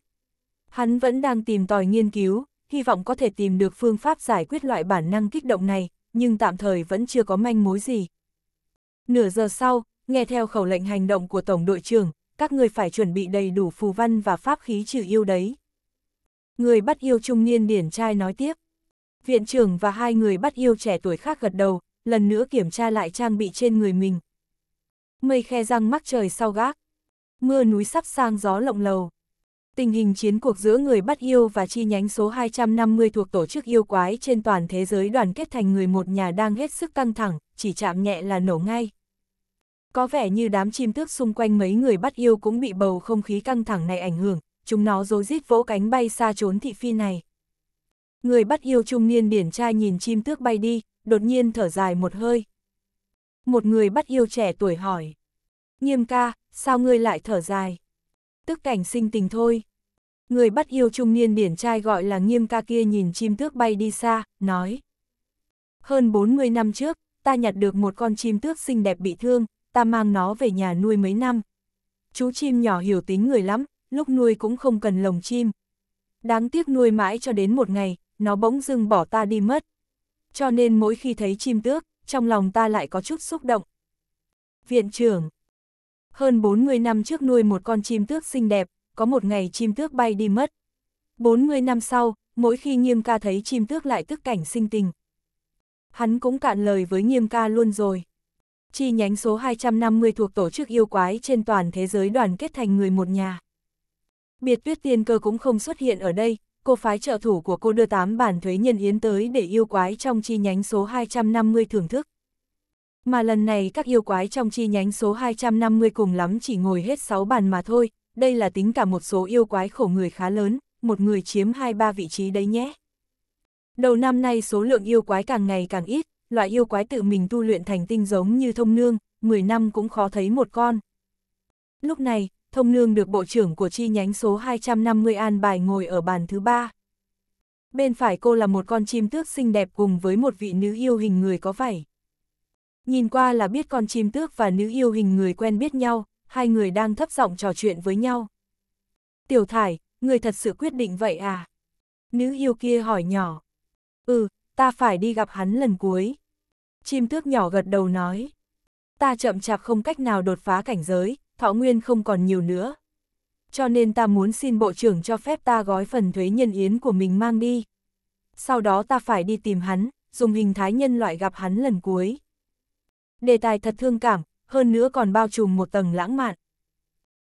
Hắn vẫn đang tìm tòi nghiên cứu, hy vọng có thể tìm được phương pháp giải quyết loại bản năng kích động này, nhưng tạm thời vẫn chưa có manh mối gì. Nửa giờ sau, nghe theo khẩu lệnh hành động của Tổng đội trưởng, các người phải chuẩn bị đầy đủ phù văn và pháp khí trừ yêu đấy. Người bắt yêu trung niên điển trai nói tiếp. Viện trưởng và hai người bắt yêu trẻ tuổi khác gật đầu, lần nữa kiểm tra lại trang bị trên người mình. Mây khe răng mắc trời sau gác. Mưa núi sắp sang gió lộng lầu. Tình hình chiến cuộc giữa người bắt yêu và chi nhánh số 250 thuộc tổ chức yêu quái trên toàn thế giới đoàn kết thành người một nhà đang hết sức căng thẳng, chỉ chạm nhẹ là nổ ngay. Có vẻ như đám chim tước xung quanh mấy người bắt yêu cũng bị bầu không khí căng thẳng này ảnh hưởng, chúng nó rối rít vỗ cánh bay xa trốn thị phi này. Người bắt yêu trung niên điển trai nhìn chim tước bay đi, đột nhiên thở dài một hơi. Một người bắt yêu trẻ tuổi hỏi. Nghiêm ca, sao ngươi lại thở dài? Tức cảnh sinh tình thôi. Người bắt yêu trung niên điển trai gọi là nghiêm ca kia nhìn chim tước bay đi xa, nói. Hơn 40 năm trước, ta nhặt được một con chim tước xinh đẹp bị thương, ta mang nó về nhà nuôi mấy năm. Chú chim nhỏ hiểu tính người lắm, lúc nuôi cũng không cần lồng chim. Đáng tiếc nuôi mãi cho đến một ngày, nó bỗng dưng bỏ ta đi mất. Cho nên mỗi khi thấy chim tước, trong lòng ta lại có chút xúc động. Viện trưởng Hơn 40 năm trước nuôi một con chim tước xinh đẹp, có một ngày chim tước bay đi mất. 40 năm sau, mỗi khi nghiêm ca thấy chim tước lại tức cảnh sinh tình. Hắn cũng cạn lời với nghiêm ca luôn rồi. Chi nhánh số 250 thuộc tổ chức yêu quái trên toàn thế giới đoàn kết thành người một nhà biệt tuyết tiên cơ cũng không xuất hiện ở đây, cô phái trợ thủ của cô đưa tám bản thuế nhân yến tới để yêu quái trong chi nhánh số 250 thưởng thức. Mà lần này các yêu quái trong chi nhánh số 250 cùng lắm chỉ ngồi hết 6 bàn mà thôi, đây là tính cả một số yêu quái khổ người khá lớn, một người chiếm 2-3 vị trí đấy nhé. Đầu năm nay số lượng yêu quái càng ngày càng ít, loại yêu quái tự mình tu luyện thành tinh giống như thông nương, 10 năm cũng khó thấy một con. Lúc này, thông lương được bộ trưởng của chi nhánh số 250 an bài ngồi ở bàn thứ ba. Bên phải cô là một con chim tước xinh đẹp cùng với một vị nữ yêu hình người có vảy. Nhìn qua là biết con chim tước và nữ yêu hình người quen biết nhau, hai người đang thấp giọng trò chuyện với nhau. Tiểu thải, người thật sự quyết định vậy à? Nữ yêu kia hỏi nhỏ. Ừ, ta phải đi gặp hắn lần cuối. Chim tước nhỏ gật đầu nói. Ta chậm chạp không cách nào đột phá cảnh giới, thọ nguyên không còn nhiều nữa. Cho nên ta muốn xin bộ trưởng cho phép ta gói phần thuế nhân yến của mình mang đi. Sau đó ta phải đi tìm hắn, dùng hình thái nhân loại gặp hắn lần cuối. Đề tài thật thương cảm, hơn nữa còn bao trùm một tầng lãng mạn.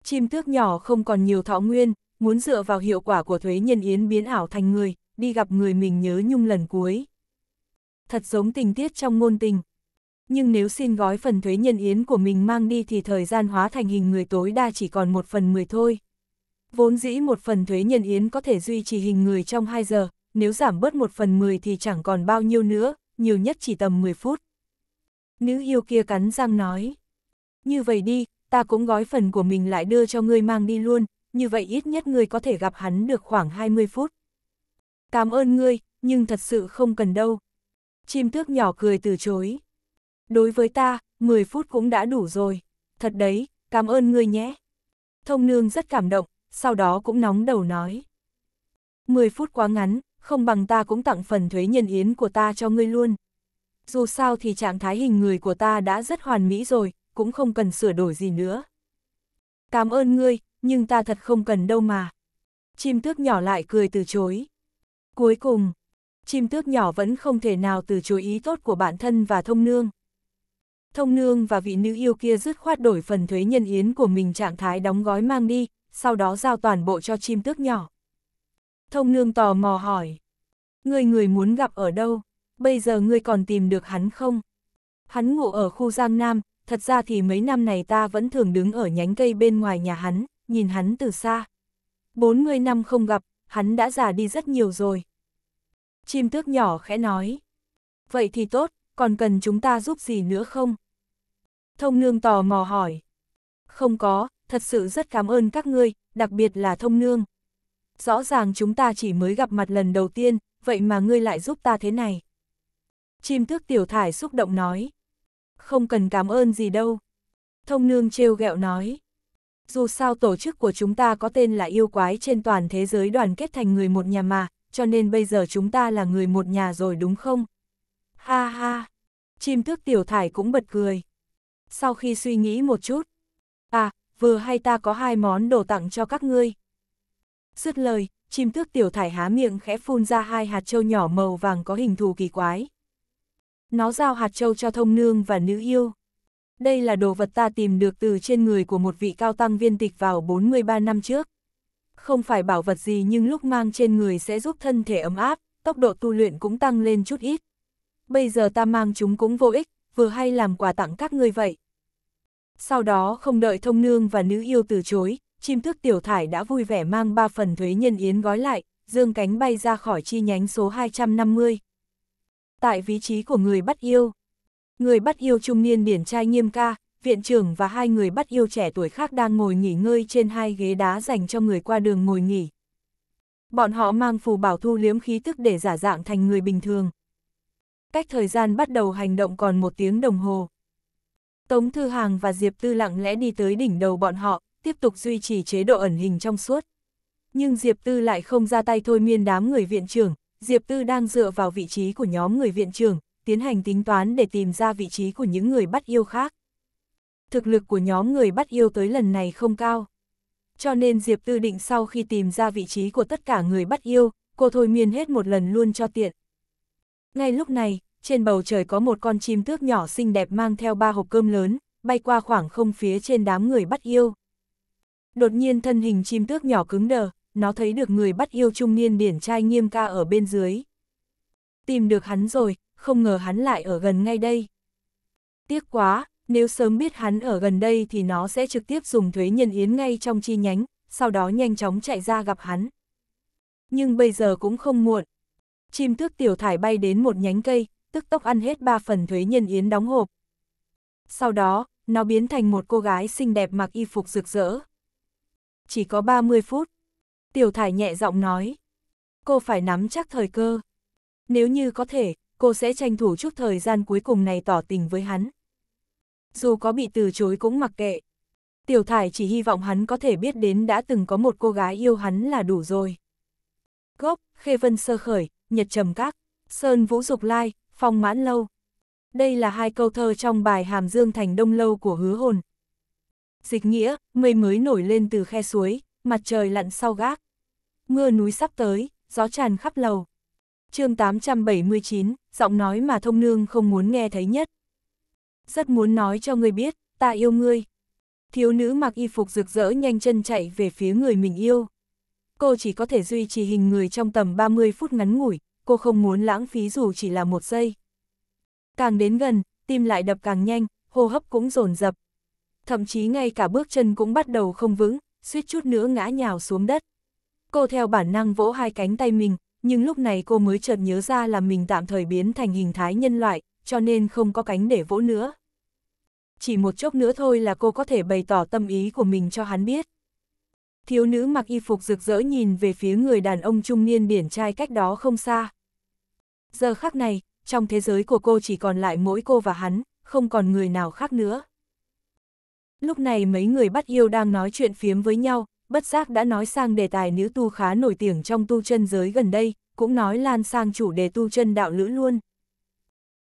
Chim tước nhỏ không còn nhiều thọ nguyên, muốn dựa vào hiệu quả của thuế nhân yến biến ảo thành người, đi gặp người mình nhớ nhung lần cuối. Thật giống tình tiết trong ngôn tình nhưng nếu xin gói phần thuế nhân yến của mình mang đi thì thời gian hóa thành hình người tối đa chỉ còn một phần mười thôi. Vốn dĩ một phần thuế nhân yến có thể duy trì hình người trong 2 giờ, nếu giảm bớt một phần mười thì chẳng còn bao nhiêu nữa, nhiều nhất chỉ tầm 10 phút. Nữ yêu kia cắn răng nói. Như vậy đi, ta cũng gói phần của mình lại đưa cho ngươi mang đi luôn, như vậy ít nhất ngươi có thể gặp hắn được khoảng 20 phút. Cảm ơn ngươi, nhưng thật sự không cần đâu. Chim tước nhỏ cười từ chối đối với ta, 10 phút cũng đã đủ rồi. Thật đấy, cảm ơn ngươi nhé. Thông nương rất cảm động, sau đó cũng nóng đầu nói. 10 phút quá ngắn, không bằng ta cũng tặng phần thuế nhân yến của ta cho ngươi luôn. Dù sao thì trạng thái hình người của ta đã rất hoàn mỹ rồi, cũng không cần sửa đổi gì nữa. Cảm ơn ngươi, nhưng ta thật không cần đâu mà. Chim tước nhỏ lại cười từ chối. Cuối cùng, chim tước nhỏ vẫn không thể nào từ chối ý tốt của bản thân và thông nương. Thông nương và vị nữ yêu kia dứt khoát đổi phần thuế nhân yến của mình trạng thái đóng gói mang đi, sau đó giao toàn bộ cho chim tước nhỏ. Thông nương tò mò hỏi, người người muốn gặp ở đâu, bây giờ ngươi còn tìm được hắn không? Hắn ngủ ở khu Giang Nam, thật ra thì mấy năm này ta vẫn thường đứng ở nhánh cây bên ngoài nhà hắn, nhìn hắn từ xa. 40 năm không gặp, hắn đã già đi rất nhiều rồi. Chim tước nhỏ khẽ nói, vậy thì tốt, còn cần chúng ta giúp gì nữa không? Thông nương tò mò hỏi. Không có, thật sự rất cảm ơn các ngươi, đặc biệt là thông nương. Rõ ràng chúng ta chỉ mới gặp mặt lần đầu tiên, vậy mà ngươi lại giúp ta thế này. Chim thước tiểu thải xúc động nói. Không cần cảm ơn gì đâu. Thông nương trêu ghẹo nói. Dù sao tổ chức của chúng ta có tên là yêu quái trên toàn thế giới đoàn kết thành người một nhà mà, cho nên bây giờ chúng ta là người một nhà rồi đúng không? Ha ha! Chim thước tiểu thải cũng bật cười. Sau khi suy nghĩ một chút. À, vừa hay ta có hai món đồ tặng cho các ngươi. Dứt lời, chim thước tiểu thải há miệng khẽ phun ra hai hạt trâu nhỏ màu vàng có hình thù kỳ quái. Nó giao hạt trâu cho thông nương và nữ yêu. Đây là đồ vật ta tìm được từ trên người của một vị cao tăng viên tịch vào 43 năm trước. Không phải bảo vật gì nhưng lúc mang trên người sẽ giúp thân thể ấm áp, tốc độ tu luyện cũng tăng lên chút ít bây giờ ta mang chúng cũng vô ích, vừa hay làm quà tặng các ngươi vậy. Sau đó không đợi thông nương và nữ yêu từ chối, chim thức tiểu thải đã vui vẻ mang ba phần thuế nhân yến gói lại, dương cánh bay ra khỏi chi nhánh số 250. Tại vị trí của người bắt yêu, người bắt yêu trung niên điển trai nghiêm ca, viện trưởng và hai người bắt yêu trẻ tuổi khác đang ngồi nghỉ ngơi trên hai ghế đá dành cho người qua đường ngồi nghỉ. Bọn họ mang phù bảo thu liếm khí tức để giả dạng thành người bình thường cách thời gian bắt đầu hành động còn một tiếng đồng hồ. Tống Thư Hàng và Diệp Tư lặng lẽ đi tới đỉnh đầu bọn họ, tiếp tục duy trì chế độ ẩn hình trong suốt. Nhưng Diệp Tư lại không ra tay thôi miên đám người viện trưởng, Diệp Tư đang dựa vào vị trí của nhóm người viện trưởng, tiến hành tính toán để tìm ra vị trí của những người bắt yêu khác. Thực lực của nhóm người bắt yêu tới lần này không cao. Cho nên Diệp Tư định sau khi tìm ra vị trí của tất cả người bắt yêu, cô thôi miên hết một lần luôn cho tiện, ngay lúc này, trên bầu trời có một con chim tước nhỏ xinh đẹp mang theo ba hộp cơm lớn, bay qua khoảng không phía trên đám người bắt yêu. Đột nhiên thân hình chim tước nhỏ cứng đờ, nó thấy được người bắt yêu trung niên điển trai nghiêm ca ở bên dưới. Tìm được hắn rồi, không ngờ hắn lại ở gần ngay đây. Tiếc quá, nếu sớm biết hắn ở gần đây thì nó sẽ trực tiếp dùng thuế nhân yến ngay trong chi nhánh, sau đó nhanh chóng chạy ra gặp hắn. Nhưng bây giờ cũng không muộn, Chim thước tiểu thải bay đến một nhánh cây, tức tốc ăn hết ba phần thuế nhân yến đóng hộp. Sau đó, nó biến thành một cô gái xinh đẹp mặc y phục rực rỡ. Chỉ có 30 phút. Tiểu thải nhẹ giọng nói. Cô phải nắm chắc thời cơ. Nếu như có thể, cô sẽ tranh thủ chút thời gian cuối cùng này tỏ tình với hắn. Dù có bị từ chối cũng mặc kệ. Tiểu thải chỉ hy vọng hắn có thể biết đến đã từng có một cô gái yêu hắn là đủ rồi. Gốc, Khê Vân sơ khởi, Nhật Trầm Các, Sơn Vũ Dục Lai, Phong Mãn Lâu. Đây là hai câu thơ trong bài Hàm Dương Thành Đông Lâu của hứa hồn. Dịch nghĩa, mây mới nổi lên từ khe suối, mặt trời lặn sau gác. Mưa núi sắp tới, gió tràn khắp lầu. chương 879, giọng nói mà thông nương không muốn nghe thấy nhất. Rất muốn nói cho người biết, ta yêu ngươi. Thiếu nữ mặc y phục rực rỡ nhanh chân chạy về phía người mình yêu cô chỉ có thể duy trì hình người trong tầm 30 phút ngắn ngủi, cô không muốn lãng phí dù chỉ là một giây. Càng đến gần, tim lại đập càng nhanh, hô hấp cũng dồn dập. Thậm chí ngay cả bước chân cũng bắt đầu không vững, suýt chút nữa ngã nhào xuống đất. Cô theo bản năng vỗ hai cánh tay mình, nhưng lúc này cô mới chợt nhớ ra là mình tạm thời biến thành hình thái nhân loại, cho nên không có cánh để vỗ nữa. Chỉ một chốc nữa thôi là cô có thể bày tỏ tâm ý của mình cho hắn biết. Thiếu nữ mặc y phục rực rỡ nhìn về phía người đàn ông trung niên điển trai cách đó không xa. Giờ khắc này, trong thế giới của cô chỉ còn lại mỗi cô và hắn, không còn người nào khác nữa. Lúc này mấy người bắt yêu đang nói chuyện phiếm với nhau, bất giác đã nói sang đề tài nữ tu khá nổi tiếng trong tu chân giới gần đây, cũng nói lan sang chủ đề tu chân đạo lữ luôn.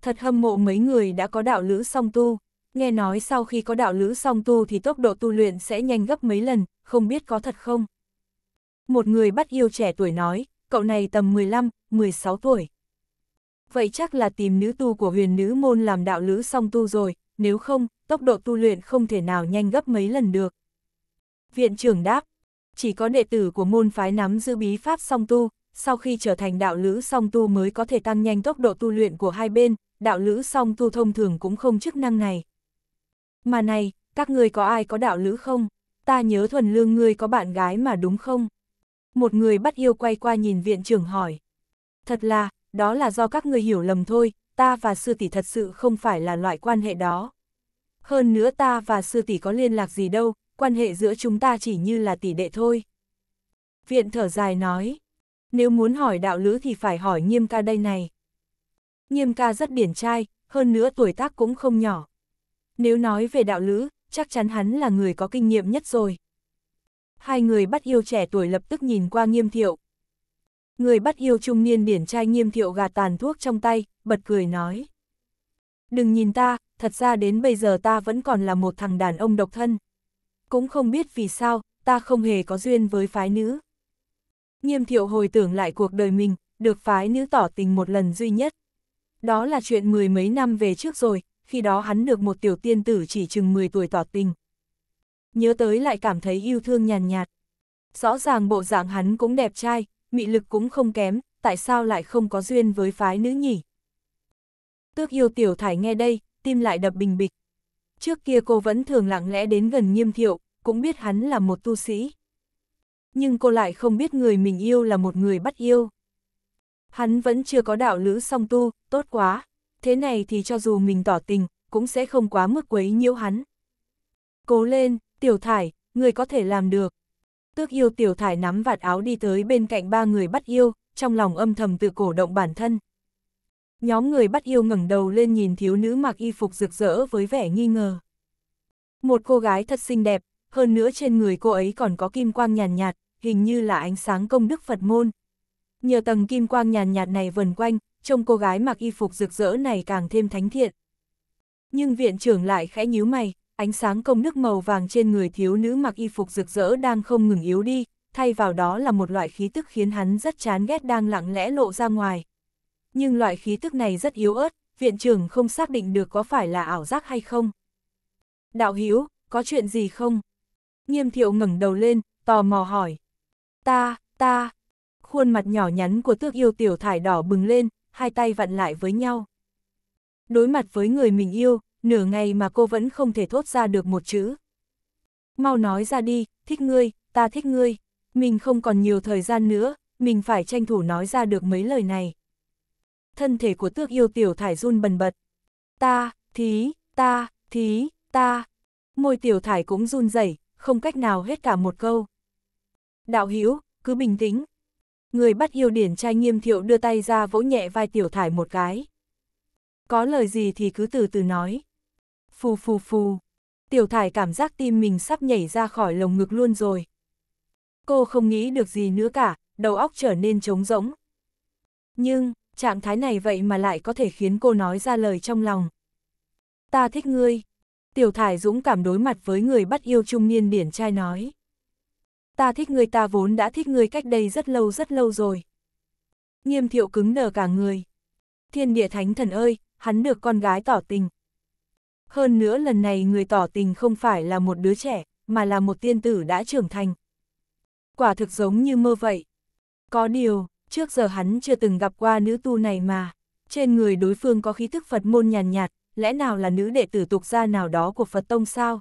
Thật hâm mộ mấy người đã có đạo lữ song tu, nghe nói sau khi có đạo lữ song tu thì tốc độ tu luyện sẽ nhanh gấp mấy lần, không biết có thật không? Một người bắt yêu trẻ tuổi nói, cậu này tầm 15, 16 tuổi. Vậy chắc là tìm nữ tu của huyền nữ môn làm đạo lữ song tu rồi, nếu không, tốc độ tu luyện không thể nào nhanh gấp mấy lần được. Viện trưởng đáp, chỉ có đệ tử của môn phái nắm giữ bí pháp song tu, sau khi trở thành đạo lữ song tu mới có thể tăng nhanh tốc độ tu luyện của hai bên, đạo lữ song tu thông thường cũng không chức năng này. Mà này, các người có ai có đạo lữ không? ta nhớ thuần lương ngươi có bạn gái mà đúng không? Một người bắt yêu quay qua nhìn viện trưởng hỏi. Thật là, đó là do các người hiểu lầm thôi, ta và sư tỷ thật sự không phải là loại quan hệ đó. Hơn nữa ta và sư tỷ có liên lạc gì đâu, quan hệ giữa chúng ta chỉ như là tỷ đệ thôi. Viện thở dài nói, nếu muốn hỏi đạo lữ thì phải hỏi nghiêm ca đây này. Nghiêm ca rất điển trai, hơn nữa tuổi tác cũng không nhỏ. Nếu nói về đạo lữ, chắc chắn hắn là người có kinh nghiệm nhất rồi. Hai người bắt yêu trẻ tuổi lập tức nhìn qua nghiêm thiệu. Người bắt yêu trung niên điển trai nghiêm thiệu gạt tàn thuốc trong tay, bật cười nói. Đừng nhìn ta, thật ra đến bây giờ ta vẫn còn là một thằng đàn ông độc thân. Cũng không biết vì sao, ta không hề có duyên với phái nữ. Nghiêm thiệu hồi tưởng lại cuộc đời mình, được phái nữ tỏ tình một lần duy nhất. Đó là chuyện mười mấy năm về trước rồi, khi đó hắn được một tiểu tiên tử chỉ chừng 10 tuổi tỏ tình. Nhớ tới lại cảm thấy yêu thương nhàn nhạt, nhạt. Rõ ràng bộ dạng hắn cũng đẹp trai, mị lực cũng không kém, tại sao lại không có duyên với phái nữ nhỉ? Tước yêu tiểu thải nghe đây, tim lại đập bình bịch. Trước kia cô vẫn thường lặng lẽ đến gần nghiêm thiệu, cũng biết hắn là một tu sĩ. Nhưng cô lại không biết người mình yêu là một người bắt yêu. Hắn vẫn chưa có đạo lữ song tu, tốt quá thế này thì cho dù mình tỏ tình, cũng sẽ không quá mức quấy nhiễu hắn. Cố lên, tiểu thải, người có thể làm được. Tước yêu tiểu thải nắm vạt áo đi tới bên cạnh ba người bắt yêu, trong lòng âm thầm tự cổ động bản thân. Nhóm người bắt yêu ngẩng đầu lên nhìn thiếu nữ mặc y phục rực rỡ với vẻ nghi ngờ. Một cô gái thật xinh đẹp, hơn nữa trên người cô ấy còn có kim quang nhàn nhạt, nhạt, hình như là ánh sáng công đức Phật môn. Nhờ tầng kim quang nhàn nhạt, nhạt này vần quanh, trông cô gái mặc y phục rực rỡ này càng thêm thánh thiện. Nhưng viện trưởng lại khẽ nhíu mày, ánh sáng công nước màu vàng trên người thiếu nữ mặc y phục rực rỡ đang không ngừng yếu đi, thay vào đó là một loại khí tức khiến hắn rất chán ghét đang lặng lẽ lộ ra ngoài. Nhưng loại khí tức này rất yếu ớt, viện trưởng không xác định được có phải là ảo giác hay không. Đạo Hiếu, có chuyện gì không? Nghiêm thiệu ngẩng đầu lên, tò mò hỏi. Ta, ta, khuôn mặt nhỏ nhắn của tước yêu tiểu thải đỏ bừng lên, hai tay vặn lại với nhau. Đối mặt với người mình yêu, nửa ngày mà cô vẫn không thể thốt ra được một chữ. Mau nói ra đi, thích ngươi, ta thích ngươi, mình không còn nhiều thời gian nữa, mình phải tranh thủ nói ra được mấy lời này. Thân thể của tước yêu tiểu thải run bần bật. Ta, thí, ta, thí, ta. Môi tiểu thải cũng run rẩy, không cách nào hết cả một câu. Đạo Hữu cứ bình tĩnh, Người bắt yêu điển trai nghiêm thiệu đưa tay ra vỗ nhẹ vai tiểu thải một cái. Có lời gì thì cứ từ từ nói. Phù phù phù. Tiểu thải cảm giác tim mình sắp nhảy ra khỏi lồng ngực luôn rồi. Cô không nghĩ được gì nữa cả, đầu óc trở nên trống rỗng. Nhưng, trạng thái này vậy mà lại có thể khiến cô nói ra lời trong lòng. Ta thích ngươi. Tiểu thải dũng cảm đối mặt với người bắt yêu trung niên điển trai nói ta thích người ta vốn đã thích người cách đây rất lâu rất lâu rồi. Nghiêm thiệu cứng nở cả người. Thiên địa thánh thần ơi, hắn được con gái tỏ tình. Hơn nữa lần này người tỏ tình không phải là một đứa trẻ, mà là một tiên tử đã trưởng thành. Quả thực giống như mơ vậy. Có điều, trước giờ hắn chưa từng gặp qua nữ tu này mà. Trên người đối phương có khí thức Phật môn nhàn nhạt, nhạt, lẽ nào là nữ đệ tử tục gia nào đó của Phật Tông sao?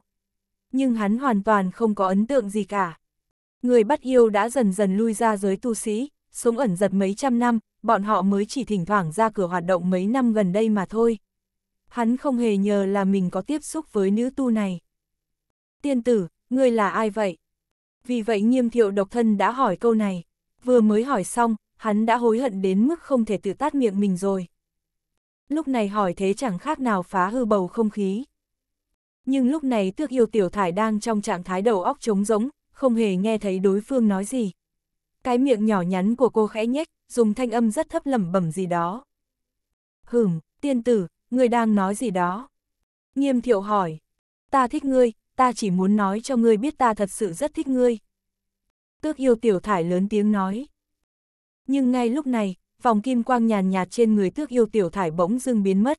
Nhưng hắn hoàn toàn không có ấn tượng gì cả. Người bắt yêu đã dần dần lui ra giới tu sĩ, sống ẩn giật mấy trăm năm, bọn họ mới chỉ thỉnh thoảng ra cửa hoạt động mấy năm gần đây mà thôi. Hắn không hề nhờ là mình có tiếp xúc với nữ tu này. Tiên tử, ngươi là ai vậy? Vì vậy nghiêm thiệu độc thân đã hỏi câu này. Vừa mới hỏi xong, hắn đã hối hận đến mức không thể tự tát miệng mình rồi. Lúc này hỏi thế chẳng khác nào phá hư bầu không khí. Nhưng lúc này tước yêu tiểu thải đang trong trạng thái đầu óc trống rỗng, không hề nghe thấy đối phương nói gì. Cái miệng nhỏ nhắn của cô khẽ nhếch, dùng thanh âm rất thấp lẩm bẩm gì đó. Hửm, tiên tử, ngươi đang nói gì đó? Nghiêm thiệu hỏi. Ta thích ngươi, ta chỉ muốn nói cho ngươi biết ta thật sự rất thích ngươi. Tước yêu tiểu thải lớn tiếng nói. Nhưng ngay lúc này, vòng kim quang nhàn nhạt trên người tước yêu tiểu thải bỗng dưng biến mất.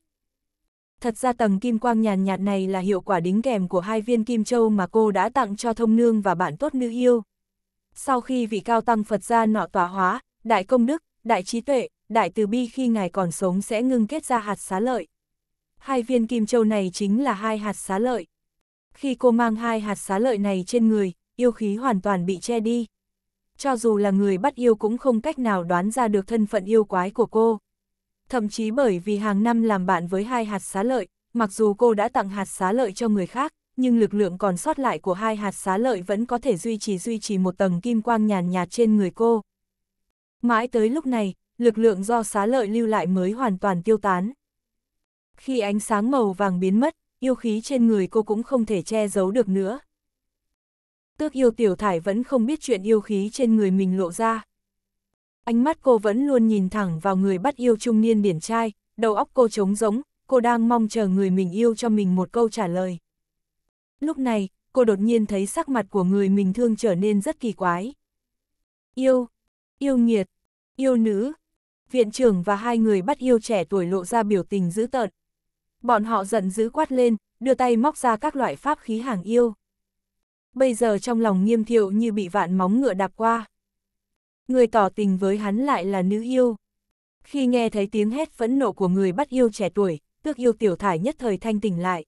Thật ra tầng kim quang nhàn nhạt này là hiệu quả đính kèm của hai viên kim châu mà cô đã tặng cho thông nương và bạn tốt nữ yêu. Sau khi vị cao tăng Phật gia nọ tỏa hóa, đại công đức, đại trí tuệ, đại từ bi khi ngài còn sống sẽ ngưng kết ra hạt xá lợi. Hai viên kim châu này chính là hai hạt xá lợi. Khi cô mang hai hạt xá lợi này trên người, yêu khí hoàn toàn bị che đi. Cho dù là người bắt yêu cũng không cách nào đoán ra được thân phận yêu quái của cô. Thậm chí bởi vì hàng năm làm bạn với hai hạt xá lợi, mặc dù cô đã tặng hạt xá lợi cho người khác, nhưng lực lượng còn sót lại của hai hạt xá lợi vẫn có thể duy trì duy trì một tầng kim quang nhàn nhạt trên người cô. Mãi tới lúc này, lực lượng do xá lợi lưu lại mới hoàn toàn tiêu tán. Khi ánh sáng màu vàng biến mất, yêu khí trên người cô cũng không thể che giấu được nữa. Tước yêu tiểu thải vẫn không biết chuyện yêu khí trên người mình lộ ra, ánh mắt cô vẫn luôn nhìn thẳng vào người bắt yêu trung niên điển trai, đầu óc cô trống rỗng, cô đang mong chờ người mình yêu cho mình một câu trả lời. Lúc này, cô đột nhiên thấy sắc mặt của người mình thương trở nên rất kỳ quái. Yêu, yêu nghiệt, yêu nữ, viện trưởng và hai người bắt yêu trẻ tuổi lộ ra biểu tình dữ tợn. Bọn họ giận dữ quát lên, đưa tay móc ra các loại pháp khí hàng yêu. Bây giờ trong lòng nghiêm thiệu như bị vạn móng ngựa đạp qua người tỏ tình với hắn lại là nữ yêu. Khi nghe thấy tiếng hét phẫn nộ của người bắt yêu trẻ tuổi, tước yêu tiểu thải nhất thời thanh tỉnh lại.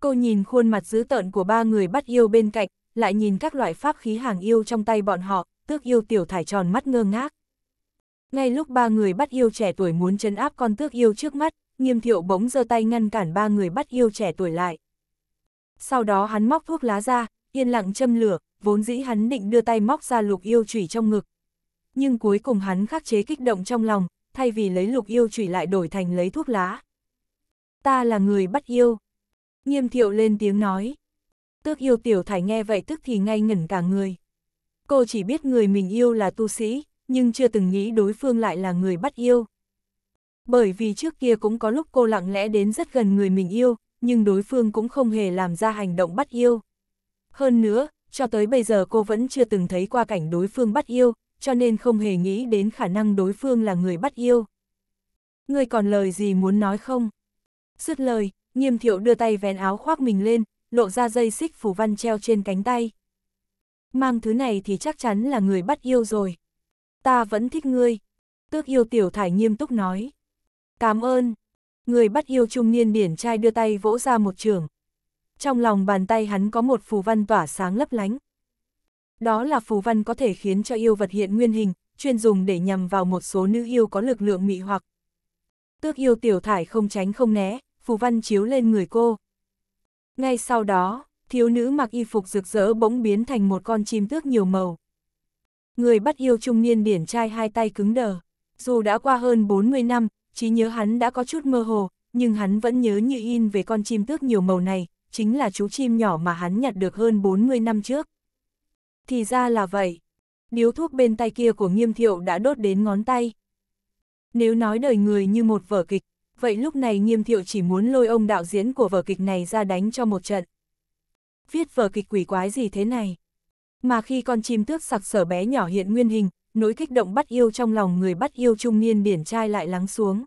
Cô nhìn khuôn mặt dữ tợn của ba người bắt yêu bên cạnh, lại nhìn các loại pháp khí hàng yêu trong tay bọn họ, tước yêu tiểu thải tròn mắt ngơ ngác. Ngay lúc ba người bắt yêu trẻ tuổi muốn chấn áp con tước yêu trước mắt, nghiêm thiệu bỗng giơ tay ngăn cản ba người bắt yêu trẻ tuổi lại. Sau đó hắn móc thuốc lá ra, yên lặng châm lửa, vốn dĩ hắn định đưa tay móc ra lục yêu chủy trong ngực, nhưng cuối cùng hắn khắc chế kích động trong lòng, thay vì lấy lục yêu chủy lại đổi thành lấy thuốc lá. Ta là người bắt yêu. Nghiêm thiệu lên tiếng nói. Tước yêu tiểu thải nghe vậy tức thì ngay ngẩn cả người. Cô chỉ biết người mình yêu là tu sĩ, nhưng chưa từng nghĩ đối phương lại là người bắt yêu. Bởi vì trước kia cũng có lúc cô lặng lẽ đến rất gần người mình yêu, nhưng đối phương cũng không hề làm ra hành động bắt yêu. Hơn nữa, cho tới bây giờ cô vẫn chưa từng thấy qua cảnh đối phương bắt yêu, cho nên không hề nghĩ đến khả năng đối phương là người bắt yêu. Người còn lời gì muốn nói không? Dứt lời, nghiêm thiệu đưa tay vén áo khoác mình lên, lộ ra dây xích phủ văn treo trên cánh tay. Mang thứ này thì chắc chắn là người bắt yêu rồi. Ta vẫn thích ngươi. Tước yêu tiểu thải nghiêm túc nói. Cảm ơn. Người bắt yêu trung niên điển trai đưa tay vỗ ra một trường. Trong lòng bàn tay hắn có một phù văn tỏa sáng lấp lánh. Đó là phù văn có thể khiến cho yêu vật hiện nguyên hình, chuyên dùng để nhằm vào một số nữ yêu có lực lượng mị hoặc. Tước yêu tiểu thải không tránh không né, phù văn chiếu lên người cô. Ngay sau đó, thiếu nữ mặc y phục rực rỡ bỗng biến thành một con chim tước nhiều màu. Người bắt yêu trung niên điển trai hai tay cứng đờ. Dù đã qua hơn 40 năm, trí nhớ hắn đã có chút mơ hồ, nhưng hắn vẫn nhớ như in về con chim tước nhiều màu này, chính là chú chim nhỏ mà hắn nhặt được hơn 40 năm trước. Thì ra là vậy. Điếu thuốc bên tay kia của nghiêm thiệu đã đốt đến ngón tay. Nếu nói đời người như một vở kịch, vậy lúc này nghiêm thiệu chỉ muốn lôi ông đạo diễn của vở kịch này ra đánh cho một trận. Viết vở kịch quỷ quái gì thế này? Mà khi con chim tước sặc sở bé nhỏ hiện nguyên hình, nỗi kích động bắt yêu trong lòng người bắt yêu trung niên điển trai lại lắng xuống.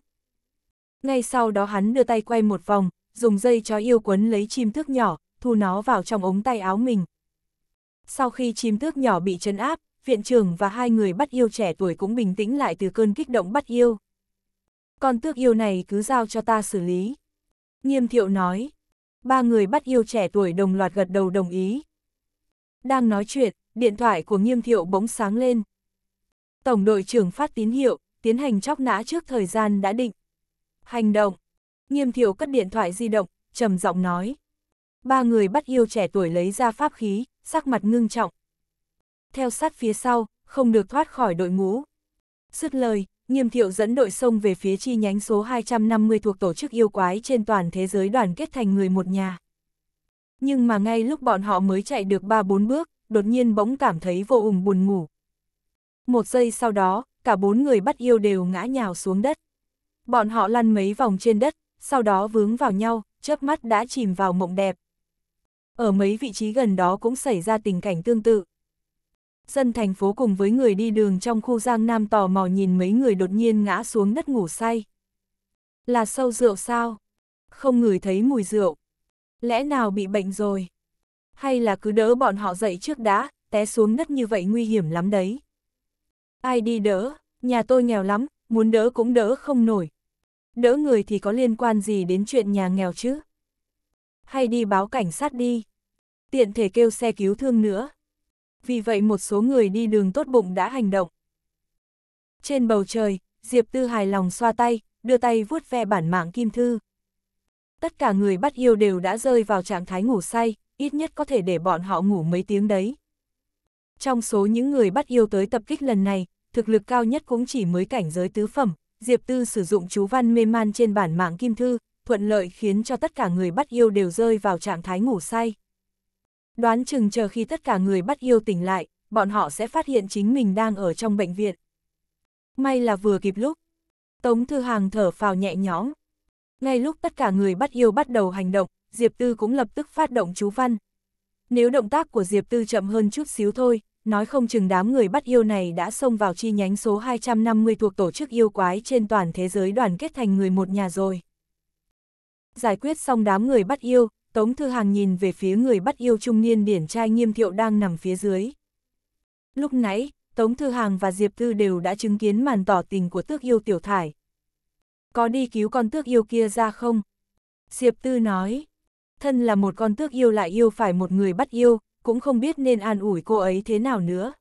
Ngay sau đó hắn đưa tay quay một vòng, dùng dây cho yêu quấn lấy chim tước nhỏ, thu nó vào trong ống tay áo mình, sau khi chim tước nhỏ bị chấn áp, viện trưởng và hai người bắt yêu trẻ tuổi cũng bình tĩnh lại từ cơn kích động bắt yêu. Con tước yêu này cứ giao cho ta xử lý. Nghiêm thiệu nói. Ba người bắt yêu trẻ tuổi đồng loạt gật đầu đồng ý. Đang nói chuyện, điện thoại của nghiêm thiệu bỗng sáng lên. Tổng đội trưởng phát tín hiệu, tiến hành chóc nã trước thời gian đã định. Hành động. Nghiêm thiệu cất điện thoại di động, trầm giọng nói. Ba người bắt yêu trẻ tuổi lấy ra pháp khí, sắc mặt ngưng trọng. Theo sát phía sau, không được thoát khỏi đội ngũ. Dứt lời, nghiêm thiệu dẫn đội sông về phía chi nhánh số 250 thuộc tổ chức yêu quái trên toàn thế giới đoàn kết thành người một nhà. Nhưng mà ngay lúc bọn họ mới chạy được 3-4 bước, đột nhiên bỗng cảm thấy vô ủng buồn ngủ. Một giây sau đó, cả bốn người bắt yêu đều ngã nhào xuống đất. Bọn họ lăn mấy vòng trên đất, sau đó vướng vào nhau, chớp mắt đã chìm vào mộng đẹp ở mấy vị trí gần đó cũng xảy ra tình cảnh tương tự. Dân thành phố cùng với người đi đường trong khu Giang Nam tò mò nhìn mấy người đột nhiên ngã xuống đất ngủ say. Là sâu rượu sao? Không ngửi thấy mùi rượu. Lẽ nào bị bệnh rồi? Hay là cứ đỡ bọn họ dậy trước đã, té xuống đất như vậy nguy hiểm lắm đấy. Ai đi đỡ, nhà tôi nghèo lắm, muốn đỡ cũng đỡ không nổi. Đỡ người thì có liên quan gì đến chuyện nhà nghèo chứ? Hay đi báo cảnh sát đi tiện thể kêu xe cứu thương nữa. Vì vậy một số người đi đường tốt bụng đã hành động. Trên bầu trời, Diệp Tư hài lòng xoa tay, đưa tay vuốt ve bản mạng kim thư. Tất cả người bắt yêu đều đã rơi vào trạng thái ngủ say, ít nhất có thể để bọn họ ngủ mấy tiếng đấy. Trong số những người bắt yêu tới tập kích lần này, thực lực cao nhất cũng chỉ mới cảnh giới tứ phẩm, Diệp Tư sử dụng chú văn mê man trên bản mạng kim thư, thuận lợi khiến cho tất cả người bắt yêu đều rơi vào trạng thái ngủ say. Đoán chừng chờ khi tất cả người bắt yêu tỉnh lại, bọn họ sẽ phát hiện chính mình đang ở trong bệnh viện. May là vừa kịp lúc. Tống Thư Hàng thở phào nhẹ nhõm. Ngay lúc tất cả người bắt yêu bắt đầu hành động, Diệp Tư cũng lập tức phát động chú văn. Nếu động tác của Diệp Tư chậm hơn chút xíu thôi, nói không chừng đám người bắt yêu này đã xông vào chi nhánh số 250 thuộc tổ chức yêu quái trên toàn thế giới đoàn kết thành người một nhà rồi. Giải quyết xong đám người bắt yêu, Tống Thư Hàng nhìn về phía người bắt yêu trung niên điển trai nghiêm thiệu đang nằm phía dưới. Lúc nãy, Tống Thư Hàng và Diệp Thư đều đã chứng kiến màn tỏ tình của tước yêu tiểu thải. Có đi cứu con tước yêu kia ra không? Diệp Tư nói, thân là một con tước yêu lại yêu phải một người bắt yêu, cũng không biết nên an ủi cô ấy thế nào nữa.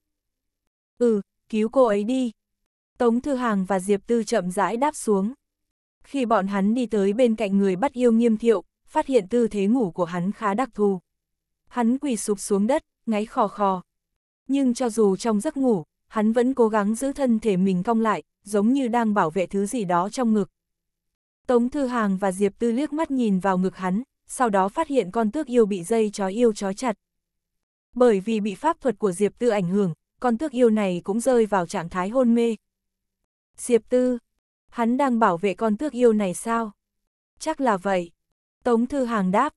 Ừ, cứu cô ấy đi. Tống Thư Hàng và Diệp Tư chậm rãi đáp xuống. Khi bọn hắn đi tới bên cạnh người bắt yêu nghiêm thiệu, phát hiện tư thế ngủ của hắn khá đặc thù. Hắn quỳ sụp xuống đất, ngáy khò khò. Nhưng cho dù trong giấc ngủ, hắn vẫn cố gắng giữ thân thể mình cong lại, giống như đang bảo vệ thứ gì đó trong ngực. Tống Thư Hàng và Diệp Tư liếc mắt nhìn vào ngực hắn, sau đó phát hiện con tước yêu bị dây chó yêu chó chặt. Bởi vì bị pháp thuật của Diệp Tư ảnh hưởng, con tước yêu này cũng rơi vào trạng thái hôn mê. Diệp Tư, hắn đang bảo vệ con tước yêu này sao? Chắc là vậy. Tống Thư Hàng đáp,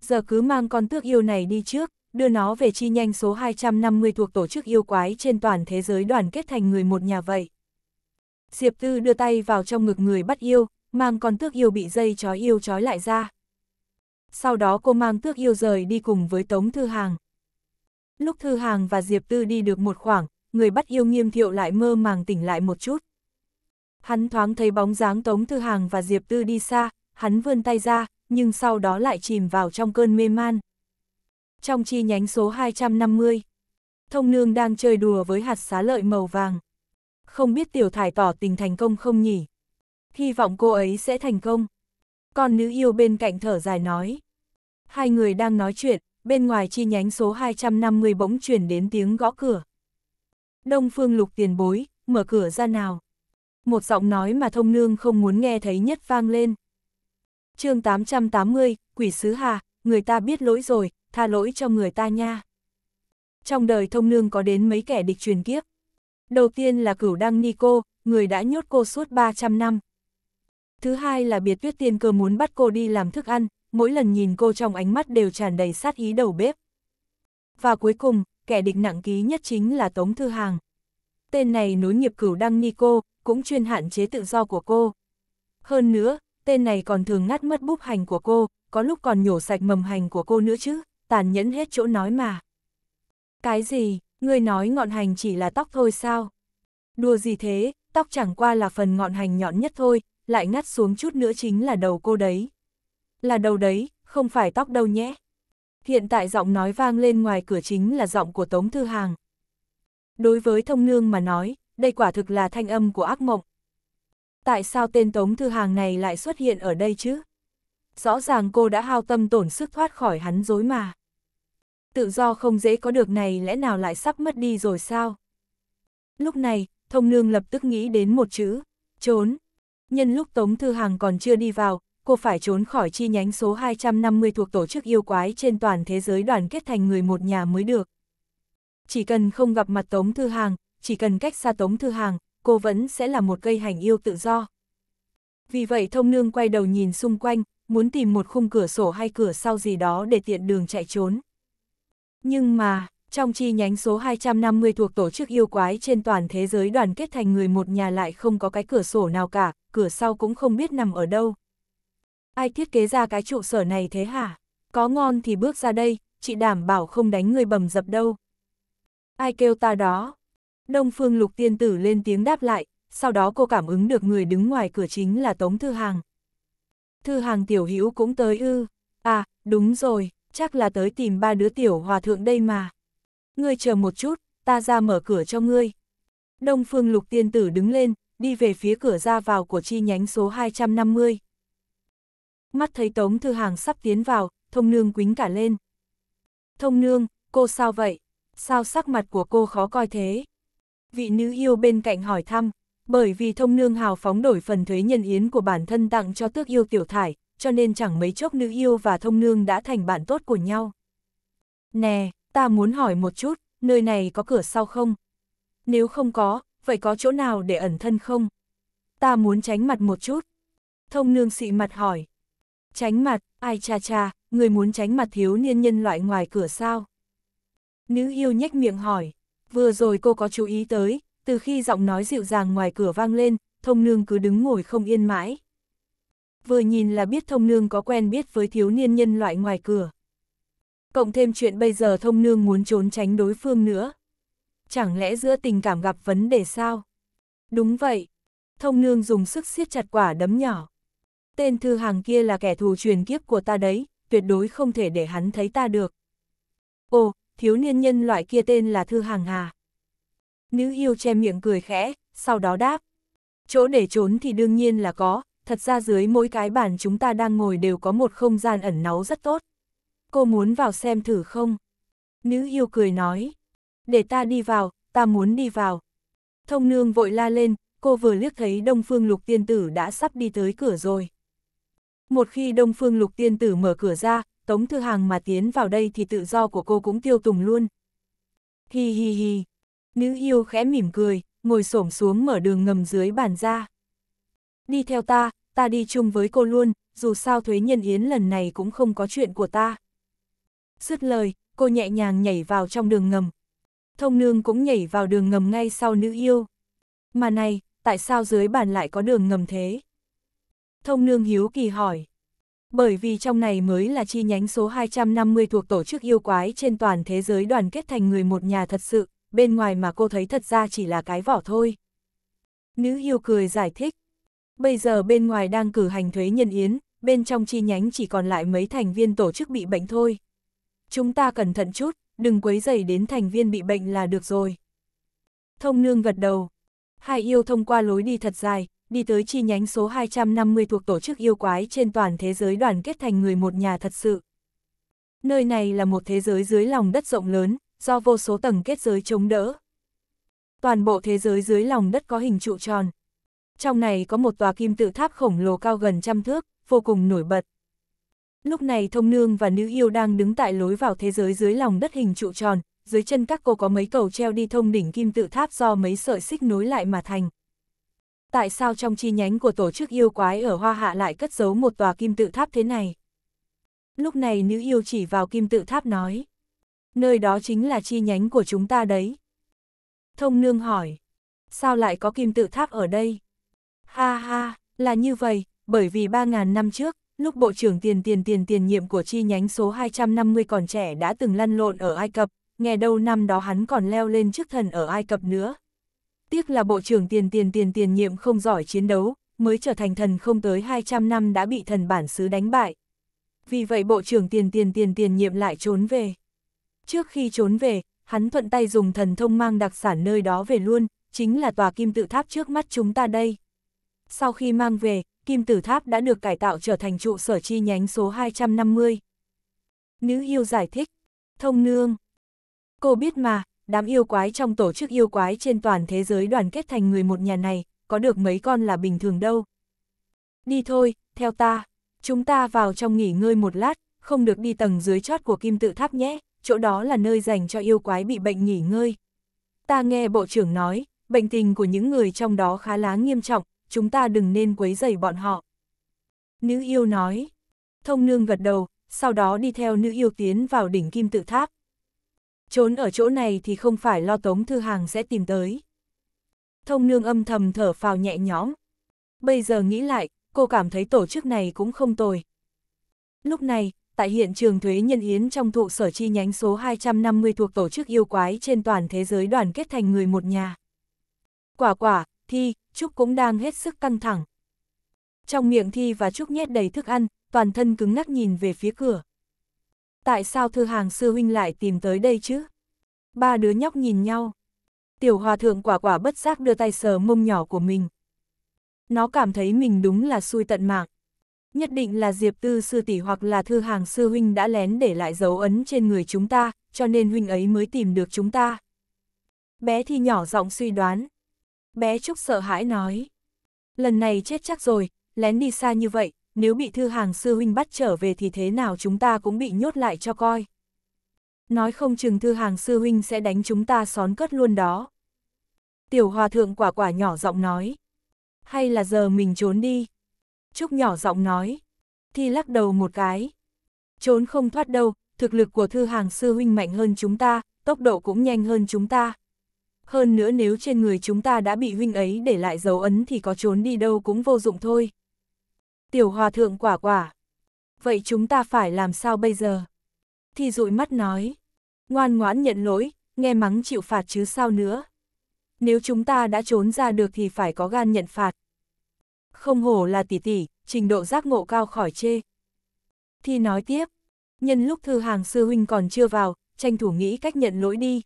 giờ cứ mang con tước yêu này đi trước, đưa nó về chi nhanh số 250 thuộc tổ chức yêu quái trên toàn thế giới đoàn kết thành người một nhà vậy. Diệp Tư đưa tay vào trong ngực người bắt yêu, mang con tước yêu bị dây chói yêu trói lại ra. Sau đó cô mang tước yêu rời đi cùng với Tống Thư Hàng. Lúc Thư Hàng và Diệp Tư đi được một khoảng, người bắt yêu nghiêm thiệu lại mơ màng tỉnh lại một chút. Hắn thoáng thấy bóng dáng Tống Thư Hàng và Diệp Tư đi xa, hắn vươn tay ra, nhưng sau đó lại chìm vào trong cơn mê man. Trong chi nhánh số 250, thông nương đang chơi đùa với hạt xá lợi màu vàng. Không biết tiểu thải tỏ tình thành công không nhỉ? Hy vọng cô ấy sẽ thành công. Con nữ yêu bên cạnh thở dài nói. Hai người đang nói chuyện, bên ngoài chi nhánh số 250 bỗng chuyển đến tiếng gõ cửa. Đông phương lục tiền bối, mở cửa ra nào. Một giọng nói mà thông nương không muốn nghe thấy nhất vang lên chương 880, quỷ sứ hà, người ta biết lỗi rồi, tha lỗi cho người ta nha. Trong đời thông nương có đến mấy kẻ địch truyền kiếp. Đầu tiên là cửu đăng ni cô người đã nhốt cô suốt 300 năm. Thứ hai là biệt tuyết tiên cơ muốn bắt cô đi làm thức ăn, mỗi lần nhìn cô trong ánh mắt đều tràn đầy sát ý đầu bếp. Và cuối cùng, kẻ địch nặng ký nhất chính là Tống Thư Hàng. Tên này nối nghiệp cửu đăng ni cô cũng chuyên hạn chế tự do của cô. Hơn nữa, tên này còn thường ngắt mất búp hành của cô, có lúc còn nhổ sạch mầm hành của cô nữa chứ, tàn nhẫn hết chỗ nói mà. Cái gì, ngươi nói ngọn hành chỉ là tóc thôi sao? Đùa gì thế, tóc chẳng qua là phần ngọn hành nhọn nhất thôi, lại ngắt xuống chút nữa chính là đầu cô đấy. Là đầu đấy, không phải tóc đâu nhé. Hiện tại giọng nói vang lên ngoài cửa chính là giọng của Tống Thư Hàng. Đối với thông nương mà nói, đây quả thực là thanh âm của ác mộng, tại sao tên Tống Thư Hàng này lại xuất hiện ở đây chứ? Rõ ràng cô đã hao tâm tổn sức thoát khỏi hắn dối mà. Tự do không dễ có được này lẽ nào lại sắp mất đi rồi sao? Lúc này, thông nương lập tức nghĩ đến một chữ, trốn. Nhân lúc Tống Thư Hàng còn chưa đi vào, cô phải trốn khỏi chi nhánh số 250 thuộc tổ chức yêu quái trên toàn thế giới đoàn kết thành người một nhà mới được. Chỉ cần không gặp mặt Tống Thư Hàng, chỉ cần cách xa Tống Thư Hàng, cô vẫn sẽ là một cây hành yêu tự do. Vì vậy thông nương quay đầu nhìn xung quanh, muốn tìm một khung cửa sổ hay cửa sau gì đó để tiện đường chạy trốn. Nhưng mà, trong chi nhánh số 250 thuộc tổ chức yêu quái trên toàn thế giới đoàn kết thành người một nhà lại không có cái cửa sổ nào cả, cửa sau cũng không biết nằm ở đâu. Ai thiết kế ra cái trụ sở này thế hả? Có ngon thì bước ra đây, chị đảm bảo không đánh người bầm dập đâu. Ai kêu ta đó, Đông Phương Lục Tiên Tử lên tiếng đáp lại, sau đó cô cảm ứng được người đứng ngoài cửa chính là Tống Thư Hàng. Thư Hàng tiểu hữu cũng tới ư, à, đúng rồi, chắc là tới tìm ba đứa tiểu hòa thượng đây mà. Ngươi chờ một chút, ta ra mở cửa cho ngươi. Đông Phương Lục Tiên Tử đứng lên, đi về phía cửa ra vào của chi nhánh số 250. Mắt thấy Tống Thư Hàng sắp tiến vào, thông nương quính cả lên. Thông nương, cô sao vậy? Sao sắc mặt của cô khó coi thế? vị nữ yêu bên cạnh hỏi thăm, bởi vì thông nương hào phóng đổi phần thuế nhân yến của bản thân tặng cho tước yêu tiểu thải, cho nên chẳng mấy chốc nữ yêu và thông nương đã thành bạn tốt của nhau. Nè, ta muốn hỏi một chút, nơi này có cửa sau không? Nếu không có, vậy có chỗ nào để ẩn thân không? Ta muốn tránh mặt một chút. Thông nương xị mặt hỏi. Tránh mặt, ai cha cha, người muốn tránh mặt thiếu niên nhân loại ngoài cửa sao? Nữ yêu nhếch miệng hỏi. Vừa rồi cô có chú ý tới, từ khi giọng nói dịu dàng ngoài cửa vang lên, thông nương cứ đứng ngồi không yên mãi. Vừa nhìn là biết thông nương có quen biết với thiếu niên nhân loại ngoài cửa. Cộng thêm chuyện bây giờ thông nương muốn trốn tránh đối phương nữa. Chẳng lẽ giữa tình cảm gặp vấn đề sao? Đúng vậy. Thông nương dùng sức siết chặt quả đấm nhỏ. Tên thư hàng kia là kẻ thù truyền kiếp của ta đấy, tuyệt đối không thể để hắn thấy ta được. Ồ, thiếu niên nhân loại kia tên là Thư Hàng Hà. Nữ yêu che miệng cười khẽ, sau đó đáp. Chỗ để trốn thì đương nhiên là có, thật ra dưới mỗi cái bàn chúng ta đang ngồi đều có một không gian ẩn náu rất tốt. Cô muốn vào xem thử không? Nữ yêu cười nói. Để ta đi vào, ta muốn đi vào. Thông nương vội la lên, cô vừa liếc thấy Đông Phương Lục Tiên Tử đã sắp đi tới cửa rồi. Một khi Đông Phương Lục Tiên Tử mở cửa ra, Tống Thư Hàng mà tiến vào đây thì tự do của cô cũng tiêu tùng luôn. Hi hi hi, nữ yêu khẽ mỉm cười, ngồi xổm xuống mở đường ngầm dưới bàn ra. Đi theo ta, ta đi chung với cô luôn, dù sao thuế nhân yến lần này cũng không có chuyện của ta. Dứt lời, cô nhẹ nhàng nhảy vào trong đường ngầm. Thông nương cũng nhảy vào đường ngầm ngay sau nữ yêu. Mà này, tại sao dưới bàn lại có đường ngầm thế? Thông nương hiếu kỳ hỏi bởi vì trong này mới là chi nhánh số 250 thuộc tổ chức yêu quái trên toàn thế giới đoàn kết thành người một nhà thật sự, bên ngoài mà cô thấy thật ra chỉ là cái vỏ thôi. Nữ yêu cười giải thích, bây giờ bên ngoài đang cử hành thuế nhân yến, bên trong chi nhánh chỉ còn lại mấy thành viên tổ chức bị bệnh thôi. Chúng ta cẩn thận chút, đừng quấy dày đến thành viên bị bệnh là được rồi. Thông nương gật đầu, hai yêu thông qua lối đi thật dài, đi tới chi nhánh số 250 thuộc tổ chức yêu quái trên toàn thế giới đoàn kết thành người một nhà thật sự. Nơi này là một thế giới dưới lòng đất rộng lớn, do vô số tầng kết giới chống đỡ. Toàn bộ thế giới dưới lòng đất có hình trụ tròn. Trong này có một tòa kim tự tháp khổng lồ cao gần trăm thước, vô cùng nổi bật. Lúc này thông nương và nữ yêu đang đứng tại lối vào thế giới dưới lòng đất hình trụ tròn, dưới chân các cô có mấy cầu treo đi thông đỉnh kim tự tháp do mấy sợi xích nối lại mà thành tại sao trong chi nhánh của tổ chức yêu quái ở Hoa Hạ lại cất giấu một tòa kim tự tháp thế này? Lúc này nữ yêu chỉ vào kim tự tháp nói. Nơi đó chính là chi nhánh của chúng ta đấy. Thông nương hỏi. Sao lại có kim tự tháp ở đây? Ha ha, là như vậy, bởi vì 3.000 năm trước, lúc Bộ trưởng Tiền Tiền Tiền Tiền nhiệm của chi nhánh số 250 còn trẻ đã từng lăn lộn ở Ai Cập, nghe đâu năm đó hắn còn leo lên chức thần ở Ai Cập nữa, tiếc là bộ trưởng tiền tiền tiền tiền nhiệm không giỏi chiến đấu, mới trở thành thần không tới 200 năm đã bị thần bản xứ đánh bại. Vì vậy bộ trưởng tiền tiền tiền tiền nhiệm lại trốn về. Trước khi trốn về, hắn thuận tay dùng thần thông mang đặc sản nơi đó về luôn, chính là tòa kim tự tháp trước mắt chúng ta đây. Sau khi mang về, kim tự tháp đã được cải tạo trở thành trụ sở chi nhánh số 250. Nữ yêu giải thích, thông nương. Cô biết mà, đám yêu quái trong tổ chức yêu quái trên toàn thế giới đoàn kết thành người một nhà này, có được mấy con là bình thường đâu. Đi thôi, theo ta, chúng ta vào trong nghỉ ngơi một lát, không được đi tầng dưới chót của kim tự tháp nhé, chỗ đó là nơi dành cho yêu quái bị bệnh nghỉ ngơi. Ta nghe bộ trưởng nói, bệnh tình của những người trong đó khá lá nghiêm trọng, chúng ta đừng nên quấy rầy bọn họ. Nữ yêu nói, thông nương gật đầu, sau đó đi theo nữ yêu tiến vào đỉnh kim tự tháp trốn ở chỗ này thì không phải lo Tống Thư Hàng sẽ tìm tới. Thông nương âm thầm thở phào nhẹ nhõm. Bây giờ nghĩ lại, cô cảm thấy tổ chức này cũng không tồi. Lúc này, tại hiện trường thuế nhân yến trong thụ sở chi nhánh số 250 thuộc tổ chức yêu quái trên toàn thế giới đoàn kết thành người một nhà. Quả quả, Thi, Trúc cũng đang hết sức căng thẳng. Trong miệng Thi và Trúc nhét đầy thức ăn, toàn thân cứng ngắc nhìn về phía cửa tại sao thư hàng sư huynh lại tìm tới đây chứ? Ba đứa nhóc nhìn nhau. Tiểu hòa thượng quả quả bất giác đưa tay sờ mông nhỏ của mình. Nó cảm thấy mình đúng là xui tận mạng. Nhất định là Diệp Tư sư tỷ hoặc là thư hàng sư huynh đã lén để lại dấu ấn trên người chúng ta, cho nên huynh ấy mới tìm được chúng ta. Bé thì nhỏ giọng suy đoán. Bé Trúc sợ hãi nói. Lần này chết chắc rồi, lén đi xa như vậy, nếu bị thư hàng sư huynh bắt trở về thì thế nào chúng ta cũng bị nhốt lại cho coi. Nói không chừng thư hàng sư huynh sẽ đánh chúng ta xón cất luôn đó. Tiểu hòa thượng quả quả nhỏ giọng nói. Hay là giờ mình trốn đi. Trúc nhỏ giọng nói. Thi lắc đầu một cái. Trốn không thoát đâu, thực lực của thư hàng sư huynh mạnh hơn chúng ta, tốc độ cũng nhanh hơn chúng ta. Hơn nữa nếu trên người chúng ta đã bị huynh ấy để lại dấu ấn thì có trốn đi đâu cũng vô dụng thôi tiểu hòa thượng quả quả. Vậy chúng ta phải làm sao bây giờ? Thì dụi mắt nói, ngoan ngoãn nhận lỗi, nghe mắng chịu phạt chứ sao nữa. Nếu chúng ta đã trốn ra được thì phải có gan nhận phạt. Không hổ là tỷ tỷ, trình độ giác ngộ cao khỏi chê. Thì nói tiếp, nhân lúc thư hàng sư huynh còn chưa vào, tranh thủ nghĩ cách nhận lỗi đi.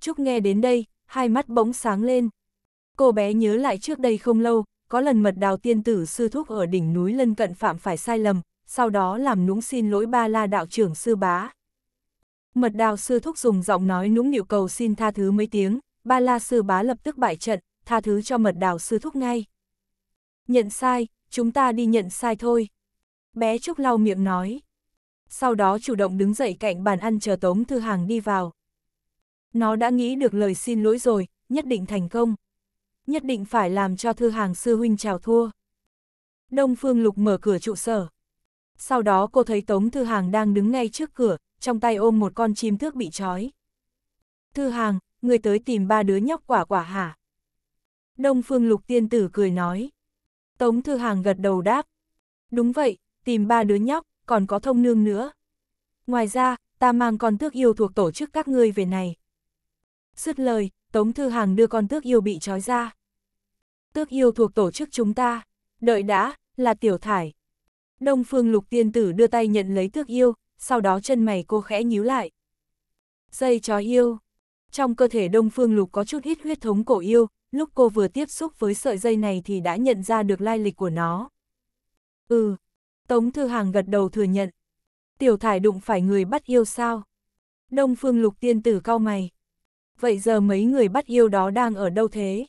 Trúc nghe đến đây, hai mắt bỗng sáng lên. Cô bé nhớ lại trước đây không lâu, có lần mật đào tiên tử sư thúc ở đỉnh núi lân cận phạm phải sai lầm, sau đó làm nũng xin lỗi ba la đạo trưởng sư bá. Mật đào sư thúc dùng giọng nói nũng nịu cầu xin tha thứ mấy tiếng, ba la sư bá lập tức bại trận, tha thứ cho mật đào sư thúc ngay. Nhận sai, chúng ta đi nhận sai thôi. Bé Trúc lau miệng nói. Sau đó chủ động đứng dậy cạnh bàn ăn chờ Tống Thư Hàng đi vào. Nó đã nghĩ được lời xin lỗi rồi, nhất định thành công nhất định phải làm cho thư hàng sư huynh chào thua. Đông Phương Lục mở cửa trụ sở. Sau đó cô thấy Tống Thư Hàng đang đứng ngay trước cửa, trong tay ôm một con chim thước bị trói. Thư Hàng, người tới tìm ba đứa nhóc quả quả hả? Đông Phương Lục tiên tử cười nói. Tống Thư Hàng gật đầu đáp. Đúng vậy, tìm ba đứa nhóc, còn có thông nương nữa. Ngoài ra, ta mang con tước yêu thuộc tổ chức các ngươi về này. Sứt lời, Tống Thư Hàng đưa con tước yêu bị trói ra. Tước yêu thuộc tổ chức chúng ta, đợi đã, là tiểu thải. Đông phương lục tiên tử đưa tay nhận lấy tước yêu, sau đó chân mày cô khẽ nhíu lại. Dây chó yêu. Trong cơ thể đông phương lục có chút ít huyết thống cổ yêu, lúc cô vừa tiếp xúc với sợi dây này thì đã nhận ra được lai lịch của nó. Ừ, Tống Thư Hàng gật đầu thừa nhận. Tiểu thải đụng phải người bắt yêu sao? Đông phương lục tiên tử cau mày. Vậy giờ mấy người bắt yêu đó đang ở đâu thế?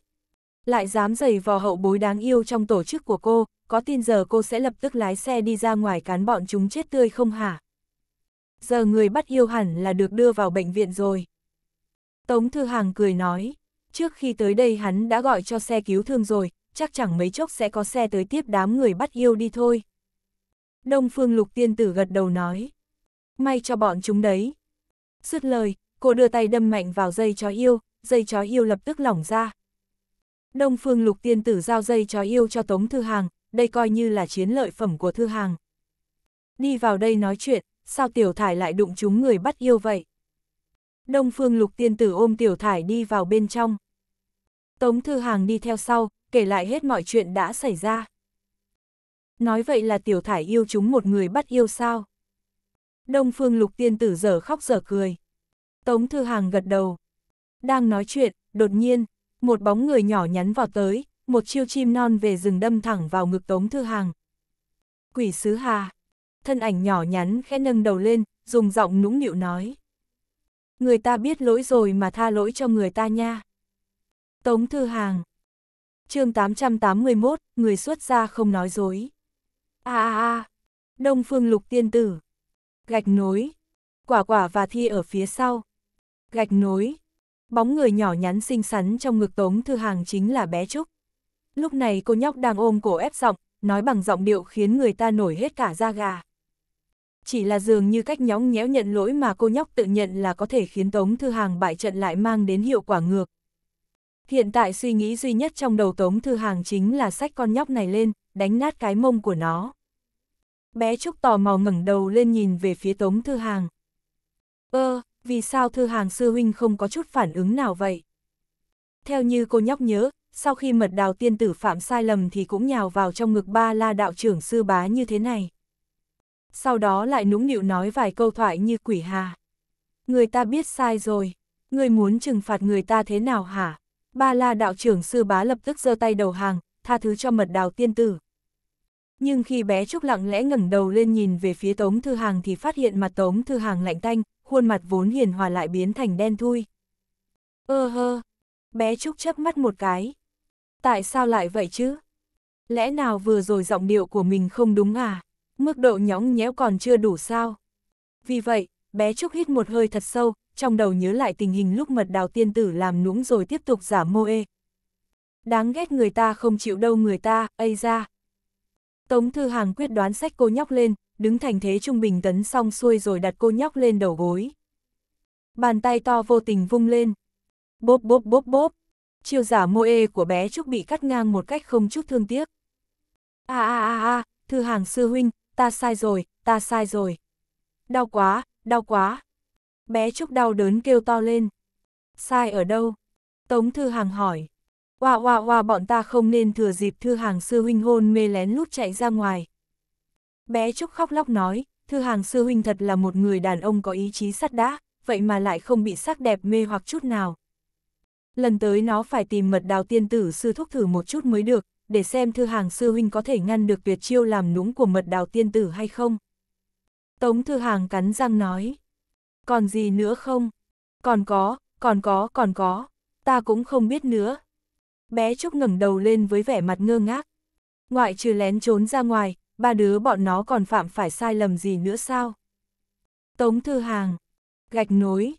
Lại dám giày vò hậu bối đáng yêu trong tổ chức của cô, có tin giờ cô sẽ lập tức lái xe đi ra ngoài cán bọn chúng chết tươi không hả? Giờ người bắt yêu hẳn là được đưa vào bệnh viện rồi. Tống Thư Hàng cười nói, trước khi tới đây hắn đã gọi cho xe cứu thương rồi, chắc chẳng mấy chốc sẽ có xe tới tiếp đám người bắt yêu đi thôi. Đông Phương Lục Tiên Tử gật đầu nói, may cho bọn chúng đấy. Dứt lời, cô đưa tay đâm mạnh vào dây chó yêu, dây chó yêu lập tức lỏng ra, Đông Phương Lục Tiên Tử giao dây cho yêu cho Tống Thư Hàng, đây coi như là chiến lợi phẩm của Thư Hàng. Đi vào đây nói chuyện, sao Tiểu Thải lại đụng chúng người bắt yêu vậy? Đông Phương Lục Tiên Tử ôm Tiểu Thải đi vào bên trong. Tống Thư Hàng đi theo sau, kể lại hết mọi chuyện đã xảy ra. Nói vậy là Tiểu Thải yêu chúng một người bắt yêu sao? Đông Phương Lục Tiên Tử giờ khóc giờ cười. Tống Thư Hàng gật đầu. Đang nói chuyện, đột nhiên, một bóng người nhỏ nhắn vào tới, một chiêu chim non về rừng đâm thẳng vào ngực Tống Thư Hàng. Quỷ sứ hà, thân ảnh nhỏ nhắn khẽ nâng đầu lên, dùng giọng nũng nịu nói. Người ta biết lỗi rồi mà tha lỗi cho người ta nha. Tống Thư Hàng chương 881, người xuất ra không nói dối. a a a Đông Phương Lục Tiên Tử. Gạch nối. Quả quả và thi ở phía sau. Gạch nối bóng người nhỏ nhắn xinh xắn trong ngực Tống Thư Hàng chính là bé Trúc. Lúc này cô nhóc đang ôm cổ ép giọng, nói bằng giọng điệu khiến người ta nổi hết cả da gà. Chỉ là dường như cách nhóng nhẽo nhận lỗi mà cô nhóc tự nhận là có thể khiến Tống Thư Hàng bại trận lại mang đến hiệu quả ngược. Hiện tại suy nghĩ duy nhất trong đầu Tống Thư Hàng chính là sách con nhóc này lên, đánh nát cái mông của nó. Bé Trúc tò mò ngẩng đầu lên nhìn về phía Tống Thư Hàng. Ơ, ờ, vì sao thư hàng sư huynh không có chút phản ứng nào vậy? Theo như cô nhóc nhớ, sau khi mật đào tiên tử phạm sai lầm thì cũng nhào vào trong ngực ba la đạo trưởng sư bá như thế này. Sau đó lại nũng nịu nói vài câu thoại như quỷ hà. Người ta biết sai rồi, người muốn trừng phạt người ta thế nào hả? Ba la đạo trưởng sư bá lập tức giơ tay đầu hàng, tha thứ cho mật đào tiên tử. Nhưng khi bé Trúc lặng lẽ ngẩng đầu lên nhìn về phía Tống Thư Hàng thì phát hiện mặt Tống Thư Hàng lạnh tanh, khuôn mặt vốn hiền hòa lại biến thành đen thui. Ơ ờ hơ, bé Trúc chớp mắt một cái. Tại sao lại vậy chứ? Lẽ nào vừa rồi giọng điệu của mình không đúng à? Mức độ nhõng nhẽo còn chưa đủ sao? Vì vậy, bé Trúc hít một hơi thật sâu, trong đầu nhớ lại tình hình lúc mật đào tiên tử làm nũng rồi tiếp tục giả mô ê. Đáng ghét người ta không chịu đâu người ta, ây ra. Tống Thư Hàng quyết đoán sách cô nhóc lên, đứng thành thế trung bình tấn xong xuôi rồi đặt cô nhóc lên đầu gối. Bàn tay to vô tình vung lên. Bốp bốp bốp bốp. Chiêu giả mô ê của bé Trúc bị cắt ngang một cách không chút thương tiếc. a a a a, thư hàng sư huynh, ta sai rồi, ta sai rồi. Đau quá, đau quá. Bé Trúc đau đớn kêu to lên. Sai ở đâu? Tống thư hàng hỏi. wa wa wa, bọn ta không nên thừa dịp thư hàng sư huynh hôn mê lén lút chạy ra ngoài, Bé Trúc khóc lóc nói, Thư Hàng Sư Huynh thật là một người đàn ông có ý chí sắt đá, vậy mà lại không bị sắc đẹp mê hoặc chút nào. Lần tới nó phải tìm mật đào tiên tử sư thúc thử một chút mới được, để xem Thư Hàng Sư Huynh có thể ngăn được tuyệt chiêu làm nũng của mật đào tiên tử hay không. Tống Thư Hàng cắn răng nói, còn gì nữa không? Còn có, còn có, còn có, ta cũng không biết nữa. Bé Trúc ngẩng đầu lên với vẻ mặt ngơ ngác. Ngoại trừ lén trốn ra ngoài, ba đứa bọn nó còn phạm phải sai lầm gì nữa sao? Tống Thư Hàng, gạch nối.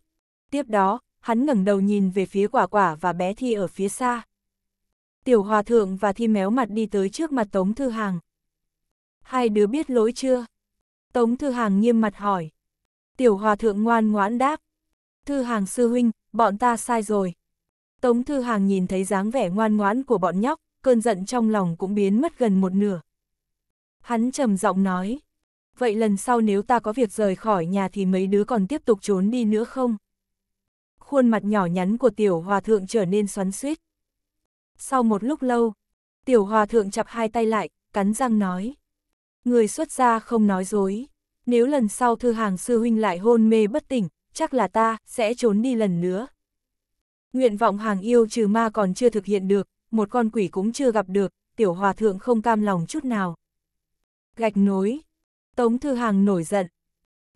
Tiếp đó, hắn ngẩng đầu nhìn về phía quả quả và bé Thi ở phía xa. Tiểu Hòa Thượng và Thi méo mặt đi tới trước mặt Tống Thư Hàng. Hai đứa biết lỗi chưa? Tống Thư Hàng nghiêm mặt hỏi. Tiểu Hòa Thượng ngoan ngoãn đáp. Thư Hàng sư huynh, bọn ta sai rồi. Tống Thư Hàng nhìn thấy dáng vẻ ngoan ngoãn của bọn nhóc, cơn giận trong lòng cũng biến mất gần một nửa. Hắn trầm giọng nói, vậy lần sau nếu ta có việc rời khỏi nhà thì mấy đứa còn tiếp tục trốn đi nữa không? Khuôn mặt nhỏ nhắn của tiểu hòa thượng trở nên xoắn suýt. Sau một lúc lâu, tiểu hòa thượng chập hai tay lại, cắn răng nói. Người xuất gia không nói dối, nếu lần sau thư hàng sư huynh lại hôn mê bất tỉnh, chắc là ta sẽ trốn đi lần nữa. Nguyện vọng hàng yêu trừ ma còn chưa thực hiện được, một con quỷ cũng chưa gặp được, tiểu hòa thượng không cam lòng chút nào. Gạch nối. Tống Thư Hàng nổi giận.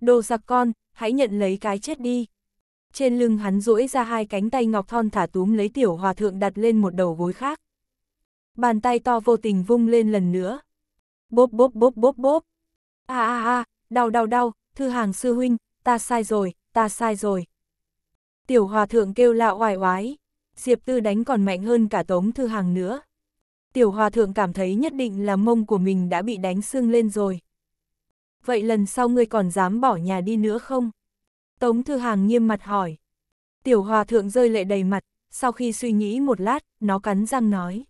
Đồ sặc con, hãy nhận lấy cái chết đi. Trên lưng hắn duỗi ra hai cánh tay ngọc thon thả túm lấy tiểu hòa thượng đặt lên một đầu gối khác. Bàn tay to vô tình vung lên lần nữa. Bốp bốp bốp bốp bốp. a a a, đau đau đau, Thư Hàng sư huynh, ta sai rồi, ta sai rồi. Tiểu hòa thượng kêu lạo oải oái. Diệp Tư đánh còn mạnh hơn cả Tống Thư Hàng nữa tiểu hòa thượng cảm thấy nhất định là mông của mình đã bị đánh xương lên rồi. Vậy lần sau ngươi còn dám bỏ nhà đi nữa không? Tống Thư Hàng nghiêm mặt hỏi. Tiểu hòa thượng rơi lệ đầy mặt, sau khi suy nghĩ một lát, nó cắn răng nói.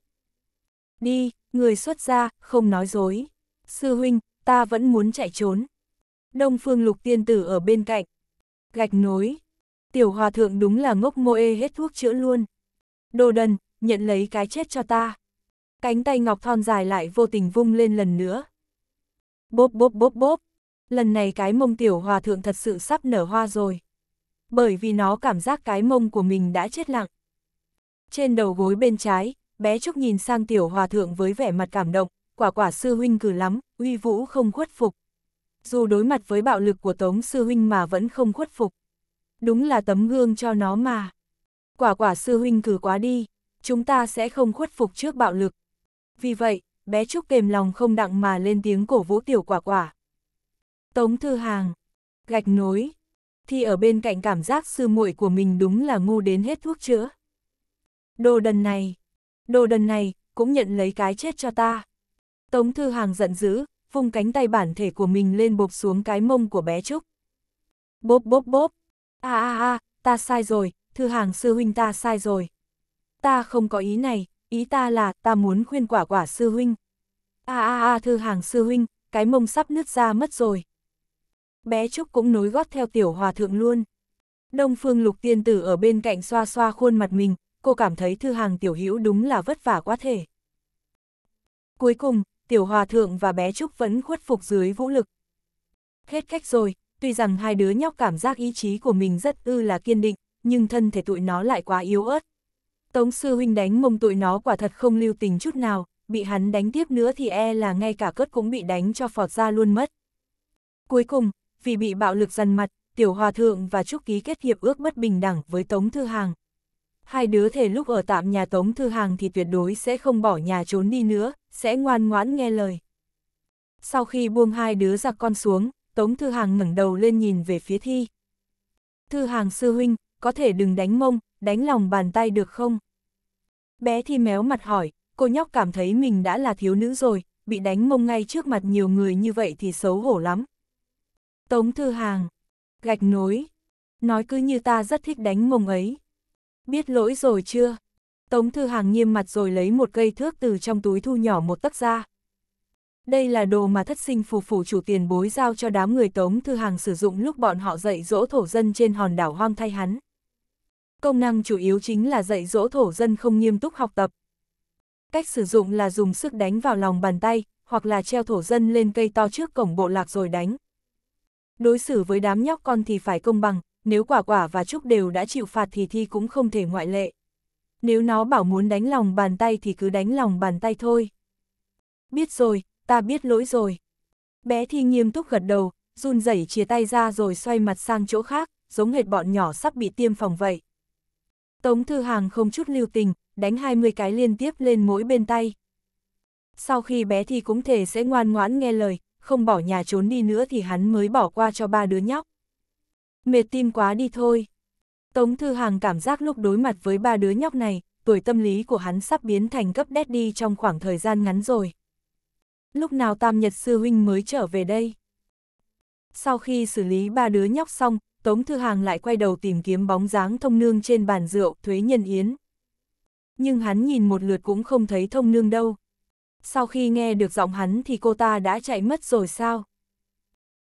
Đi, người xuất gia, không nói dối. Sư huynh, ta vẫn muốn chạy trốn. Đông phương lục tiên tử ở bên cạnh. Gạch nối. Tiểu hòa thượng đúng là ngốc mô ê hết thuốc chữa luôn. Đồ đần, nhận lấy cái chết cho ta cánh tay ngọc thon dài lại vô tình vung lên lần nữa. Bốp bốp bốp bốp, lần này cái mông tiểu hòa thượng thật sự sắp nở hoa rồi. Bởi vì nó cảm giác cái mông của mình đã chết lặng. Trên đầu gối bên trái, bé Trúc nhìn sang tiểu hòa thượng với vẻ mặt cảm động, quả quả sư huynh cử lắm, uy vũ không khuất phục. Dù đối mặt với bạo lực của tống sư huynh mà vẫn không khuất phục. Đúng là tấm gương cho nó mà. Quả quả sư huynh cử quá đi, chúng ta sẽ không khuất phục trước bạo lực. Vì vậy, bé Trúc kềm lòng không đặng mà lên tiếng cổ vũ tiểu quả quả. Tống Thư Hàng, gạch nối, thì ở bên cạnh cảm giác sư muội của mình đúng là ngu đến hết thuốc chữa. Đồ đần này, đồ đần này, cũng nhận lấy cái chết cho ta. Tống Thư Hàng giận dữ, vung cánh tay bản thể của mình lên bộp xuống cái mông của bé Trúc. Bốp bốp bốp, a a a, ta sai rồi, Thư Hàng sư huynh ta sai rồi. Ta không có ý này, ý ta là ta muốn khuyên quả quả sư huynh. a a a thư hàng sư huynh, cái mông sắp nứt ra mất rồi. Bé Trúc cũng nối gót theo tiểu hòa thượng luôn. Đông phương lục tiên tử ở bên cạnh xoa xoa khuôn mặt mình, cô cảm thấy thư hàng tiểu hữu đúng là vất vả quá thể. Cuối cùng, tiểu hòa thượng và bé Trúc vẫn khuất phục dưới vũ lực. Hết cách rồi, tuy rằng hai đứa nhóc cảm giác ý chí của mình rất ư là kiên định, nhưng thân thể tụi nó lại quá yếu ớt. Tống sư huynh đánh mông tụi nó quả thật không lưu tình chút nào, bị hắn đánh tiếp nữa thì e là ngay cả cất cũng bị đánh cho phọt ra luôn mất. Cuối cùng, vì bị bạo lực dằn mặt, Tiểu Hòa Thượng và Trúc Ký kết hiệp ước bất bình đẳng với Tống Thư Hàng. Hai đứa thể lúc ở tạm nhà Tống Thư Hàng thì tuyệt đối sẽ không bỏ nhà trốn đi nữa, sẽ ngoan ngoãn nghe lời. Sau khi buông hai đứa ra con xuống, Tống Thư Hàng ngẩng đầu lên nhìn về phía thi. Thư Hàng sư huynh, có thể đừng đánh mông, đánh lòng bàn tay được không? Bé thì méo mặt hỏi, cô nhóc cảm thấy mình đã là thiếu nữ rồi, bị đánh mông ngay trước mặt nhiều người như vậy thì xấu hổ lắm. Tống Thư Hàng, gạch nối, nói cứ như ta rất thích đánh mông ấy. Biết lỗi rồi chưa? Tống Thư Hàng nghiêm mặt rồi lấy một cây thước từ trong túi thu nhỏ một tấc ra. Đây là đồ mà thất sinh phù phủ chủ tiền bối giao cho đám người Tống Thư Hàng sử dụng lúc bọn họ dạy dỗ thổ dân trên hòn đảo hoang thay hắn. Công năng chủ yếu chính là dạy dỗ thổ dân không nghiêm túc học tập. Cách sử dụng là dùng sức đánh vào lòng bàn tay, hoặc là treo thổ dân lên cây to trước cổng bộ lạc rồi đánh. Đối xử với đám nhóc con thì phải công bằng, nếu quả quả và trúc đều đã chịu phạt thì thi cũng không thể ngoại lệ. Nếu nó bảo muốn đánh lòng bàn tay thì cứ đánh lòng bàn tay thôi. Biết rồi, ta biết lỗi rồi. Bé thi nghiêm túc gật đầu, run rẩy chia tay ra rồi xoay mặt sang chỗ khác, giống hệt bọn nhỏ sắp bị tiêm phòng vậy. Tống Thư Hàng không chút lưu tình, đánh 20 cái liên tiếp lên mỗi bên tay. Sau khi bé thì cũng thể sẽ ngoan ngoãn nghe lời, không bỏ nhà trốn đi nữa thì hắn mới bỏ qua cho ba đứa nhóc. Mệt tim quá đi thôi. Tống Thư Hàng cảm giác lúc đối mặt với ba đứa nhóc này, tuổi tâm lý của hắn sắp biến thành cấp đét đi trong khoảng thời gian ngắn rồi. Lúc nào Tam Nhật Sư Huynh mới trở về đây? Sau khi xử lý ba đứa nhóc xong, Tống Thư Hàng lại quay đầu tìm kiếm bóng dáng thông nương trên bàn rượu Thuế Nhân Yến. Nhưng hắn nhìn một lượt cũng không thấy thông nương đâu. Sau khi nghe được giọng hắn thì cô ta đã chạy mất rồi sao?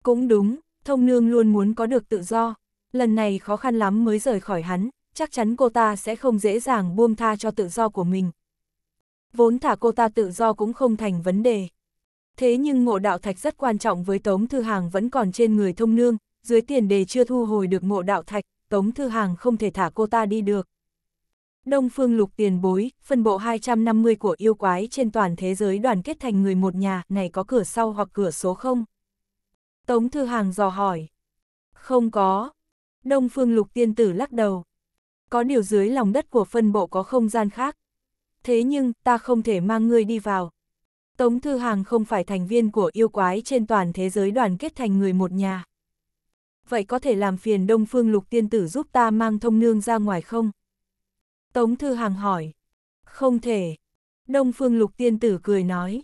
Cũng đúng, thông nương luôn muốn có được tự do. Lần này khó khăn lắm mới rời khỏi hắn, chắc chắn cô ta sẽ không dễ dàng buông tha cho tự do của mình. Vốn thả cô ta tự do cũng không thành vấn đề. Thế nhưng ngộ đạo thạch rất quan trọng với Tống Thư Hàng vẫn còn trên người thông nương, dưới tiền đề chưa thu hồi được mộ đạo thạch, Tống Thư Hàng không thể thả cô ta đi được. Đông Phương Lục tiền bối, phân bộ 250 của yêu quái trên toàn thế giới đoàn kết thành người một nhà, này có cửa sau hoặc cửa số không? Tống Thư Hàng dò hỏi. Không có. Đông Phương Lục tiên tử lắc đầu. Có điều dưới lòng đất của phân bộ có không gian khác. Thế nhưng, ta không thể mang ngươi đi vào. Tống Thư Hàng không phải thành viên của yêu quái trên toàn thế giới đoàn kết thành người một nhà vậy có thể làm phiền Đông Phương Lục Tiên Tử giúp ta mang thông nương ra ngoài không? Tống Thư Hàng hỏi. Không thể. Đông Phương Lục Tiên Tử cười nói.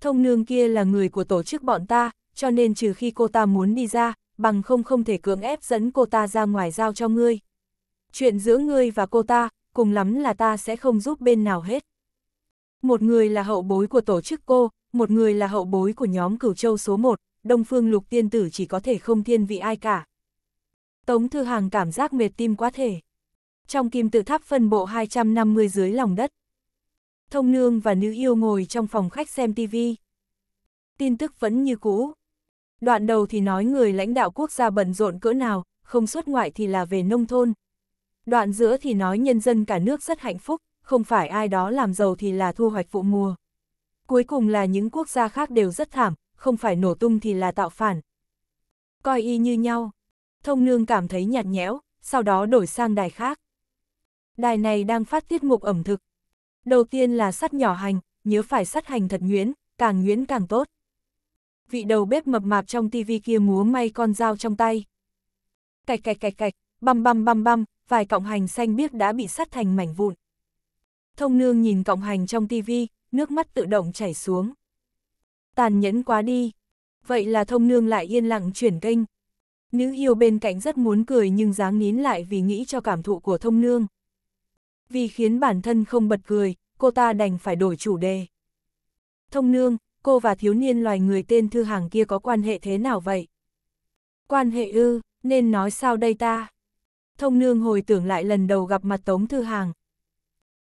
Thông nương kia là người của tổ chức bọn ta, cho nên trừ khi cô ta muốn đi ra, bằng không không thể cưỡng ép dẫn cô ta ra ngoài giao cho ngươi. Chuyện giữa ngươi và cô ta, cùng lắm là ta sẽ không giúp bên nào hết. Một người là hậu bối của tổ chức cô, một người là hậu bối của nhóm cửu châu số 1, Đông Phương Lục Tiên Tử chỉ có thể không thiên vị ai cả. Tống Thư Hàng cảm giác mệt tim quá thể. Trong kim tự tháp phân bộ 250 dưới lòng đất. Thông Nương và Nữ Yêu ngồi trong phòng khách xem TV. Tin tức vẫn như cũ. Đoạn đầu thì nói người lãnh đạo quốc gia bận rộn cỡ nào, không xuất ngoại thì là về nông thôn. Đoạn giữa thì nói nhân dân cả nước rất hạnh phúc, không phải ai đó làm giàu thì là thu hoạch vụ mùa. Cuối cùng là những quốc gia khác đều rất thảm, không phải nổ tung thì là tạo phản. Coi y như nhau. Thông nương cảm thấy nhạt nhẽo, sau đó đổi sang đài khác. Đài này đang phát tiết mục ẩm thực. Đầu tiên là sắt nhỏ hành, nhớ phải sắt hành thật nhuyễn, càng nhuyễn càng tốt. Vị đầu bếp mập mạp trong tivi kia múa may con dao trong tay. Cạch cạch cạch cạch, băm băm băm băm, vài cọng hành xanh biếc đã bị sắt thành mảnh vụn. Thông nương nhìn cọng hành trong tivi, nước mắt tự động chảy xuống tàn nhẫn quá đi. Vậy là thông nương lại yên lặng chuyển kênh. Nữ yêu bên cạnh rất muốn cười nhưng dáng nín lại vì nghĩ cho cảm thụ của thông nương. Vì khiến bản thân không bật cười, cô ta đành phải đổi chủ đề. Thông nương, cô và thiếu niên loài người tên thư hàng kia có quan hệ thế nào vậy? Quan hệ ư, nên nói sao đây ta? Thông nương hồi tưởng lại lần đầu gặp mặt Tống Thư Hàng.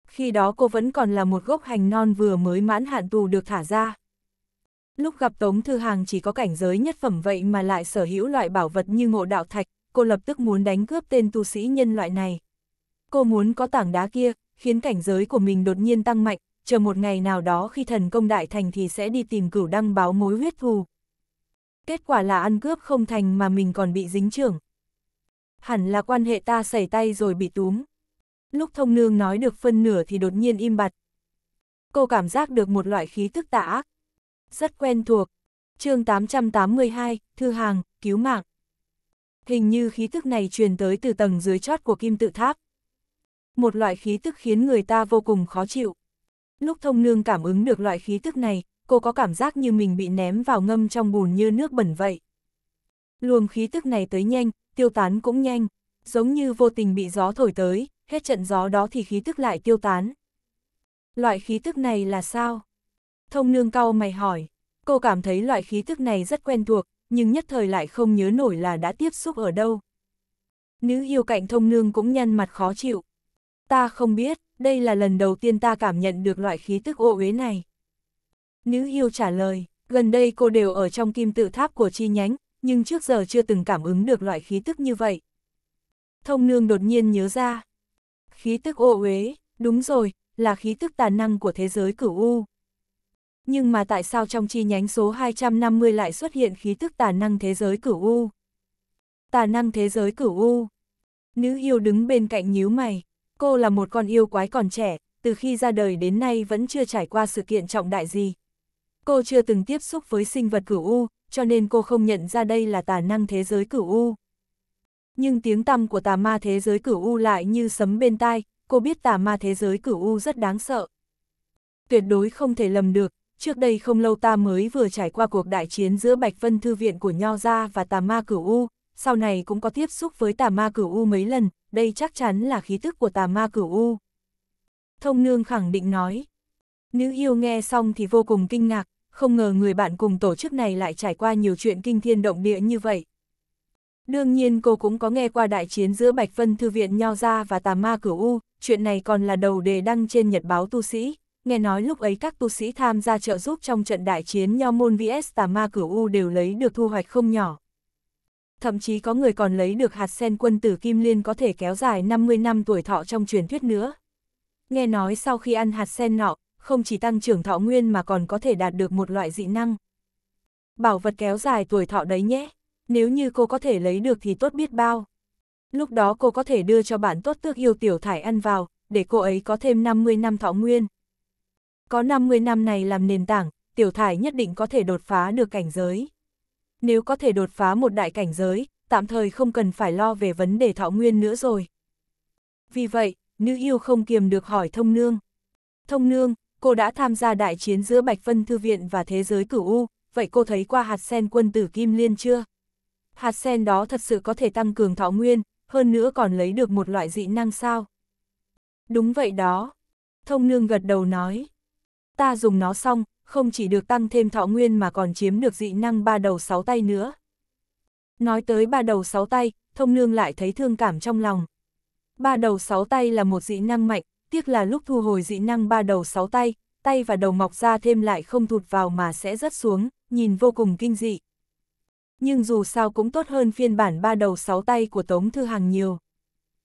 Khi đó cô vẫn còn là một gốc hành non vừa mới mãn hạn tù được thả ra. Lúc gặp Tống Thư Hàng chỉ có cảnh giới nhất phẩm vậy mà lại sở hữu loại bảo vật như ngộ đạo thạch, cô lập tức muốn đánh cướp tên tu sĩ nhân loại này. Cô muốn có tảng đá kia, khiến cảnh giới của mình đột nhiên tăng mạnh, chờ một ngày nào đó khi thần công đại thành thì sẽ đi tìm cửu đăng báo mối huyết thù. Kết quả là ăn cướp không thành mà mình còn bị dính trưởng. Hẳn là quan hệ ta xảy tay rồi bị túm. Lúc thông nương nói được phân nửa thì đột nhiên im bặt. Cô cảm giác được một loại khí tức tà ác, rất quen thuộc. chương 882, Thư Hàng, Cứu Mạng. Hình như khí thức này truyền tới từ tầng dưới chót của kim tự tháp. Một loại khí tức khiến người ta vô cùng khó chịu. Lúc thông nương cảm ứng được loại khí tức này, cô có cảm giác như mình bị ném vào ngâm trong bùn như nước bẩn vậy. Luồng khí tức này tới nhanh, tiêu tán cũng nhanh, giống như vô tình bị gió thổi tới, hết trận gió đó thì khí tức lại tiêu tán. Loại khí tức này là sao? Thông nương cao mày hỏi, cô cảm thấy loại khí thức này rất quen thuộc, nhưng nhất thời lại không nhớ nổi là đã tiếp xúc ở đâu. Nữ yêu cạnh thông nương cũng nhăn mặt khó chịu. Ta không biết, đây là lần đầu tiên ta cảm nhận được loại khí tức ô uế này. Nữ yêu trả lời, gần đây cô đều ở trong kim tự tháp của chi nhánh, nhưng trước giờ chưa từng cảm ứng được loại khí tức như vậy. Thông nương đột nhiên nhớ ra. Khí tức ô uế, đúng rồi, là khí tức tàn năng của thế giới cửu u. Nhưng mà tại sao trong chi nhánh số 250 lại xuất hiện khí tức tà năng thế giới cửu U? Tà năng thế giới cửu U. Nữ yêu đứng bên cạnh nhíu mày. Cô là một con yêu quái còn trẻ, từ khi ra đời đến nay vẫn chưa trải qua sự kiện trọng đại gì. Cô chưa từng tiếp xúc với sinh vật cửu U, cho nên cô không nhận ra đây là tà năng thế giới cửu U. Nhưng tiếng tăm của tà ma thế giới cửu U lại như sấm bên tai, cô biết tà ma thế giới cửu U rất đáng sợ. Tuyệt đối không thể lầm được, trước đây không lâu ta mới vừa trải qua cuộc đại chiến giữa Bạch Vân Thư Viện của Nho Gia và Tà Ma Cửu U, sau này cũng có tiếp xúc với Tà Ma Cửu U mấy lần, đây chắc chắn là khí tức của Tà Ma Cửu U. Thông Nương khẳng định nói. Nữ yêu nghe xong thì vô cùng kinh ngạc, không ngờ người bạn cùng tổ chức này lại trải qua nhiều chuyện kinh thiên động địa như vậy. Đương nhiên cô cũng có nghe qua đại chiến giữa Bạch Vân Thư Viện Nho Gia và Tà Ma Cửu U, chuyện này còn là đầu đề đăng trên Nhật báo Tu Sĩ nghe nói lúc ấy các tu sĩ tham gia trợ giúp trong trận đại chiến Nho Môn vs Tà Ma Cửu U đều lấy được thu hoạch không nhỏ. Thậm chí có người còn lấy được hạt sen quân tử Kim Liên có thể kéo dài 50 năm tuổi thọ trong truyền thuyết nữa. Nghe nói sau khi ăn hạt sen nọ, không chỉ tăng trưởng thọ nguyên mà còn có thể đạt được một loại dị năng. Bảo vật kéo dài tuổi thọ đấy nhé, nếu như cô có thể lấy được thì tốt biết bao. Lúc đó cô có thể đưa cho bạn tốt tước yêu tiểu thải ăn vào, để cô ấy có thêm 50 năm thọ nguyên. Có 50 năm này làm nền tảng, tiểu thải nhất định có thể đột phá được cảnh giới. Nếu có thể đột phá một đại cảnh giới, tạm thời không cần phải lo về vấn đề thọ nguyên nữa rồi. Vì vậy, nữ yêu không kiềm được hỏi thông nương. Thông nương, cô đã tham gia đại chiến giữa Bạch Vân Thư Viện và Thế giới Cửu U, vậy cô thấy qua hạt sen quân tử Kim Liên chưa? Hạt sen đó thật sự có thể tăng cường thọ nguyên, hơn nữa còn lấy được một loại dị năng sao? Đúng vậy đó. Thông nương gật đầu nói. Ta dùng nó xong, không chỉ được tăng thêm thọ nguyên mà còn chiếm được dị năng ba đầu sáu tay nữa. Nói tới ba đầu sáu tay, thông nương lại thấy thương cảm trong lòng. Ba đầu sáu tay là một dị năng mạnh, tiếc là lúc thu hồi dị năng ba đầu sáu tay, tay và đầu mọc ra thêm lại không thụt vào mà sẽ rớt xuống, nhìn vô cùng kinh dị. Nhưng dù sao cũng tốt hơn phiên bản ba đầu sáu tay của Tống Thư Hàng nhiều.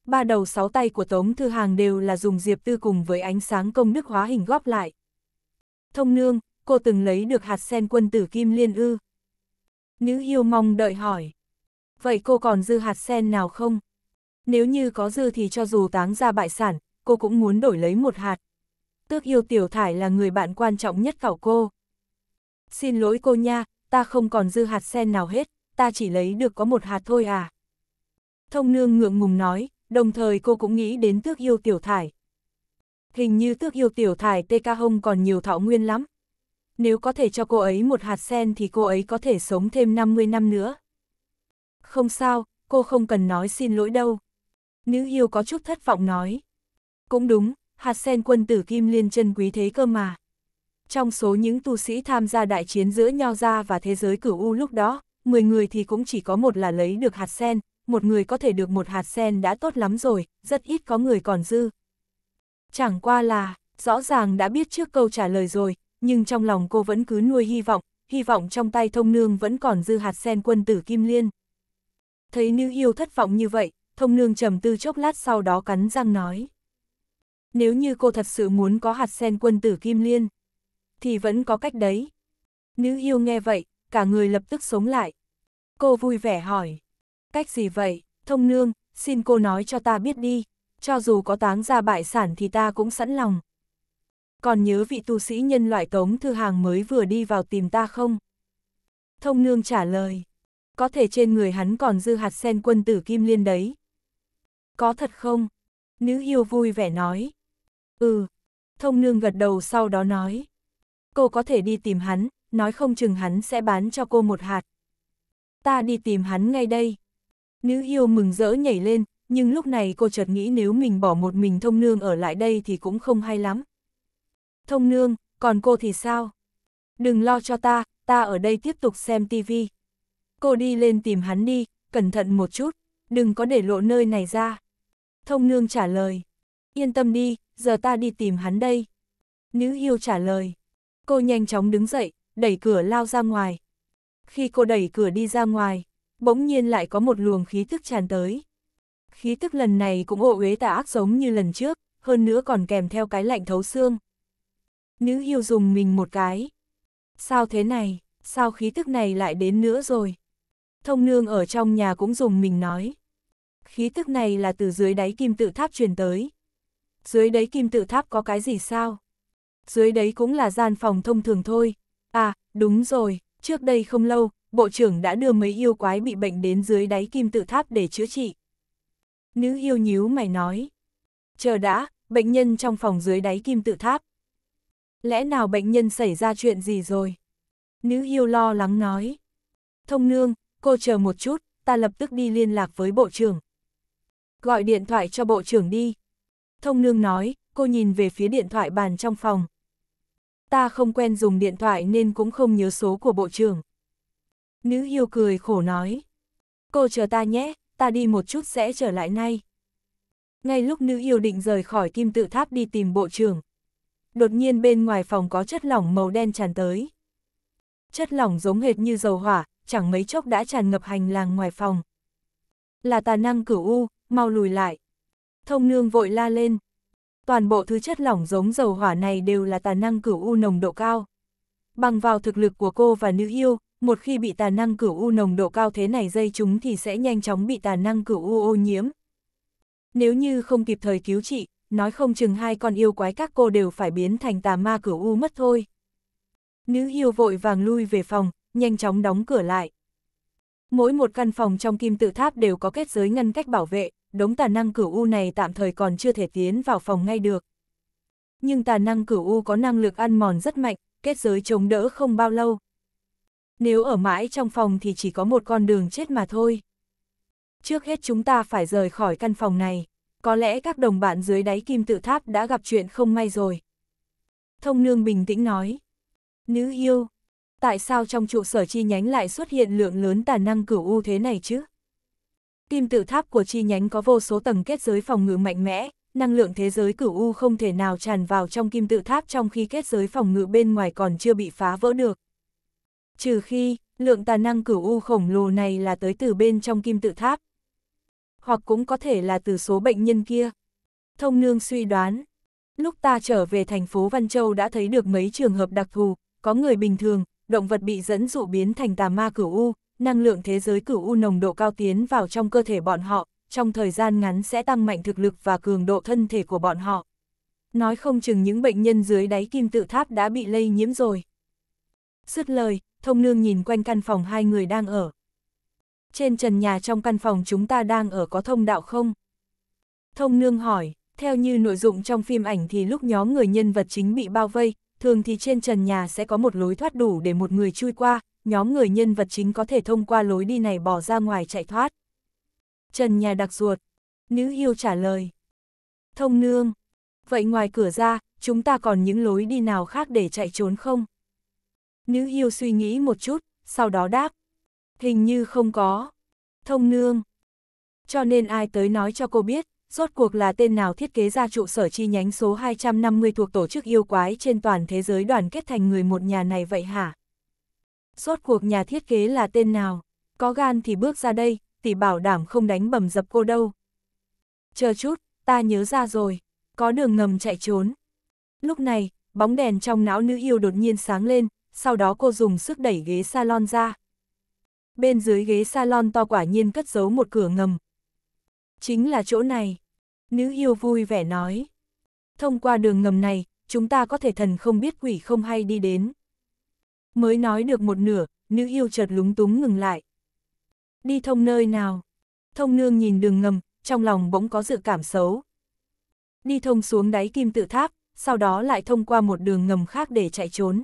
Ba đầu sáu tay của Tống Thư Hàng đều là dùng diệp tư cùng với ánh sáng công đức hóa hình góp lại. Thông nương, cô từng lấy được hạt sen quân tử kim liên ư. Nữ yêu mong đợi hỏi. Vậy cô còn dư hạt sen nào không? Nếu như có dư thì cho dù táng ra bại sản, cô cũng muốn đổi lấy một hạt. Tước yêu tiểu thải là người bạn quan trọng nhất cảo cô. Xin lỗi cô nha, ta không còn dư hạt sen nào hết, ta chỉ lấy được có một hạt thôi à. Thông nương ngượng ngùng nói, đồng thời cô cũng nghĩ đến tước yêu tiểu thải. Hình như tước yêu tiểu thải TK Hông còn nhiều thọ nguyên lắm. Nếu có thể cho cô ấy một hạt sen thì cô ấy có thể sống thêm 50 năm nữa. Không sao, cô không cần nói xin lỗi đâu. Nữ yêu có chút thất vọng nói. Cũng đúng, hạt sen quân tử kim liên chân quý thế cơ mà. Trong số những tu sĩ tham gia đại chiến giữa Nho Gia và thế giới cửu U lúc đó, 10 người thì cũng chỉ có một là lấy được hạt sen, một người có thể được một hạt sen đã tốt lắm rồi, rất ít có người còn dư. Chẳng qua là, rõ ràng đã biết trước câu trả lời rồi, nhưng trong lòng cô vẫn cứ nuôi hy vọng, hy vọng trong tay thông nương vẫn còn dư hạt sen quân tử kim liên. Thấy nữ yêu thất vọng như vậy, thông nương trầm tư chốc lát sau đó cắn răng nói. Nếu như cô thật sự muốn có hạt sen quân tử kim liên, thì vẫn có cách đấy. Nữ yêu nghe vậy, cả người lập tức sống lại. Cô vui vẻ hỏi, cách gì vậy, thông nương, xin cô nói cho ta biết đi cho dù có táng ra bại sản thì ta cũng sẵn lòng. Còn nhớ vị tu sĩ nhân loại cống thư hàng mới vừa đi vào tìm ta không? Thông nương trả lời, có thể trên người hắn còn dư hạt sen quân tử kim liên đấy. Có thật không? Nữ yêu vui vẻ nói. Ừ, thông nương gật đầu sau đó nói. Cô có thể đi tìm hắn, nói không chừng hắn sẽ bán cho cô một hạt. Ta đi tìm hắn ngay đây. Nữ yêu mừng rỡ nhảy lên, nhưng lúc này cô chợt nghĩ nếu mình bỏ một mình thông nương ở lại đây thì cũng không hay lắm. Thông nương, còn cô thì sao? Đừng lo cho ta, ta ở đây tiếp tục xem tivi. Cô đi lên tìm hắn đi, cẩn thận một chút, đừng có để lộ nơi này ra. Thông nương trả lời, yên tâm đi, giờ ta đi tìm hắn đây. Nữ yêu trả lời, cô nhanh chóng đứng dậy, đẩy cửa lao ra ngoài. Khi cô đẩy cửa đi ra ngoài, bỗng nhiên lại có một luồng khí thức tràn tới khí tức lần này cũng ô uế tà ác giống như lần trước, hơn nữa còn kèm theo cái lạnh thấu xương. Nữ yêu dùng mình một cái. Sao thế này, sao khí tức này lại đến nữa rồi? Thông nương ở trong nhà cũng dùng mình nói. Khí tức này là từ dưới đáy kim tự tháp truyền tới. Dưới đáy kim tự tháp có cái gì sao? Dưới đấy cũng là gian phòng thông thường thôi. À, đúng rồi, trước đây không lâu, bộ trưởng đã đưa mấy yêu quái bị bệnh đến dưới đáy kim tự tháp để chữa trị. Nữ yêu nhíu mày nói. Chờ đã, bệnh nhân trong phòng dưới đáy kim tự tháp. Lẽ nào bệnh nhân xảy ra chuyện gì rồi? Nữ yêu lo lắng nói. Thông nương, cô chờ một chút, ta lập tức đi liên lạc với bộ trưởng. Gọi điện thoại cho bộ trưởng đi. Thông nương nói, cô nhìn về phía điện thoại bàn trong phòng. Ta không quen dùng điện thoại nên cũng không nhớ số của bộ trưởng. Nữ yêu cười khổ nói. Cô chờ ta nhé, ta đi một chút sẽ trở lại ngay. Ngay lúc nữ yêu định rời khỏi kim tự tháp đi tìm bộ trưởng, đột nhiên bên ngoài phòng có chất lỏng màu đen tràn tới. Chất lỏng giống hệt như dầu hỏa, chẳng mấy chốc đã tràn ngập hành làng ngoài phòng. Là tà năng cửu u, mau lùi lại. Thông nương vội la lên. Toàn bộ thứ chất lỏng giống dầu hỏa này đều là tà năng cửu u nồng độ cao. Bằng vào thực lực của cô và nữ yêu, một khi bị tà năng cửu u nồng độ cao thế này dây chúng thì sẽ nhanh chóng bị tà năng cửu u ô nhiễm. Nếu như không kịp thời cứu trị, nói không chừng hai con yêu quái các cô đều phải biến thành tà ma cửu u mất thôi. Nữ yêu vội vàng lui về phòng, nhanh chóng đóng cửa lại. Mỗi một căn phòng trong kim tự tháp đều có kết giới ngăn cách bảo vệ, đống tà năng cửu u này tạm thời còn chưa thể tiến vào phòng ngay được. Nhưng tà năng cửu u có năng lực ăn mòn rất mạnh, kết giới chống đỡ không bao lâu, nếu ở mãi trong phòng thì chỉ có một con đường chết mà thôi. Trước hết chúng ta phải rời khỏi căn phòng này, có lẽ các đồng bạn dưới đáy kim tự tháp đã gặp chuyện không may rồi. Thông nương bình tĩnh nói, nữ yêu, tại sao trong trụ sở chi nhánh lại xuất hiện lượng lớn tà năng cửu u thế này chứ? Kim tự tháp của chi nhánh có vô số tầng kết giới phòng ngự mạnh mẽ, năng lượng thế giới cửu u không thể nào tràn vào trong kim tự tháp trong khi kết giới phòng ngự bên ngoài còn chưa bị phá vỡ được trừ khi, lượng tà năng cửu u khổng lồ này là tới từ bên trong kim tự tháp. Hoặc cũng có thể là từ số bệnh nhân kia. Thông nương suy đoán, lúc ta trở về thành phố Văn Châu đã thấy được mấy trường hợp đặc thù, có người bình thường, động vật bị dẫn dụ biến thành tà ma cửu u, năng lượng thế giới cửu u nồng độ cao tiến vào trong cơ thể bọn họ, trong thời gian ngắn sẽ tăng mạnh thực lực và cường độ thân thể của bọn họ. Nói không chừng những bệnh nhân dưới đáy kim tự tháp đã bị lây nhiễm rồi. Dứt lời, thông nương nhìn quanh căn phòng hai người đang ở. Trên trần nhà trong căn phòng chúng ta đang ở có thông đạo không? Thông nương hỏi, theo như nội dụng trong phim ảnh thì lúc nhóm người nhân vật chính bị bao vây, thường thì trên trần nhà sẽ có một lối thoát đủ để một người chui qua, nhóm người nhân vật chính có thể thông qua lối đi này bỏ ra ngoài chạy thoát. Trần nhà đặc ruột, nữ yêu trả lời. Thông nương, vậy ngoài cửa ra, chúng ta còn những lối đi nào khác để chạy trốn không? Nữ hiêu suy nghĩ một chút, sau đó đáp. Hình như không có. Thông nương. Cho nên ai tới nói cho cô biết, rốt cuộc là tên nào thiết kế ra trụ sở chi nhánh số 250 thuộc tổ chức yêu quái trên toàn thế giới đoàn kết thành người một nhà này vậy hả? Rốt cuộc nhà thiết kế là tên nào? Có gan thì bước ra đây, tỷ bảo đảm không đánh bầm dập cô đâu. Chờ chút, ta nhớ ra rồi, có đường ngầm chạy trốn. Lúc này, bóng đèn trong não nữ yêu đột nhiên sáng lên, sau đó cô dùng sức đẩy ghế salon ra. Bên dưới ghế salon to quả nhiên cất giấu một cửa ngầm. Chính là chỗ này. Nữ yêu vui vẻ nói. Thông qua đường ngầm này, chúng ta có thể thần không biết quỷ không hay đi đến. Mới nói được một nửa, nữ yêu chợt lúng túng ngừng lại. Đi thông nơi nào? Thông nương nhìn đường ngầm, trong lòng bỗng có dự cảm xấu. Đi thông xuống đáy kim tự tháp, sau đó lại thông qua một đường ngầm khác để chạy trốn.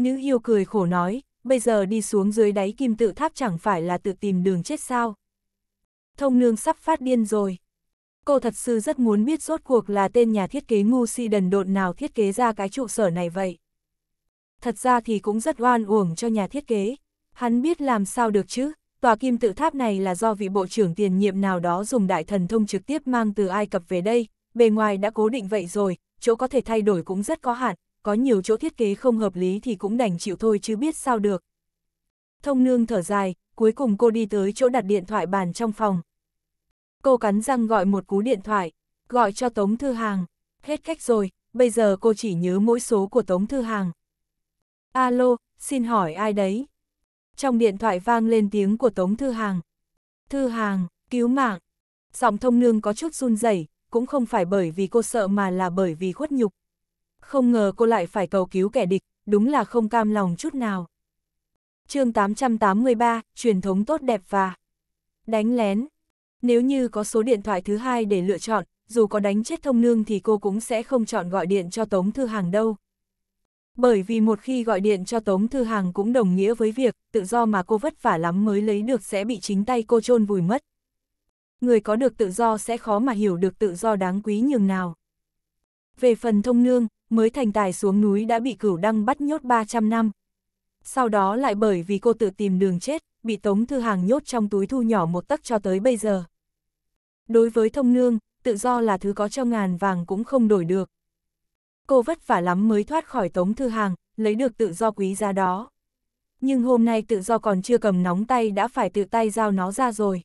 Nữ yêu cười khổ nói, bây giờ đi xuống dưới đáy kim tự tháp chẳng phải là tự tìm đường chết sao. Thông nương sắp phát điên rồi. Cô thật sự rất muốn biết rốt cuộc là tên nhà thiết kế ngu si đần độn nào thiết kế ra cái trụ sở này vậy. Thật ra thì cũng rất oan uổng cho nhà thiết kế. Hắn biết làm sao được chứ, tòa kim tự tháp này là do vị bộ trưởng tiền nhiệm nào đó dùng đại thần thông trực tiếp mang từ Ai Cập về đây, bề ngoài đã cố định vậy rồi, chỗ có thể thay đổi cũng rất có hạn, có nhiều chỗ thiết kế không hợp lý thì cũng đành chịu thôi chứ biết sao được. Thông nương thở dài, cuối cùng cô đi tới chỗ đặt điện thoại bàn trong phòng. Cô cắn răng gọi một cú điện thoại, gọi cho Tống Thư Hàng. Hết cách rồi, bây giờ cô chỉ nhớ mỗi số của Tống Thư Hàng. Alo, xin hỏi ai đấy? Trong điện thoại vang lên tiếng của Tống Thư Hàng. Thư Hàng, cứu mạng. Giọng thông nương có chút run rẩy, cũng không phải bởi vì cô sợ mà là bởi vì khuất nhục, không ngờ cô lại phải cầu cứu kẻ địch, đúng là không cam lòng chút nào. chương 883, truyền thống tốt đẹp và đánh lén. Nếu như có số điện thoại thứ hai để lựa chọn, dù có đánh chết thông nương thì cô cũng sẽ không chọn gọi điện cho Tống Thư Hàng đâu. Bởi vì một khi gọi điện cho Tống Thư Hàng cũng đồng nghĩa với việc tự do mà cô vất vả lắm mới lấy được sẽ bị chính tay cô chôn vùi mất. Người có được tự do sẽ khó mà hiểu được tự do đáng quý nhường nào. Về phần thông nương, mới thành tài xuống núi đã bị cửu đăng bắt nhốt 300 năm. Sau đó lại bởi vì cô tự tìm đường chết, bị Tống Thư Hàng nhốt trong túi thu nhỏ một tấc cho tới bây giờ. Đối với thông nương, tự do là thứ có cho ngàn vàng cũng không đổi được. Cô vất vả lắm mới thoát khỏi Tống Thư Hàng, lấy được tự do quý giá đó. Nhưng hôm nay tự do còn chưa cầm nóng tay đã phải tự tay giao nó ra rồi.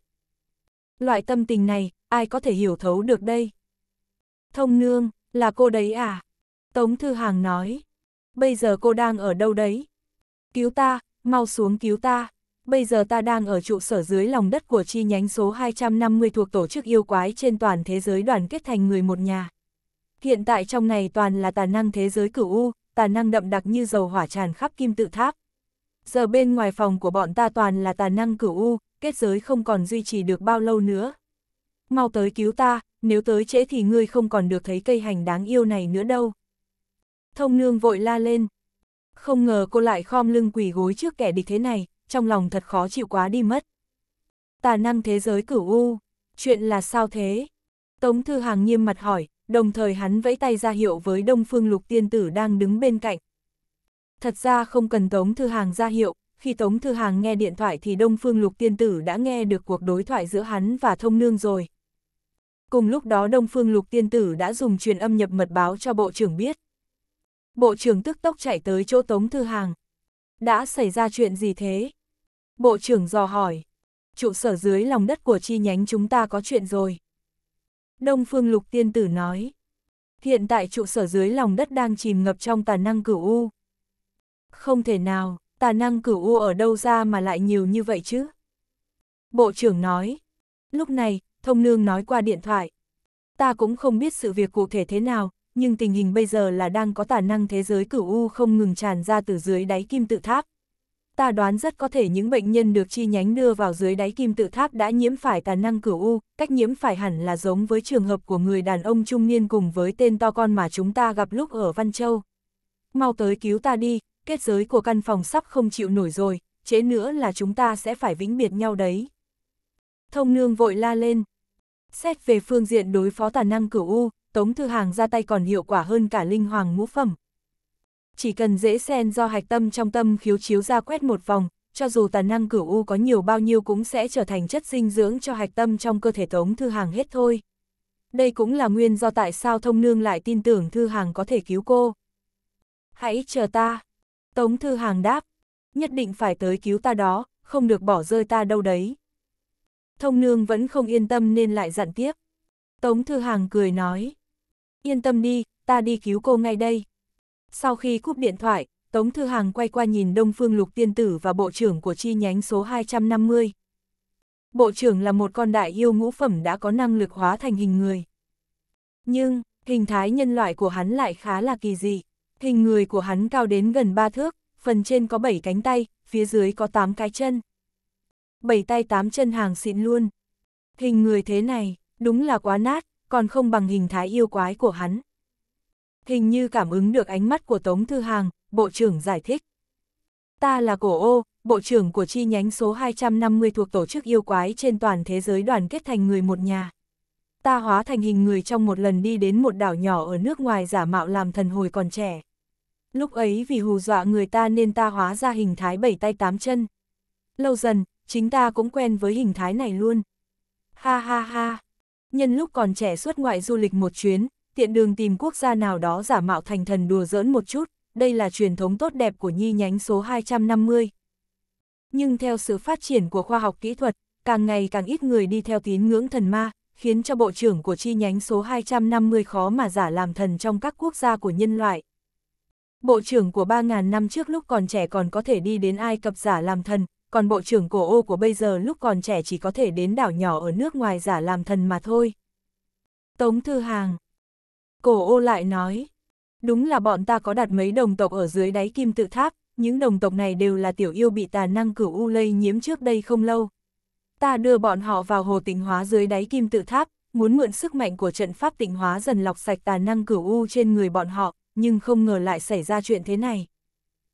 Loại tâm tình này, ai có thể hiểu thấu được đây? Thông nương, là cô đấy à? Tống Thư Hàng nói, bây giờ cô đang ở đâu đấy? Cứu ta, mau xuống cứu ta. Bây giờ ta đang ở trụ sở dưới lòng đất của chi nhánh số 250 thuộc tổ chức yêu quái trên toàn thế giới đoàn kết thành người một nhà. Hiện tại trong này toàn là tà năng thế giới cửu U, tà năng đậm đặc như dầu hỏa tràn khắp kim tự tháp. Giờ bên ngoài phòng của bọn ta toàn là tà năng cửu U, kết giới không còn duy trì được bao lâu nữa. Mau tới cứu ta, nếu tới trễ thì ngươi không còn được thấy cây hành đáng yêu này nữa đâu thông nương vội la lên. Không ngờ cô lại khom lưng quỳ gối trước kẻ địch thế này, trong lòng thật khó chịu quá đi mất. Tà năng thế giới cửu u, chuyện là sao thế? Tống Thư Hàng nghiêm mặt hỏi, đồng thời hắn vẫy tay ra hiệu với Đông Phương Lục Tiên Tử đang đứng bên cạnh. Thật ra không cần Tống Thư Hàng ra hiệu, khi Tống Thư Hàng nghe điện thoại thì Đông Phương Lục Tiên Tử đã nghe được cuộc đối thoại giữa hắn và thông nương rồi. Cùng lúc đó Đông Phương Lục Tiên Tử đã dùng truyền âm nhập mật báo cho bộ trưởng biết. Bộ trưởng tức tốc chạy tới chỗ Tống Thư Hàng. Đã xảy ra chuyện gì thế? Bộ trưởng dò hỏi. Trụ sở dưới lòng đất của chi nhánh chúng ta có chuyện rồi. Đông Phương Lục Tiên Tử nói. Hiện tại trụ sở dưới lòng đất đang chìm ngập trong tà năng cửu U. Không thể nào, tà năng cửu U ở đâu ra mà lại nhiều như vậy chứ? Bộ trưởng nói. Lúc này, thông nương nói qua điện thoại. Ta cũng không biết sự việc cụ thể thế nào, nhưng tình hình bây giờ là đang có tả năng thế giới cửu U không ngừng tràn ra từ dưới đáy kim tự tháp. Ta đoán rất có thể những bệnh nhân được chi nhánh đưa vào dưới đáy kim tự tháp đã nhiễm phải tà năng cửu U, cách nhiễm phải hẳn là giống với trường hợp của người đàn ông trung niên cùng với tên to con mà chúng ta gặp lúc ở Văn Châu. Mau tới cứu ta đi, kết giới của căn phòng sắp không chịu nổi rồi, chế nữa là chúng ta sẽ phải vĩnh biệt nhau đấy. Thông nương vội la lên. Xét về phương diện đối phó tà năng cửu U, Tống Thư Hàng ra tay còn hiệu quả hơn cả linh hoàng ngũ phẩm. Chỉ cần dễ sen do hạch tâm trong tâm khiếu chiếu ra quét một vòng, cho dù tà năng cửu u có nhiều bao nhiêu cũng sẽ trở thành chất dinh dưỡng cho hạch tâm trong cơ thể Tống Thư Hàng hết thôi. Đây cũng là nguyên do tại sao thông nương lại tin tưởng Thư Hàng có thể cứu cô. Hãy chờ ta. Tống Thư Hàng đáp. Nhất định phải tới cứu ta đó, không được bỏ rơi ta đâu đấy. Thông nương vẫn không yên tâm nên lại dặn tiếp. Tống Thư Hàng cười nói yên tâm đi, ta đi cứu cô ngay đây. Sau khi cúp điện thoại, Tống Thư hằng quay qua nhìn Đông Phương Lục Tiên Tử và Bộ trưởng của chi nhánh số 250. Bộ trưởng là một con đại yêu ngũ phẩm đã có năng lực hóa thành hình người. Nhưng, hình thái nhân loại của hắn lại khá là kỳ dị. Hình người của hắn cao đến gần 3 thước, phần trên có 7 cánh tay, phía dưới có 8 cái chân. 7 tay 8 chân hàng xịn luôn. Hình người thế này, đúng là quá nát, còn không bằng hình thái yêu quái của hắn. Hình như cảm ứng được ánh mắt của Tống Thư Hàng, Bộ trưởng giải thích. Ta là cổ ô, Bộ trưởng của chi nhánh số 250 thuộc tổ chức yêu quái trên toàn thế giới đoàn kết thành người một nhà. Ta hóa thành hình người trong một lần đi đến một đảo nhỏ ở nước ngoài giả mạo làm thần hồi còn trẻ. Lúc ấy vì hù dọa người ta nên ta hóa ra hình thái bảy tay tám chân. Lâu dần, chính ta cũng quen với hình thái này luôn. Ha ha ha nhân lúc còn trẻ xuất ngoại du lịch một chuyến, tiện đường tìm quốc gia nào đó giả mạo thành thần đùa giỡn một chút, đây là truyền thống tốt đẹp của nhi nhánh số 250. Nhưng theo sự phát triển của khoa học kỹ thuật, càng ngày càng ít người đi theo tín ngưỡng thần ma, khiến cho bộ trưởng của chi nhánh số 250 khó mà giả làm thần trong các quốc gia của nhân loại. Bộ trưởng của 3.000 năm trước lúc còn trẻ còn có thể đi đến Ai Cập giả làm thần, còn bộ trưởng cổ ô của bây giờ lúc còn trẻ chỉ có thể đến đảo nhỏ ở nước ngoài giả làm thần mà thôi. Tống Thư Hàng Cổ ô lại nói, đúng là bọn ta có đặt mấy đồng tộc ở dưới đáy kim tự tháp, những đồng tộc này đều là tiểu yêu bị tà năng cửu u lây nhiễm trước đây không lâu. Ta đưa bọn họ vào hồ tịnh hóa dưới đáy kim tự tháp, muốn mượn sức mạnh của trận pháp tịnh hóa dần lọc sạch tà năng cửu u trên người bọn họ, nhưng không ngờ lại xảy ra chuyện thế này.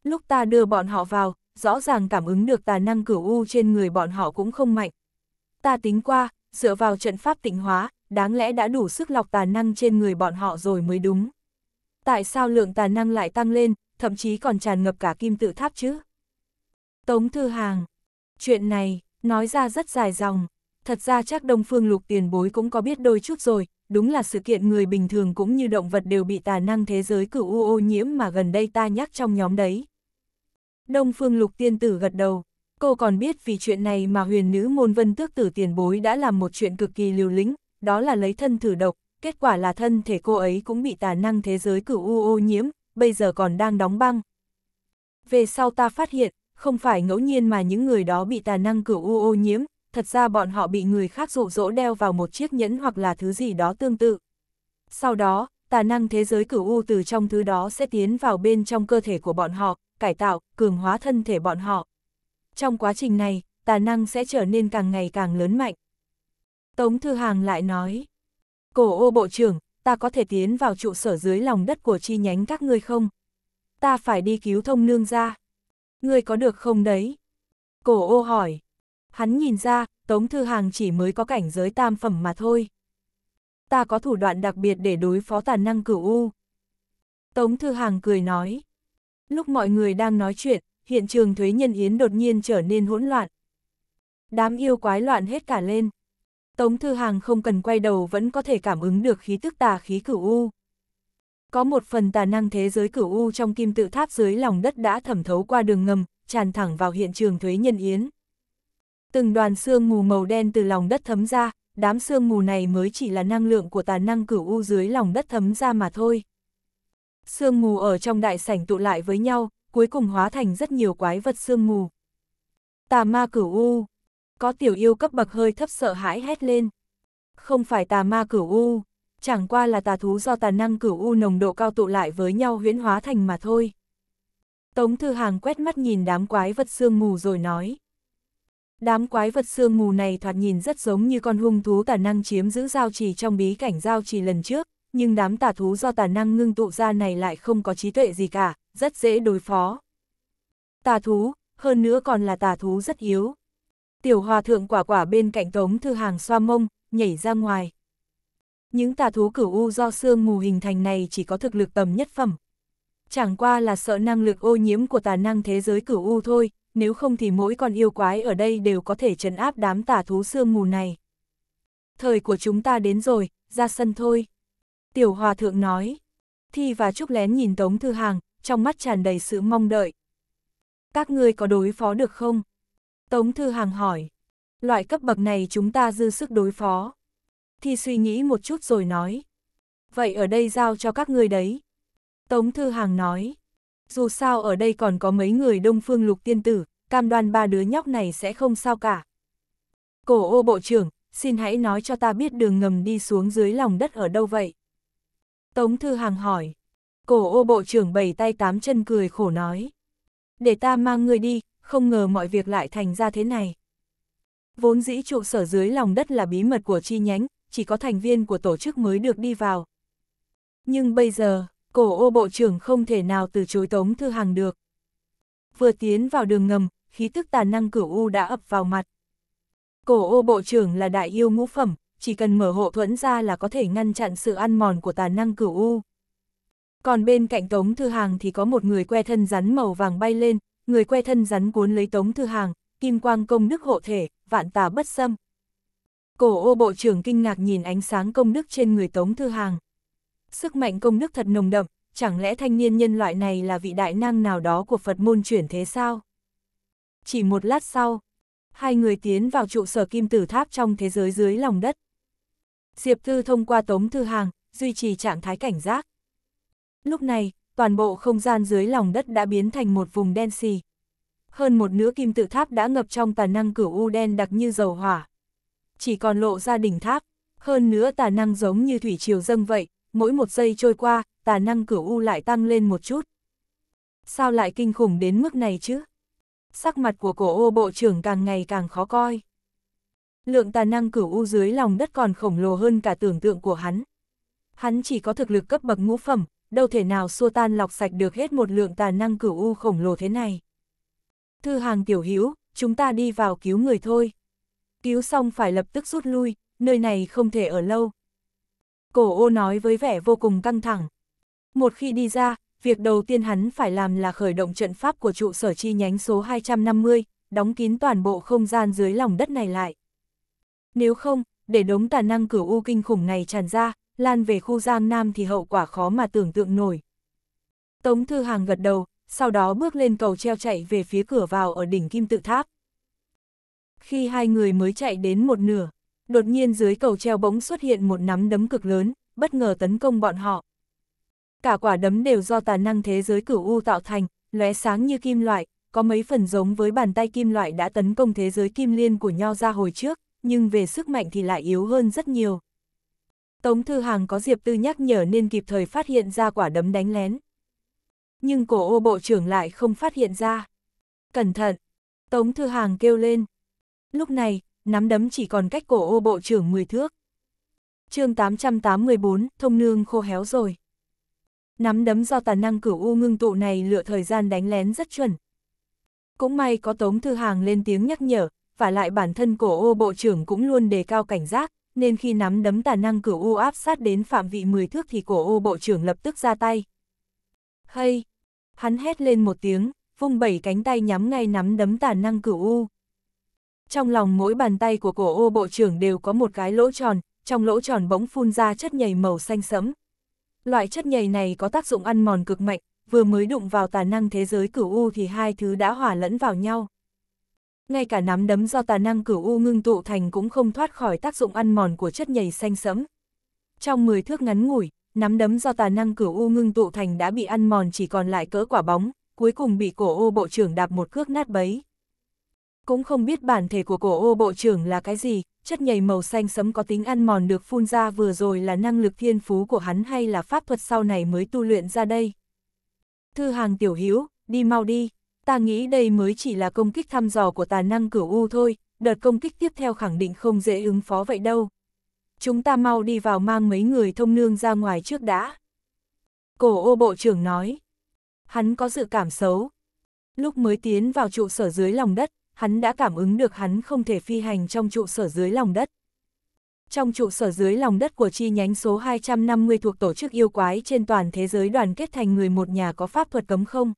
Lúc ta đưa bọn họ vào, rõ ràng cảm ứng được tà năng cửu u trên người bọn họ cũng không mạnh. Ta tính qua, dựa vào trận pháp tịnh hóa, đáng lẽ đã đủ sức lọc tà năng trên người bọn họ rồi mới đúng. Tại sao lượng tà năng lại tăng lên, thậm chí còn tràn ngập cả kim tự tháp chứ? Tống Thư Hàng Chuyện này, nói ra rất dài dòng. Thật ra chắc Đông Phương Lục tiền bối cũng có biết đôi chút rồi, đúng là sự kiện người bình thường cũng như động vật đều bị tà năng thế giới cửu u ô nhiễm mà gần đây ta nhắc trong nhóm đấy, Đông Phương Lục Tiên Tử gật đầu. Cô còn biết vì chuyện này mà huyền nữ môn vân tước tử tiền bối đã làm một chuyện cực kỳ liều lĩnh, đó là lấy thân thử độc, kết quả là thân thể cô ấy cũng bị tà năng thế giới cửu u ô nhiễm, bây giờ còn đang đóng băng. Về sau ta phát hiện, không phải ngẫu nhiên mà những người đó bị tà năng cửu u ô nhiễm, thật ra bọn họ bị người khác dụ dỗ đeo vào một chiếc nhẫn hoặc là thứ gì đó tương tự. Sau đó, tà năng thế giới cửu u từ trong thứ đó sẽ tiến vào bên trong cơ thể của bọn họ, cải tạo, cường hóa thân thể bọn họ. Trong quá trình này, tà năng sẽ trở nên càng ngày càng lớn mạnh. Tống Thư Hàng lại nói, Cổ ô bộ trưởng, ta có thể tiến vào trụ sở dưới lòng đất của chi nhánh các ngươi không? Ta phải đi cứu thông nương ra. Ngươi có được không đấy? Cổ ô hỏi. Hắn nhìn ra, Tống Thư Hàng chỉ mới có cảnh giới tam phẩm mà thôi. Ta có thủ đoạn đặc biệt để đối phó tàn năng cửu U. Tống Thư Hàng cười nói. Lúc mọi người đang nói chuyện, hiện trường thuế nhân yến đột nhiên trở nên hỗn loạn. Đám yêu quái loạn hết cả lên. Tống Thư Hàng không cần quay đầu vẫn có thể cảm ứng được khí tức tà khí cửu U. Có một phần tà năng thế giới cửu U trong kim tự tháp dưới lòng đất đã thẩm thấu qua đường ngầm, tràn thẳng vào hiện trường thuế nhân yến. Từng đoàn xương mù màu đen từ lòng đất thấm ra, đám xương mù này mới chỉ là năng lượng của tà năng cửu U dưới lòng đất thấm ra mà thôi sương mù ở trong đại sảnh tụ lại với nhau, cuối cùng hóa thành rất nhiều quái vật sương mù. Tà ma cửu U, có tiểu yêu cấp bậc hơi thấp sợ hãi hét lên. Không phải tà ma cửu U, chẳng qua là tà thú do tà năng cửu U nồng độ cao tụ lại với nhau huyễn hóa thành mà thôi. Tống Thư Hàng quét mắt nhìn đám quái vật sương mù rồi nói. Đám quái vật sương mù này thoạt nhìn rất giống như con hung thú tà năng chiếm giữ giao trì trong bí cảnh giao trì lần trước, nhưng đám tà thú do tà năng ngưng tụ ra này lại không có trí tuệ gì cả, rất dễ đối phó. Tà thú, hơn nữa còn là tà thú rất yếu. Tiểu hòa thượng quả quả bên cạnh tống thư hàng xoa mông, nhảy ra ngoài. Những tà thú cửu u do xương mù hình thành này chỉ có thực lực tầm nhất phẩm. Chẳng qua là sợ năng lực ô nhiễm của tà năng thế giới cửu u thôi, nếu không thì mỗi con yêu quái ở đây đều có thể trấn áp đám tà thú xương mù này. Thời của chúng ta đến rồi, ra sân thôi. Tiểu hòa thượng nói. Thi và Trúc lén nhìn Tống Thư Hàng, trong mắt tràn đầy sự mong đợi. Các ngươi có đối phó được không? Tống Thư Hàng hỏi. Loại cấp bậc này chúng ta dư sức đối phó. Thi suy nghĩ một chút rồi nói. Vậy ở đây giao cho các ngươi đấy. Tống Thư Hàng nói. Dù sao ở đây còn có mấy người đông phương lục tiên tử, cam đoan ba đứa nhóc này sẽ không sao cả. Cổ ô bộ trưởng, xin hãy nói cho ta biết đường ngầm đi xuống dưới lòng đất ở đâu vậy. Tống Thư Hàng hỏi. Cổ ô bộ trưởng bảy tay tám chân cười khổ nói. Để ta mang người đi, không ngờ mọi việc lại thành ra thế này. Vốn dĩ trụ sở dưới lòng đất là bí mật của chi nhánh, chỉ có thành viên của tổ chức mới được đi vào. Nhưng bây giờ, cổ ô bộ trưởng không thể nào từ chối Tống Thư Hàng được. Vừa tiến vào đường ngầm, khí tức tà năng cửu U đã ập vào mặt. Cổ ô bộ trưởng là đại yêu ngũ phẩm, chỉ cần mở hộ thuẫn ra là có thể ngăn chặn sự ăn mòn của tà năng cửu U. Còn bên cạnh Tống Thư Hàng thì có một người que thân rắn màu vàng bay lên, người que thân rắn cuốn lấy Tống Thư Hàng, kim quang công đức hộ thể, vạn tà bất xâm. Cổ ô bộ trưởng kinh ngạc nhìn ánh sáng công đức trên người Tống Thư Hàng. Sức mạnh công đức thật nồng đậm, chẳng lẽ thanh niên nhân loại này là vị đại năng nào đó của Phật môn chuyển thế sao? Chỉ một lát sau, hai người tiến vào trụ sở kim tử tháp trong thế giới dưới lòng đất. Diệp Thư thông qua tống thư hàng, duy trì trạng thái cảnh giác. Lúc này, toàn bộ không gian dưới lòng đất đã biến thành một vùng đen xì. Hơn một nửa kim tự tháp đã ngập trong tà năng cửu u đen đặc như dầu hỏa. Chỉ còn lộ ra đỉnh tháp, hơn nữa tà năng giống như thủy triều dâng vậy, mỗi một giây trôi qua, tà năng cửu u lại tăng lên một chút. Sao lại kinh khủng đến mức này chứ? Sắc mặt của cổ ô bộ trưởng càng ngày càng khó coi lượng tà năng cửu u dưới lòng đất còn khổng lồ hơn cả tưởng tượng của hắn. Hắn chỉ có thực lực cấp bậc ngũ phẩm, đâu thể nào xua tan lọc sạch được hết một lượng tà năng cửu u khổng lồ thế này. Thư hàng tiểu hữu chúng ta đi vào cứu người thôi. Cứu xong phải lập tức rút lui, nơi này không thể ở lâu. Cổ ô nói với vẻ vô cùng căng thẳng. Một khi đi ra, việc đầu tiên hắn phải làm là khởi động trận pháp của trụ sở chi nhánh số 250, đóng kín toàn bộ không gian dưới lòng đất này lại. Nếu không, để đống tà năng cửu u kinh khủng này tràn ra, lan về khu Giang Nam thì hậu quả khó mà tưởng tượng nổi. Tống Thư Hàng gật đầu, sau đó bước lên cầu treo chạy về phía cửa vào ở đỉnh Kim Tự Tháp. Khi hai người mới chạy đến một nửa, đột nhiên dưới cầu treo bỗng xuất hiện một nắm đấm cực lớn, bất ngờ tấn công bọn họ. Cả quả đấm đều do tà năng thế giới cửu u tạo thành, lóe sáng như kim loại, có mấy phần giống với bàn tay kim loại đã tấn công thế giới kim liên của nho ra hồi trước nhưng về sức mạnh thì lại yếu hơn rất nhiều. Tống Thư Hàng có Diệp Tư nhắc nhở nên kịp thời phát hiện ra quả đấm đánh lén. Nhưng cổ ô bộ trưởng lại không phát hiện ra. Cẩn thận! Tống Thư Hàng kêu lên. Lúc này, nắm đấm chỉ còn cách cổ ô bộ trưởng 10 thước. chương 884, thông nương khô héo rồi. Nắm đấm do tà năng cửu u ngưng tụ này lựa thời gian đánh lén rất chuẩn. Cũng may có Tống Thư Hàng lên tiếng nhắc nhở, và lại bản thân cổ ô bộ trưởng cũng luôn đề cao cảnh giác, nên khi nắm đấm tà năng cửu u áp sát đến phạm vị 10 thước thì cổ ô bộ trưởng lập tức ra tay. Hay! Hắn hét lên một tiếng, vung bảy cánh tay nhắm ngay nắm đấm tà năng cửu u. Trong lòng mỗi bàn tay của cổ ô bộ trưởng đều có một cái lỗ tròn, trong lỗ tròn bỗng phun ra chất nhầy màu xanh sẫm. Loại chất nhầy này có tác dụng ăn mòn cực mạnh, vừa mới đụng vào tà năng thế giới cửu u thì hai thứ đã hòa lẫn vào nhau ngay cả nắm đấm do tà năng cửu u ngưng tụ thành cũng không thoát khỏi tác dụng ăn mòn của chất nhầy xanh sẫm. Trong 10 thước ngắn ngủi, nắm đấm do tà năng cửu u ngưng tụ thành đã bị ăn mòn chỉ còn lại cỡ quả bóng, cuối cùng bị cổ ô bộ trưởng đạp một cước nát bấy. Cũng không biết bản thể của cổ ô bộ trưởng là cái gì, chất nhầy màu xanh sẫm có tính ăn mòn được phun ra vừa rồi là năng lực thiên phú của hắn hay là pháp thuật sau này mới tu luyện ra đây. Thư hàng tiểu hữu đi mau đi ta nghĩ đây mới chỉ là công kích thăm dò của tà năng cửu U thôi, đợt công kích tiếp theo khẳng định không dễ ứng phó vậy đâu. Chúng ta mau đi vào mang mấy người thông nương ra ngoài trước đã. Cổ ô bộ trưởng nói. Hắn có dự cảm xấu. Lúc mới tiến vào trụ sở dưới lòng đất, hắn đã cảm ứng được hắn không thể phi hành trong trụ sở dưới lòng đất. Trong trụ sở dưới lòng đất của chi nhánh số 250 thuộc tổ chức yêu quái trên toàn thế giới đoàn kết thành người một nhà có pháp thuật cấm không,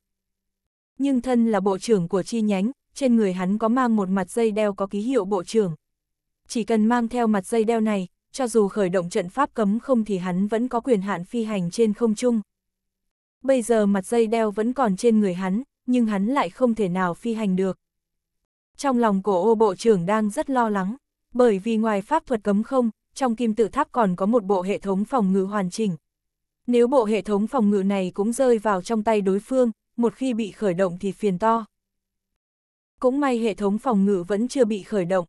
nhưng thân là bộ trưởng của chi nhánh, trên người hắn có mang một mặt dây đeo có ký hiệu bộ trưởng. Chỉ cần mang theo mặt dây đeo này, cho dù khởi động trận pháp cấm không thì hắn vẫn có quyền hạn phi hành trên không trung. Bây giờ mặt dây đeo vẫn còn trên người hắn, nhưng hắn lại không thể nào phi hành được. Trong lòng cổ ô bộ trưởng đang rất lo lắng, bởi vì ngoài pháp thuật cấm không, trong kim tự tháp còn có một bộ hệ thống phòng ngự hoàn chỉnh. Nếu bộ hệ thống phòng ngự này cũng rơi vào trong tay đối phương, một khi bị khởi động thì phiền to. Cũng may hệ thống phòng ngự vẫn chưa bị khởi động.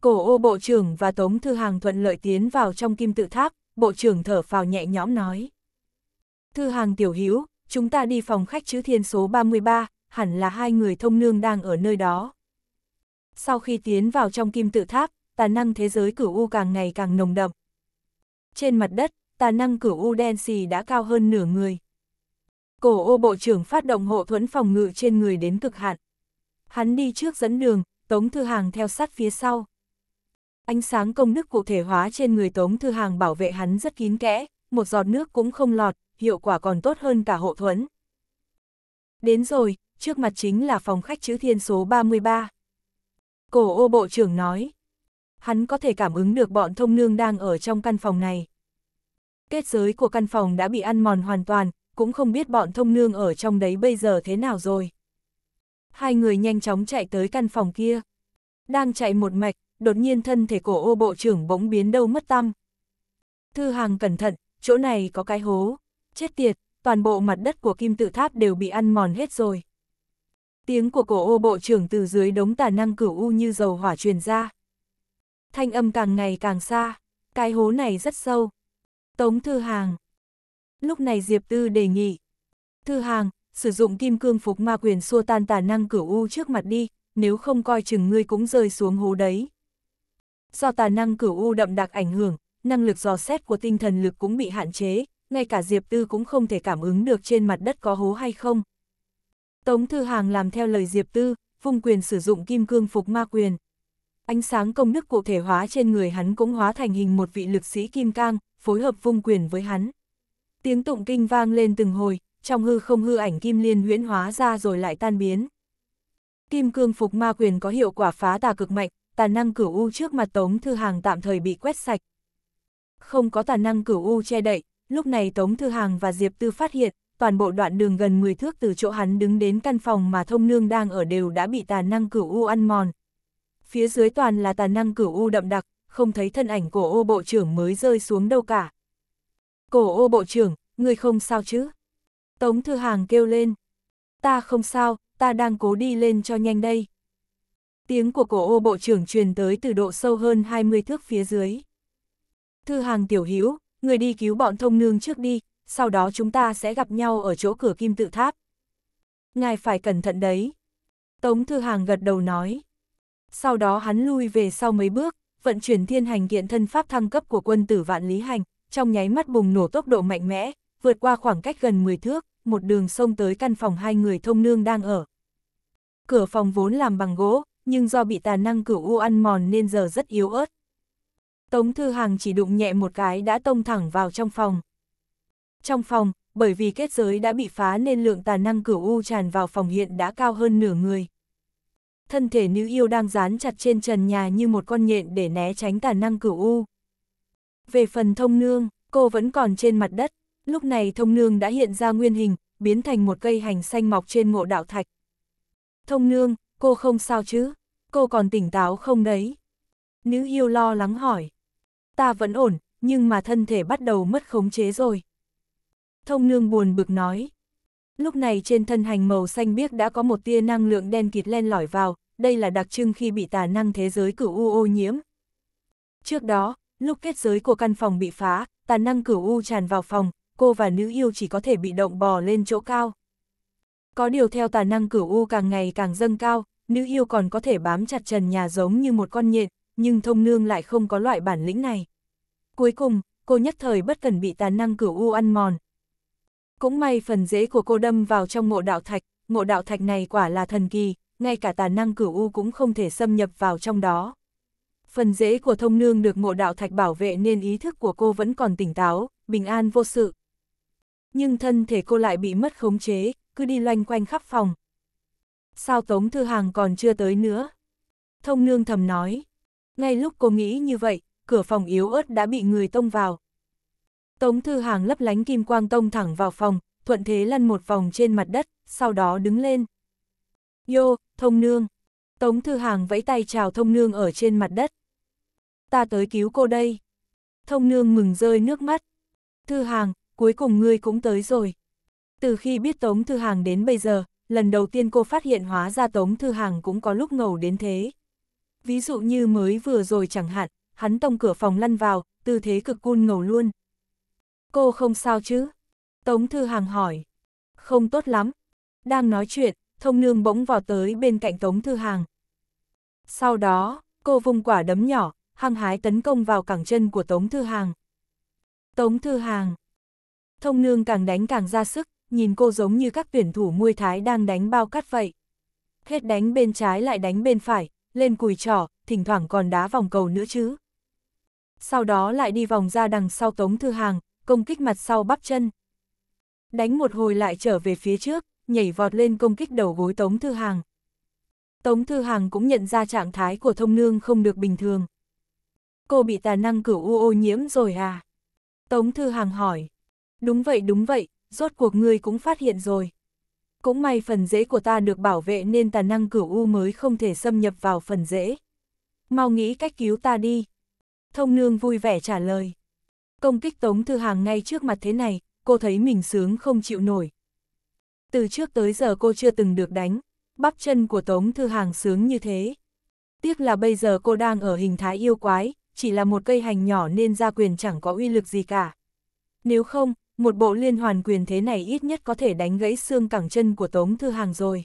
Cổ ô bộ trưởng và Tống Thư Hàng thuận lợi tiến vào trong kim tự tháp, bộ trưởng thở phào nhẹ nhõm nói. Thư Hàng tiểu hữu chúng ta đi phòng khách chữ thiên số 33, hẳn là hai người thông nương đang ở nơi đó. Sau khi tiến vào trong kim tự tháp, tà năng thế giới cửu u càng ngày càng nồng đậm. Trên mặt đất, tà năng cửu u đen xì đã cao hơn nửa người, Cổ ô bộ trưởng phát động hộ thuẫn phòng ngự trên người đến cực hạn. Hắn đi trước dẫn đường, Tống Thư Hàng theo sát phía sau. Ánh sáng công đức cụ thể hóa trên người Tống Thư Hàng bảo vệ hắn rất kín kẽ, một giọt nước cũng không lọt, hiệu quả còn tốt hơn cả hộ thuẫn. Đến rồi, trước mặt chính là phòng khách chữ thiên số 33. Cổ ô bộ trưởng nói. Hắn có thể cảm ứng được bọn thông nương đang ở trong căn phòng này. Kết giới của căn phòng đã bị ăn mòn hoàn toàn, cũng không biết bọn thông nương ở trong đấy bây giờ thế nào rồi. Hai người nhanh chóng chạy tới căn phòng kia. Đang chạy một mạch, đột nhiên thân thể cổ ô bộ trưởng bỗng biến đâu mất tăm. Thư hàng cẩn thận, chỗ này có cái hố. Chết tiệt, toàn bộ mặt đất của kim tự tháp đều bị ăn mòn hết rồi. Tiếng của cổ ô bộ trưởng từ dưới đống tà năng cửu u như dầu hỏa truyền ra. Thanh âm càng ngày càng xa, cái hố này rất sâu. Tống Thư Hàng, Lúc này Diệp Tư đề nghị. Thư hàng, sử dụng kim cương phục ma quyền xua tan tà năng cửu u trước mặt đi, nếu không coi chừng ngươi cũng rơi xuống hố đấy. Do tà năng cửu u đậm đặc ảnh hưởng, năng lực dò xét của tinh thần lực cũng bị hạn chế, ngay cả Diệp Tư cũng không thể cảm ứng được trên mặt đất có hố hay không. Tống Thư Hàng làm theo lời Diệp Tư, vung quyền sử dụng kim cương phục ma quyền. Ánh sáng công đức cụ thể hóa trên người hắn cũng hóa thành hình một vị lực sĩ kim cang, phối hợp vung quyền với hắn. Tiếng tụng kinh vang lên từng hồi, trong hư không hư ảnh kim liên huyễn hóa ra rồi lại tan biến. Kim cương phục ma quyền có hiệu quả phá tà cực mạnh, tà năng cửu u trước mặt Tống Thư Hàng tạm thời bị quét sạch. Không có tà năng cửu u che đậy, lúc này Tống Thư Hàng và Diệp Tư phát hiện, toàn bộ đoạn đường gần 10 thước từ chỗ hắn đứng đến căn phòng mà thông nương đang ở đều đã bị tà năng cửu u ăn mòn. Phía dưới toàn là tà năng cửu u đậm đặc, không thấy thân ảnh của ô bộ trưởng mới rơi xuống đâu cả. Cổ ô bộ trưởng, người không sao chứ? Tống Thư Hàng kêu lên. Ta không sao, ta đang cố đi lên cho nhanh đây. Tiếng của cổ ô bộ trưởng truyền tới từ độ sâu hơn 20 thước phía dưới. Thư Hàng tiểu hữu người đi cứu bọn thông nương trước đi, sau đó chúng ta sẽ gặp nhau ở chỗ cửa kim tự tháp. Ngài phải cẩn thận đấy. Tống Thư Hàng gật đầu nói. Sau đó hắn lui về sau mấy bước, vận chuyển thiên hành kiện thân pháp thăng cấp của quân tử vạn lý hành, trong nháy mắt bùng nổ tốc độ mạnh mẽ, vượt qua khoảng cách gần 10 thước, một đường sông tới căn phòng hai người thông nương đang ở. Cửa phòng vốn làm bằng gỗ, nhưng do bị tà năng cửu u ăn mòn nên giờ rất yếu ớt. Tống Thư Hàng chỉ đụng nhẹ một cái đã tông thẳng vào trong phòng. Trong phòng, bởi vì kết giới đã bị phá nên lượng tà năng cửu u tràn vào phòng hiện đã cao hơn nửa người. Thân thể nữ yêu đang dán chặt trên trần nhà như một con nhện để né tránh tà năng cửu u. Về phần thông nương, cô vẫn còn trên mặt đất, lúc này thông nương đã hiện ra nguyên hình, biến thành một cây hành xanh mọc trên ngộ đạo thạch. Thông nương, cô không sao chứ? Cô còn tỉnh táo không đấy? Nữ yêu lo lắng hỏi. Ta vẫn ổn, nhưng mà thân thể bắt đầu mất khống chế rồi. Thông nương buồn bực nói. Lúc này trên thân hành màu xanh biếc đã có một tia năng lượng đen kịt len lỏi vào, đây là đặc trưng khi bị tà năng thế giới cửu u ô nhiễm. Trước đó, Lúc kết giới của căn phòng bị phá, tàn năng cửu u tràn vào phòng, cô và nữ yêu chỉ có thể bị động bò lên chỗ cao. Có điều theo tà năng cửu u càng ngày càng dâng cao, nữ yêu còn có thể bám chặt trần nhà giống như một con nhện, nhưng thông nương lại không có loại bản lĩnh này. Cuối cùng, cô nhất thời bất cần bị tà năng cửu u ăn mòn. Cũng may phần rễ của cô đâm vào trong ngộ đạo thạch, ngộ đạo thạch này quả là thần kỳ, ngay cả tà năng cửu u cũng không thể xâm nhập vào trong đó. Phần dễ của thông nương được ngộ đạo thạch bảo vệ nên ý thức của cô vẫn còn tỉnh táo, bình an vô sự. Nhưng thân thể cô lại bị mất khống chế, cứ đi loanh quanh khắp phòng. Sao Tống Thư Hàng còn chưa tới nữa? Thông nương thầm nói. Ngay lúc cô nghĩ như vậy, cửa phòng yếu ớt đã bị người tông vào. Tống Thư Hàng lấp lánh kim quang tông thẳng vào phòng, thuận thế lăn một vòng trên mặt đất, sau đó đứng lên. Yo, thông nương. Tống Thư Hàng vẫy tay chào thông nương ở trên mặt đất ta tới cứu cô đây. Thông nương mừng rơi nước mắt. Thư hàng, cuối cùng ngươi cũng tới rồi. Từ khi biết Tống Thư Hàng đến bây giờ, lần đầu tiên cô phát hiện hóa ra Tống Thư Hàng cũng có lúc ngầu đến thế. Ví dụ như mới vừa rồi chẳng hạn, hắn tông cửa phòng lăn vào, tư thế cực cun ngầu luôn. Cô không sao chứ? Tống Thư Hàng hỏi. Không tốt lắm. Đang nói chuyện, thông nương bỗng vào tới bên cạnh Tống Thư Hàng. Sau đó, cô vung quả đấm nhỏ, hăng hái tấn công vào cẳng chân của Tống Thư Hàng. Tống Thư Hàng Thông nương càng đánh càng ra sức, nhìn cô giống như các tuyển thủ muay thái đang đánh bao cắt vậy. Hết đánh bên trái lại đánh bên phải, lên cùi trỏ, thỉnh thoảng còn đá vòng cầu nữa chứ. Sau đó lại đi vòng ra đằng sau Tống Thư Hàng, công kích mặt sau bắp chân. Đánh một hồi lại trở về phía trước, nhảy vọt lên công kích đầu gối Tống Thư Hàng. Tống Thư Hàng cũng nhận ra trạng thái của thông nương không được bình thường cô bị tà năng cửu u ô nhiễm rồi à? Tống Thư Hàng hỏi. Đúng vậy đúng vậy, rốt cuộc ngươi cũng phát hiện rồi. Cũng may phần rễ của ta được bảo vệ nên tà năng cửu u mới không thể xâm nhập vào phần rễ. Mau nghĩ cách cứu ta đi. Thông nương vui vẻ trả lời. Công kích Tống Thư Hàng ngay trước mặt thế này, cô thấy mình sướng không chịu nổi. Từ trước tới giờ cô chưa từng được đánh, bắp chân của Tống Thư Hàng sướng như thế. Tiếc là bây giờ cô đang ở hình thái yêu quái, chỉ là một cây hành nhỏ nên ra quyền chẳng có uy lực gì cả. Nếu không, một bộ liên hoàn quyền thế này ít nhất có thể đánh gãy xương cẳng chân của Tống Thư Hàng rồi.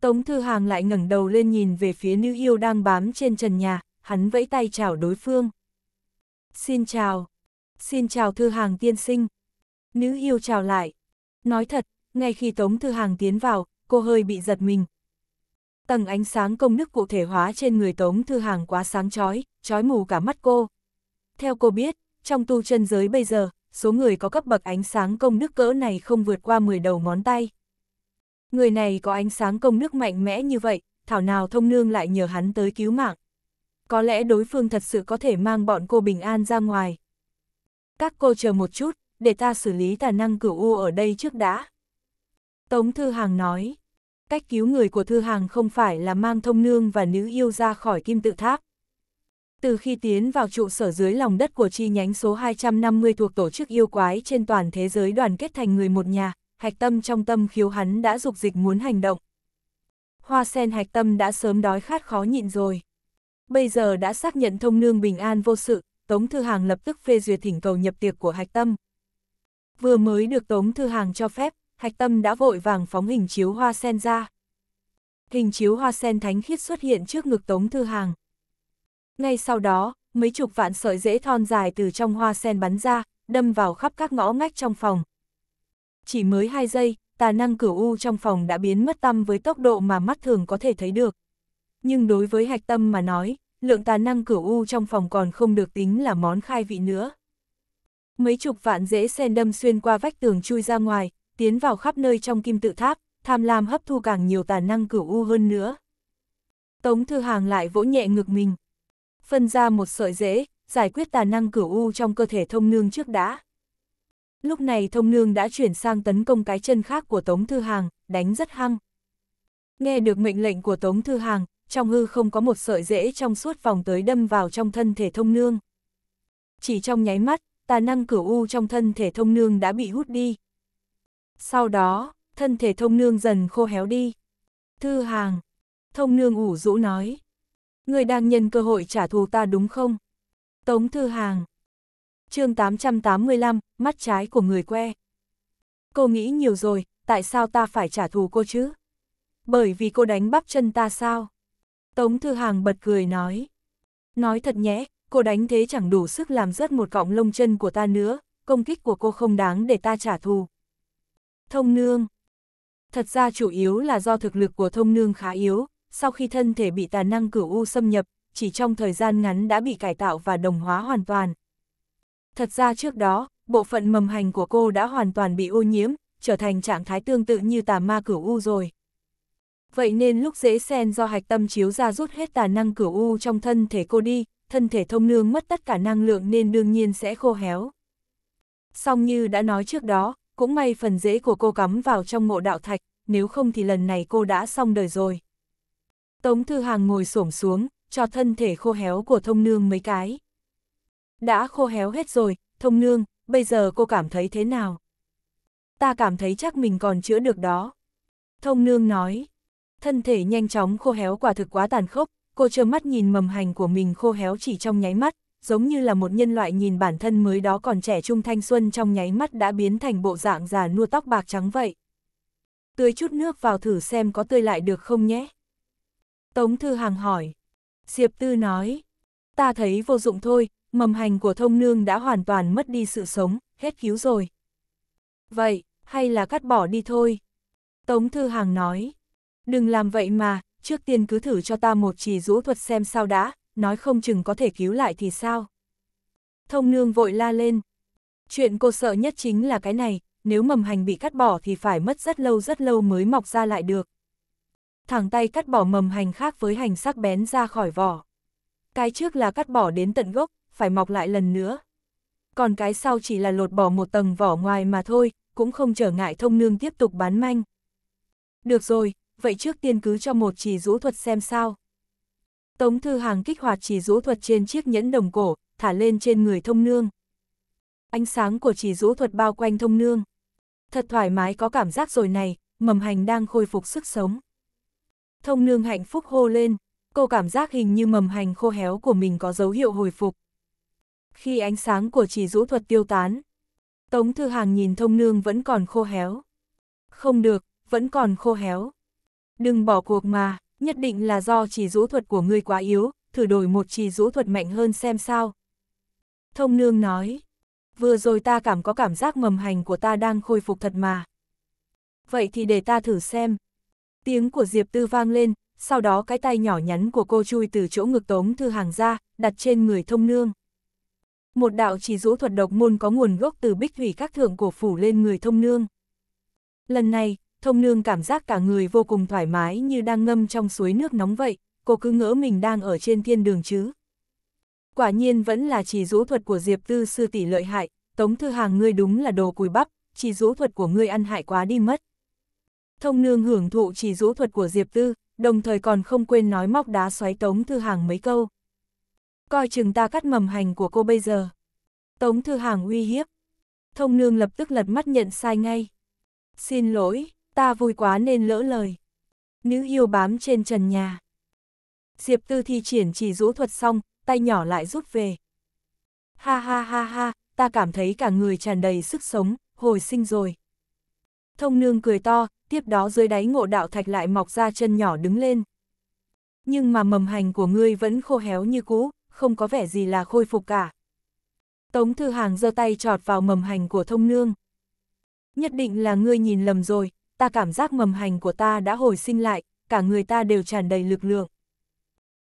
Tống Thư Hàng lại ngẩng đầu lên nhìn về phía nữ yêu đang bám trên trần nhà, hắn vẫy tay chào đối phương. Xin chào, xin chào Thư Hàng tiên sinh. Nữ yêu chào lại. Nói thật, ngay khi Tống Thư Hàng tiến vào, cô hơi bị giật mình, Tầng ánh sáng công đức cụ thể hóa trên người Tống Thư Hàng quá sáng chói, chói mù cả mắt cô. Theo cô biết, trong tu chân giới bây giờ, số người có cấp bậc ánh sáng công đức cỡ này không vượt qua 10 đầu ngón tay. Người này có ánh sáng công đức mạnh mẽ như vậy, thảo nào thông nương lại nhờ hắn tới cứu mạng. Có lẽ đối phương thật sự có thể mang bọn cô bình an ra ngoài. Các cô chờ một chút, để ta xử lý tà năng cửu u ở đây trước đã. Tống Thư Hàng nói cách cứu người của Thư Hàng không phải là mang thông nương và nữ yêu ra khỏi kim tự tháp. Từ khi tiến vào trụ sở dưới lòng đất của chi nhánh số 250 thuộc tổ chức yêu quái trên toàn thế giới đoàn kết thành người một nhà, hạch tâm trong tâm khiếu hắn đã dục dịch muốn hành động. Hoa sen hạch tâm đã sớm đói khát khó nhịn rồi. Bây giờ đã xác nhận thông nương bình an vô sự, Tống Thư Hàng lập tức phê duyệt thỉnh cầu nhập tiệc của hạch tâm. Vừa mới được Tống Thư Hàng cho phép, Hạch Tâm đã vội vàng phóng hình chiếu hoa sen ra. Hình chiếu hoa sen thánh khiết xuất hiện trước ngực Tống Thư Hàng. Ngay sau đó, mấy chục vạn sợi rễ thon dài từ trong hoa sen bắn ra, đâm vào khắp các ngõ ngách trong phòng. Chỉ mới 2 giây, tà năng cửu u trong phòng đã biến mất tâm với tốc độ mà mắt thường có thể thấy được. Nhưng đối với hạch tâm mà nói, lượng tà năng cửu u trong phòng còn không được tính là món khai vị nữa. Mấy chục vạn rễ sen đâm xuyên qua vách tường chui ra ngoài, tiến vào khắp nơi trong kim tự tháp, tham lam hấp thu càng nhiều tài năng cửu u hơn nữa. Tống Thư Hàng lại vỗ nhẹ ngực mình. Phân ra một sợi rễ, giải quyết tài năng cửu u trong cơ thể thông nương trước đã. Lúc này thông nương đã chuyển sang tấn công cái chân khác của Tống Thư Hàng, đánh rất hăng. Nghe được mệnh lệnh của Tống Thư Hàng, trong hư không có một sợi rễ trong suốt vòng tới đâm vào trong thân thể thông nương. Chỉ trong nháy mắt, tà năng cửu u trong thân thể thông nương đã bị hút đi, sau đó, thân thể thông nương dần khô héo đi. Thư hàng, thông nương ủ rũ nói. Người đang nhân cơ hội trả thù ta đúng không? Tống thư hàng. chương 885, mắt trái của người que. Cô nghĩ nhiều rồi, tại sao ta phải trả thù cô chứ? Bởi vì cô đánh bắp chân ta sao? Tống thư hàng bật cười nói. Nói thật nhé, cô đánh thế chẳng đủ sức làm rớt một cọng lông chân của ta nữa, công kích của cô không đáng để ta trả thù. Thông nương Thật ra chủ yếu là do thực lực của thông nương khá yếu, sau khi thân thể bị tà năng cửu u xâm nhập, chỉ trong thời gian ngắn đã bị cải tạo và đồng hóa hoàn toàn. Thật ra trước đó, bộ phận mầm hành của cô đã hoàn toàn bị ô nhiễm, trở thành trạng thái tương tự như tà ma cửu u rồi. Vậy nên lúc dễ sen do hạch tâm chiếu ra rút hết tà năng cửu u trong thân thể cô đi, thân thể thông nương mất tất cả năng lượng nên đương nhiên sẽ khô héo. Song như đã nói trước đó, cũng may phần rễ của cô cắm vào trong mộ đạo thạch, nếu không thì lần này cô đã xong đời rồi. Tống Thư Hàng ngồi xổm xuống, cho thân thể khô héo của thông nương mấy cái. Đã khô héo hết rồi, thông nương, bây giờ cô cảm thấy thế nào? Ta cảm thấy chắc mình còn chữa được đó. Thông nương nói, thân thể nhanh chóng khô héo quả thực quá tàn khốc, cô trơ mắt nhìn mầm hành của mình khô héo chỉ trong nháy mắt, giống như là một nhân loại nhìn bản thân mới đó còn trẻ trung thanh xuân trong nháy mắt đã biến thành bộ dạng già nua tóc bạc trắng vậy. Tưới chút nước vào thử xem có tươi lại được không nhé? Tống Thư Hàng hỏi. Diệp Tư nói, ta thấy vô dụng thôi, mầm hành của thông nương đã hoàn toàn mất đi sự sống, hết cứu rồi. Vậy, hay là cắt bỏ đi thôi? Tống Thư Hàng nói, đừng làm vậy mà, trước tiên cứ thử cho ta một chỉ rũ thuật xem sao đã, nói không chừng có thể cứu lại thì sao. Thông nương vội la lên. Chuyện cô sợ nhất chính là cái này, nếu mầm hành bị cắt bỏ thì phải mất rất lâu rất lâu mới mọc ra lại được. Thẳng tay cắt bỏ mầm hành khác với hành sắc bén ra khỏi vỏ. Cái trước là cắt bỏ đến tận gốc, phải mọc lại lần nữa. Còn cái sau chỉ là lột bỏ một tầng vỏ ngoài mà thôi, cũng không trở ngại thông nương tiếp tục bán manh. Được rồi, vậy trước tiên cứ cho một chỉ rũ thuật xem sao. Tống Thư Hàng kích hoạt chỉ rũ thuật trên chiếc nhẫn đồng cổ, thả lên trên người thông nương. Ánh sáng của chỉ rũ thuật bao quanh thông nương. Thật thoải mái có cảm giác rồi này, mầm hành đang khôi phục sức sống. Thông nương hạnh phúc hô lên, cô cảm giác hình như mầm hành khô héo của mình có dấu hiệu hồi phục. Khi ánh sáng của chỉ rũ thuật tiêu tán, Tống Thư Hàng nhìn thông nương vẫn còn khô héo. Không được, vẫn còn khô héo. Đừng bỏ cuộc mà. Nhất định là do chỉ rũ thuật của ngươi quá yếu, thử đổi một chỉ rũ thuật mạnh hơn xem sao. Thông nương nói, vừa rồi ta cảm có cảm giác mầm hành của ta đang khôi phục thật mà. Vậy thì để ta thử xem. Tiếng của Diệp Tư vang lên, sau đó cái tay nhỏ nhắn của cô chui từ chỗ ngực tống thư hàng ra, đặt trên người thông nương. Một đạo chỉ rũ thuật độc môn có nguồn gốc từ bích thủy các thượng cổ phủ lên người thông nương. Lần này, thông nương cảm giác cả người vô cùng thoải mái như đang ngâm trong suối nước nóng vậy, cô cứ ngỡ mình đang ở trên thiên đường chứ. Quả nhiên vẫn là chỉ rũ thuật của Diệp Tư sư tỷ lợi hại, Tống Thư Hàng ngươi đúng là đồ cùi bắp, chỉ rũ thuật của ngươi ăn hại quá đi mất. Thông nương hưởng thụ chỉ rũ thuật của Diệp Tư, đồng thời còn không quên nói móc đá xoáy Tống Thư Hàng mấy câu. Coi chừng ta cắt mầm hành của cô bây giờ. Tống Thư Hàng uy hiếp. Thông nương lập tức lật mắt nhận sai ngay. Xin lỗi, ta vui quá nên lỡ lời. Nữ yêu bám trên trần nhà. Diệp tư thi triển chỉ rũ thuật xong, tay nhỏ lại rút về. Ha ha ha ha, ta cảm thấy cả người tràn đầy sức sống, hồi sinh rồi. Thông nương cười to, tiếp đó dưới đáy ngộ đạo thạch lại mọc ra chân nhỏ đứng lên. Nhưng mà mầm hành của ngươi vẫn khô héo như cũ, không có vẻ gì là khôi phục cả. Tống Thư Hàng giơ tay trọt vào mầm hành của thông nương. Nhất định là ngươi nhìn lầm rồi, ta cảm giác mầm hành của ta đã hồi sinh lại, cả người ta đều tràn đầy lực lượng.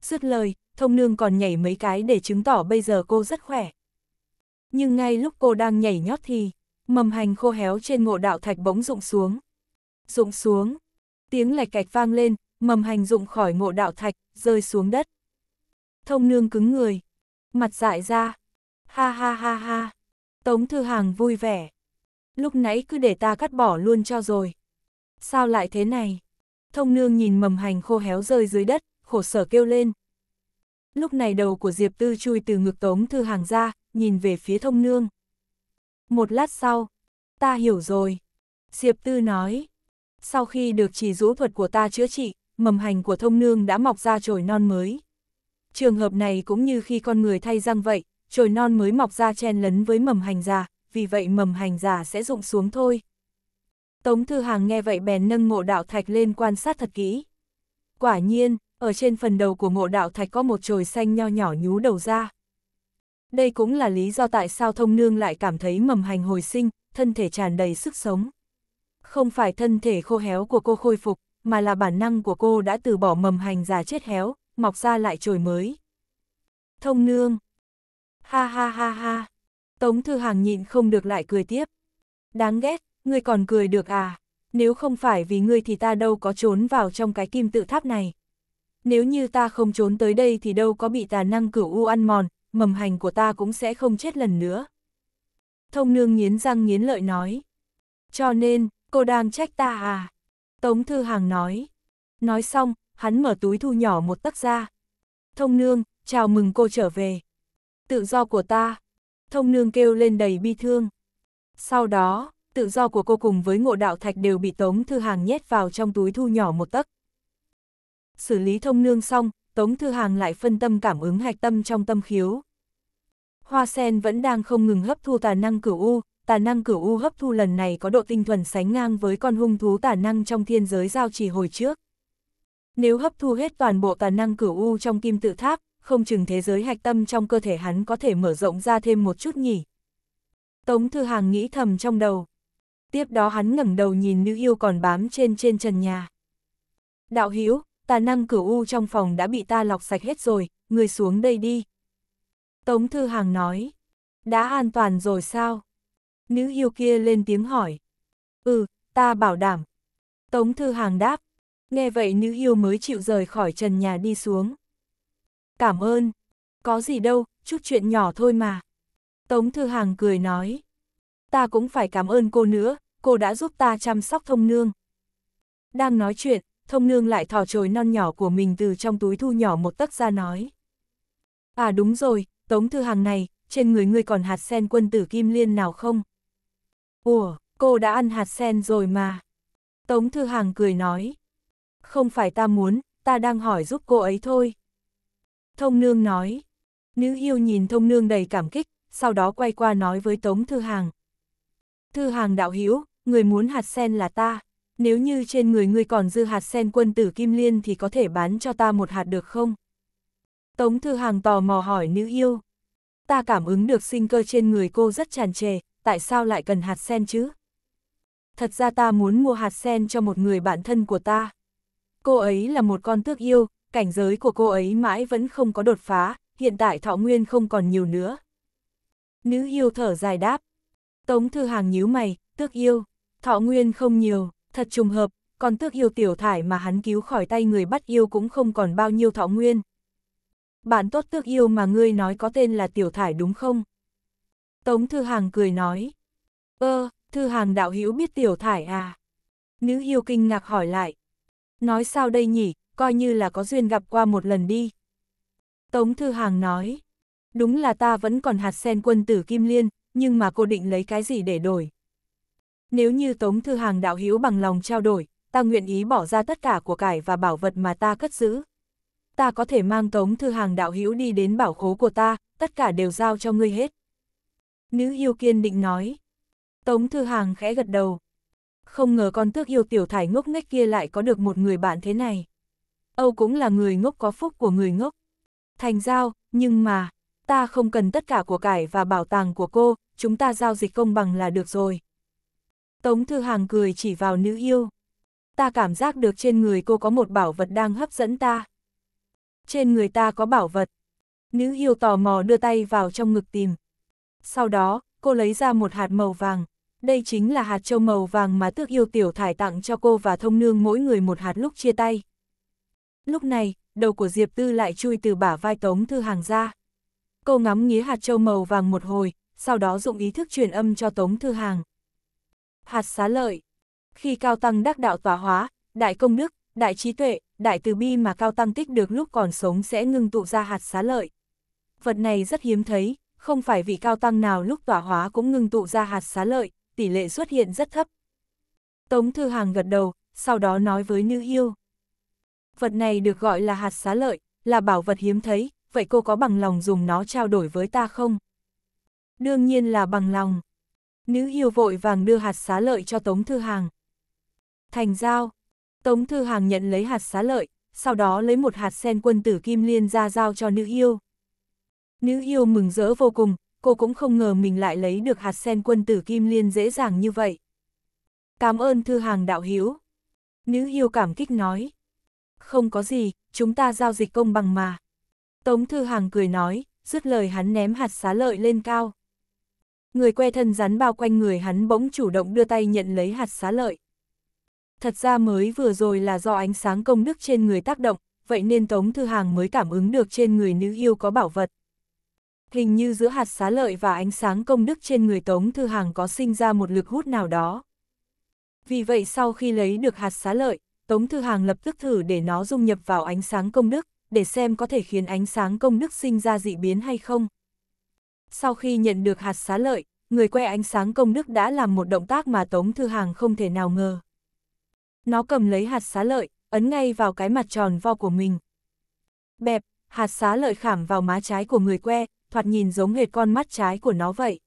Dứt lời, thông nương còn nhảy mấy cái để chứng tỏ bây giờ cô rất khỏe. Nhưng ngay lúc cô đang nhảy nhót thì, mầm hành khô héo trên ngộ đạo thạch bỗng rụng xuống. Rụng xuống, tiếng lạch cạch vang lên, mầm hành rụng khỏi ngộ đạo thạch, rơi xuống đất. Thông nương cứng người, mặt dại ra. Ha ha ha ha, Tống Thư Hàng vui vẻ. Lúc nãy cứ để ta cắt bỏ luôn cho rồi. Sao lại thế này? Thông nương nhìn mầm hành khô héo rơi dưới đất, khổ sở kêu lên. Lúc này đầu của Diệp Tư chui từ ngực tống thư hàng ra, nhìn về phía thông nương. Một lát sau, ta hiểu rồi. Diệp Tư nói, sau khi được chỉ rũ thuật của ta chữa trị, mầm hành của thông nương đã mọc ra chồi non mới. Trường hợp này cũng như khi con người thay răng vậy, chồi non mới mọc ra chen lấn với mầm hành già, vì vậy mầm hành già sẽ rụng xuống thôi. Tống Thư Hàng nghe vậy bèn nâng ngộ đạo thạch lên quan sát thật kỹ. Quả nhiên, ở trên phần đầu của ngộ đạo thạch có một chồi xanh nho nhỏ nhú đầu ra. Đây cũng là lý do tại sao thông nương lại cảm thấy mầm hành hồi sinh, thân thể tràn đầy sức sống. Không phải thân thể khô héo của cô khôi phục, mà là bản năng của cô đã từ bỏ mầm hành già chết héo, mọc ra lại chồi mới. Thông nương. Ha ha ha ha. Tống Thư Hàng nhịn không được lại cười tiếp. Đáng ghét, ngươi còn cười được à? Nếu không phải vì ngươi thì ta đâu có trốn vào trong cái kim tự tháp này. Nếu như ta không trốn tới đây thì đâu có bị tà năng cửu u ăn mòn, mầm hành của ta cũng sẽ không chết lần nữa. Thông nương nghiến răng nghiến lợi nói. Cho nên, cô đang trách ta à? Tống Thư Hàng nói. Nói xong, hắn mở túi thu nhỏ một tấc ra. Thông nương, chào mừng cô trở về. Tự do của ta. Thông nương kêu lên đầy bi thương. Sau đó, tự do của cô cùng với ngộ đạo thạch đều bị Tống Thư Hàng nhét vào trong túi thu nhỏ một tấc. Xử lý thông nương xong, Tống Thư Hàng lại phân tâm cảm ứng hạch tâm trong tâm khiếu. Hoa sen vẫn đang không ngừng hấp thu tà năng cửu U, tà năng cửu U hấp thu lần này có độ tinh thuần sánh ngang với con hung thú tà năng trong thiên giới giao trì hồi trước. Nếu hấp thu hết toàn bộ tà năng cửu U trong kim tự tháp, không chừng thế giới hạch tâm trong cơ thể hắn có thể mở rộng ra thêm một chút nhỉ. Tống Thư Hàng nghĩ thầm trong đầu tiếp đó hắn ngẩng đầu nhìn nữ yêu còn bám trên trên trần nhà. Đạo Hiếu, tà năng cửu u trong phòng đã bị ta lọc sạch hết rồi, người xuống đây đi. Tống Thư Hàng nói, đã an toàn rồi sao? Nữ yêu kia lên tiếng hỏi. Ừ, ta bảo đảm. Tống Thư Hàng đáp, nghe vậy nữ yêu mới chịu rời khỏi trần nhà đi xuống. Cảm ơn, có gì đâu, chút chuyện nhỏ thôi mà. Tống Thư Hàng cười nói, ta cũng phải cảm ơn cô nữa, cô đã giúp ta chăm sóc thông nương. Đang nói chuyện, thông nương lại thỏ trồi non nhỏ của mình từ trong túi thu nhỏ một tấc ra nói. À đúng rồi, Tống Thư Hàng này, trên người ngươi còn hạt sen quân tử kim liên nào không? Ủa, cô đã ăn hạt sen rồi mà. Tống Thư Hàng cười nói. Không phải ta muốn, ta đang hỏi giúp cô ấy thôi. Thông nương nói. Nữ yêu nhìn thông nương đầy cảm kích, sau đó quay qua nói với Tống Thư Hàng. Thư Hàng đạo hữu người muốn hạt sen là ta, nếu như trên người ngươi còn dư hạt sen quân tử Kim Liên thì có thể bán cho ta một hạt được không? Tống Thư Hàng tò mò hỏi nữ yêu. Ta cảm ứng được sinh cơ trên người cô rất tràn trề, tại sao lại cần hạt sen chứ? Thật ra ta muốn mua hạt sen cho một người bạn thân của ta. Cô ấy là một con tước yêu, cảnh giới của cô ấy mãi vẫn không có đột phá, hiện tại thọ nguyên không còn nhiều nữa. Nữ yêu thở dài đáp. Tống Thư Hàng nhíu mày, tước yêu. Thọ nguyên không nhiều, thật trùng hợp, còn tước yêu tiểu thải mà hắn cứu khỏi tay người bắt yêu cũng không còn bao nhiêu thọ nguyên. Bạn tốt tước yêu mà ngươi nói có tên là tiểu thải đúng không? Tống Thư Hàng cười nói. Ơ, ờ, Thư Hàng đạo hữu biết tiểu thải à? Nữ yêu kinh ngạc hỏi lại. Nói sao đây nhỉ, coi như là có duyên gặp qua một lần đi. Tống Thư Hàng nói. Đúng là ta vẫn còn hạt sen quân tử Kim Liên, nhưng mà cô định lấy cái gì để đổi? Nếu như Tống Thư Hàng đạo hữu bằng lòng trao đổi, ta nguyện ý bỏ ra tất cả của cải và bảo vật mà ta cất giữ. Ta có thể mang Tống Thư Hàng đạo hữu đi đến bảo khố của ta, tất cả đều giao cho ngươi hết. Nữ yêu kiên định nói. Tống Thư Hàng khẽ gật đầu. Không ngờ con tước yêu tiểu thải ngốc nghếch kia lại có được một người bạn thế này. Âu cũng là người ngốc có phúc của người ngốc. Thành giao, nhưng mà, ta không cần tất cả của cải và bảo tàng của cô, chúng ta giao dịch công bằng là được rồi. Tống Thư Hàng cười chỉ vào nữ yêu. Ta cảm giác được trên người cô có một bảo vật đang hấp dẫn ta. Trên người ta có bảo vật. Nữ yêu tò mò đưa tay vào trong ngực tìm. Sau đó, cô lấy ra một hạt màu vàng. Đây chính là hạt châu màu vàng mà tước yêu tiểu thải tặng cho cô và thông nương mỗi người một hạt lúc chia tay. Lúc này, đầu của Diệp Tư lại chui từ bả vai Tống Thư Hàng ra. Cô ngắm nghía hạt châu màu vàng một hồi, sau đó dụng ý thức truyền âm cho Tống Thư Hàng hạt xá lợi. Khi cao tăng đắc đạo tỏa hóa, đại công đức, đại trí tuệ, đại từ bi mà cao tăng tích được lúc còn sống sẽ ngưng tụ ra hạt xá lợi. Vật này rất hiếm thấy, không phải vị cao tăng nào lúc tỏa hóa cũng ngưng tụ ra hạt xá lợi, tỷ lệ xuất hiện rất thấp. Tống Thư Hàng gật đầu, sau đó nói với Nữ Yêu. Vật này được gọi là hạt xá lợi, là bảo vật hiếm thấy, vậy cô có bằng lòng dùng nó trao đổi với ta không? Đương nhiên là bằng lòng. Nữ hiêu vội vàng đưa hạt xá lợi cho Tống Thư Hàng. Thành giao. Tống Thư Hàng nhận lấy hạt xá lợi, sau đó lấy một hạt sen quân tử kim liên ra giao cho nữ yêu. Nữ yêu mừng rỡ vô cùng, cô cũng không ngờ mình lại lấy được hạt sen quân tử kim liên dễ dàng như vậy. Cảm ơn Thư Hàng đạo hiếu. Nữ yêu cảm kích nói. Không có gì, chúng ta giao dịch công bằng mà. Tống Thư Hàng cười nói, rứt lời hắn ném hạt xá lợi lên cao người que thân rắn bao quanh người hắn bỗng chủ động đưa tay nhận lấy hạt xá lợi. Thật ra mới vừa rồi là do ánh sáng công đức trên người tác động, vậy nên Tống Thư Hàng mới cảm ứng được trên người nữ yêu có bảo vật. Hình như giữa hạt xá lợi và ánh sáng công đức trên người Tống Thư Hàng có sinh ra một lực hút nào đó. Vì vậy sau khi lấy được hạt xá lợi, Tống Thư Hàng lập tức thử để nó dung nhập vào ánh sáng công đức, để xem có thể khiến ánh sáng công đức sinh ra dị biến hay không. Sau khi nhận được hạt xá lợi, người que ánh sáng công đức đã làm một động tác mà Tống Thư Hàng không thể nào ngờ. Nó cầm lấy hạt xá lợi, ấn ngay vào cái mặt tròn vo của mình. Bẹp, hạt xá lợi khảm vào má trái của người que, thoạt nhìn giống hệt con mắt trái của nó vậy.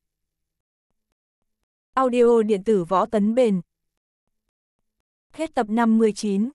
Audio điện tử võ tấn bền. Hết tập 59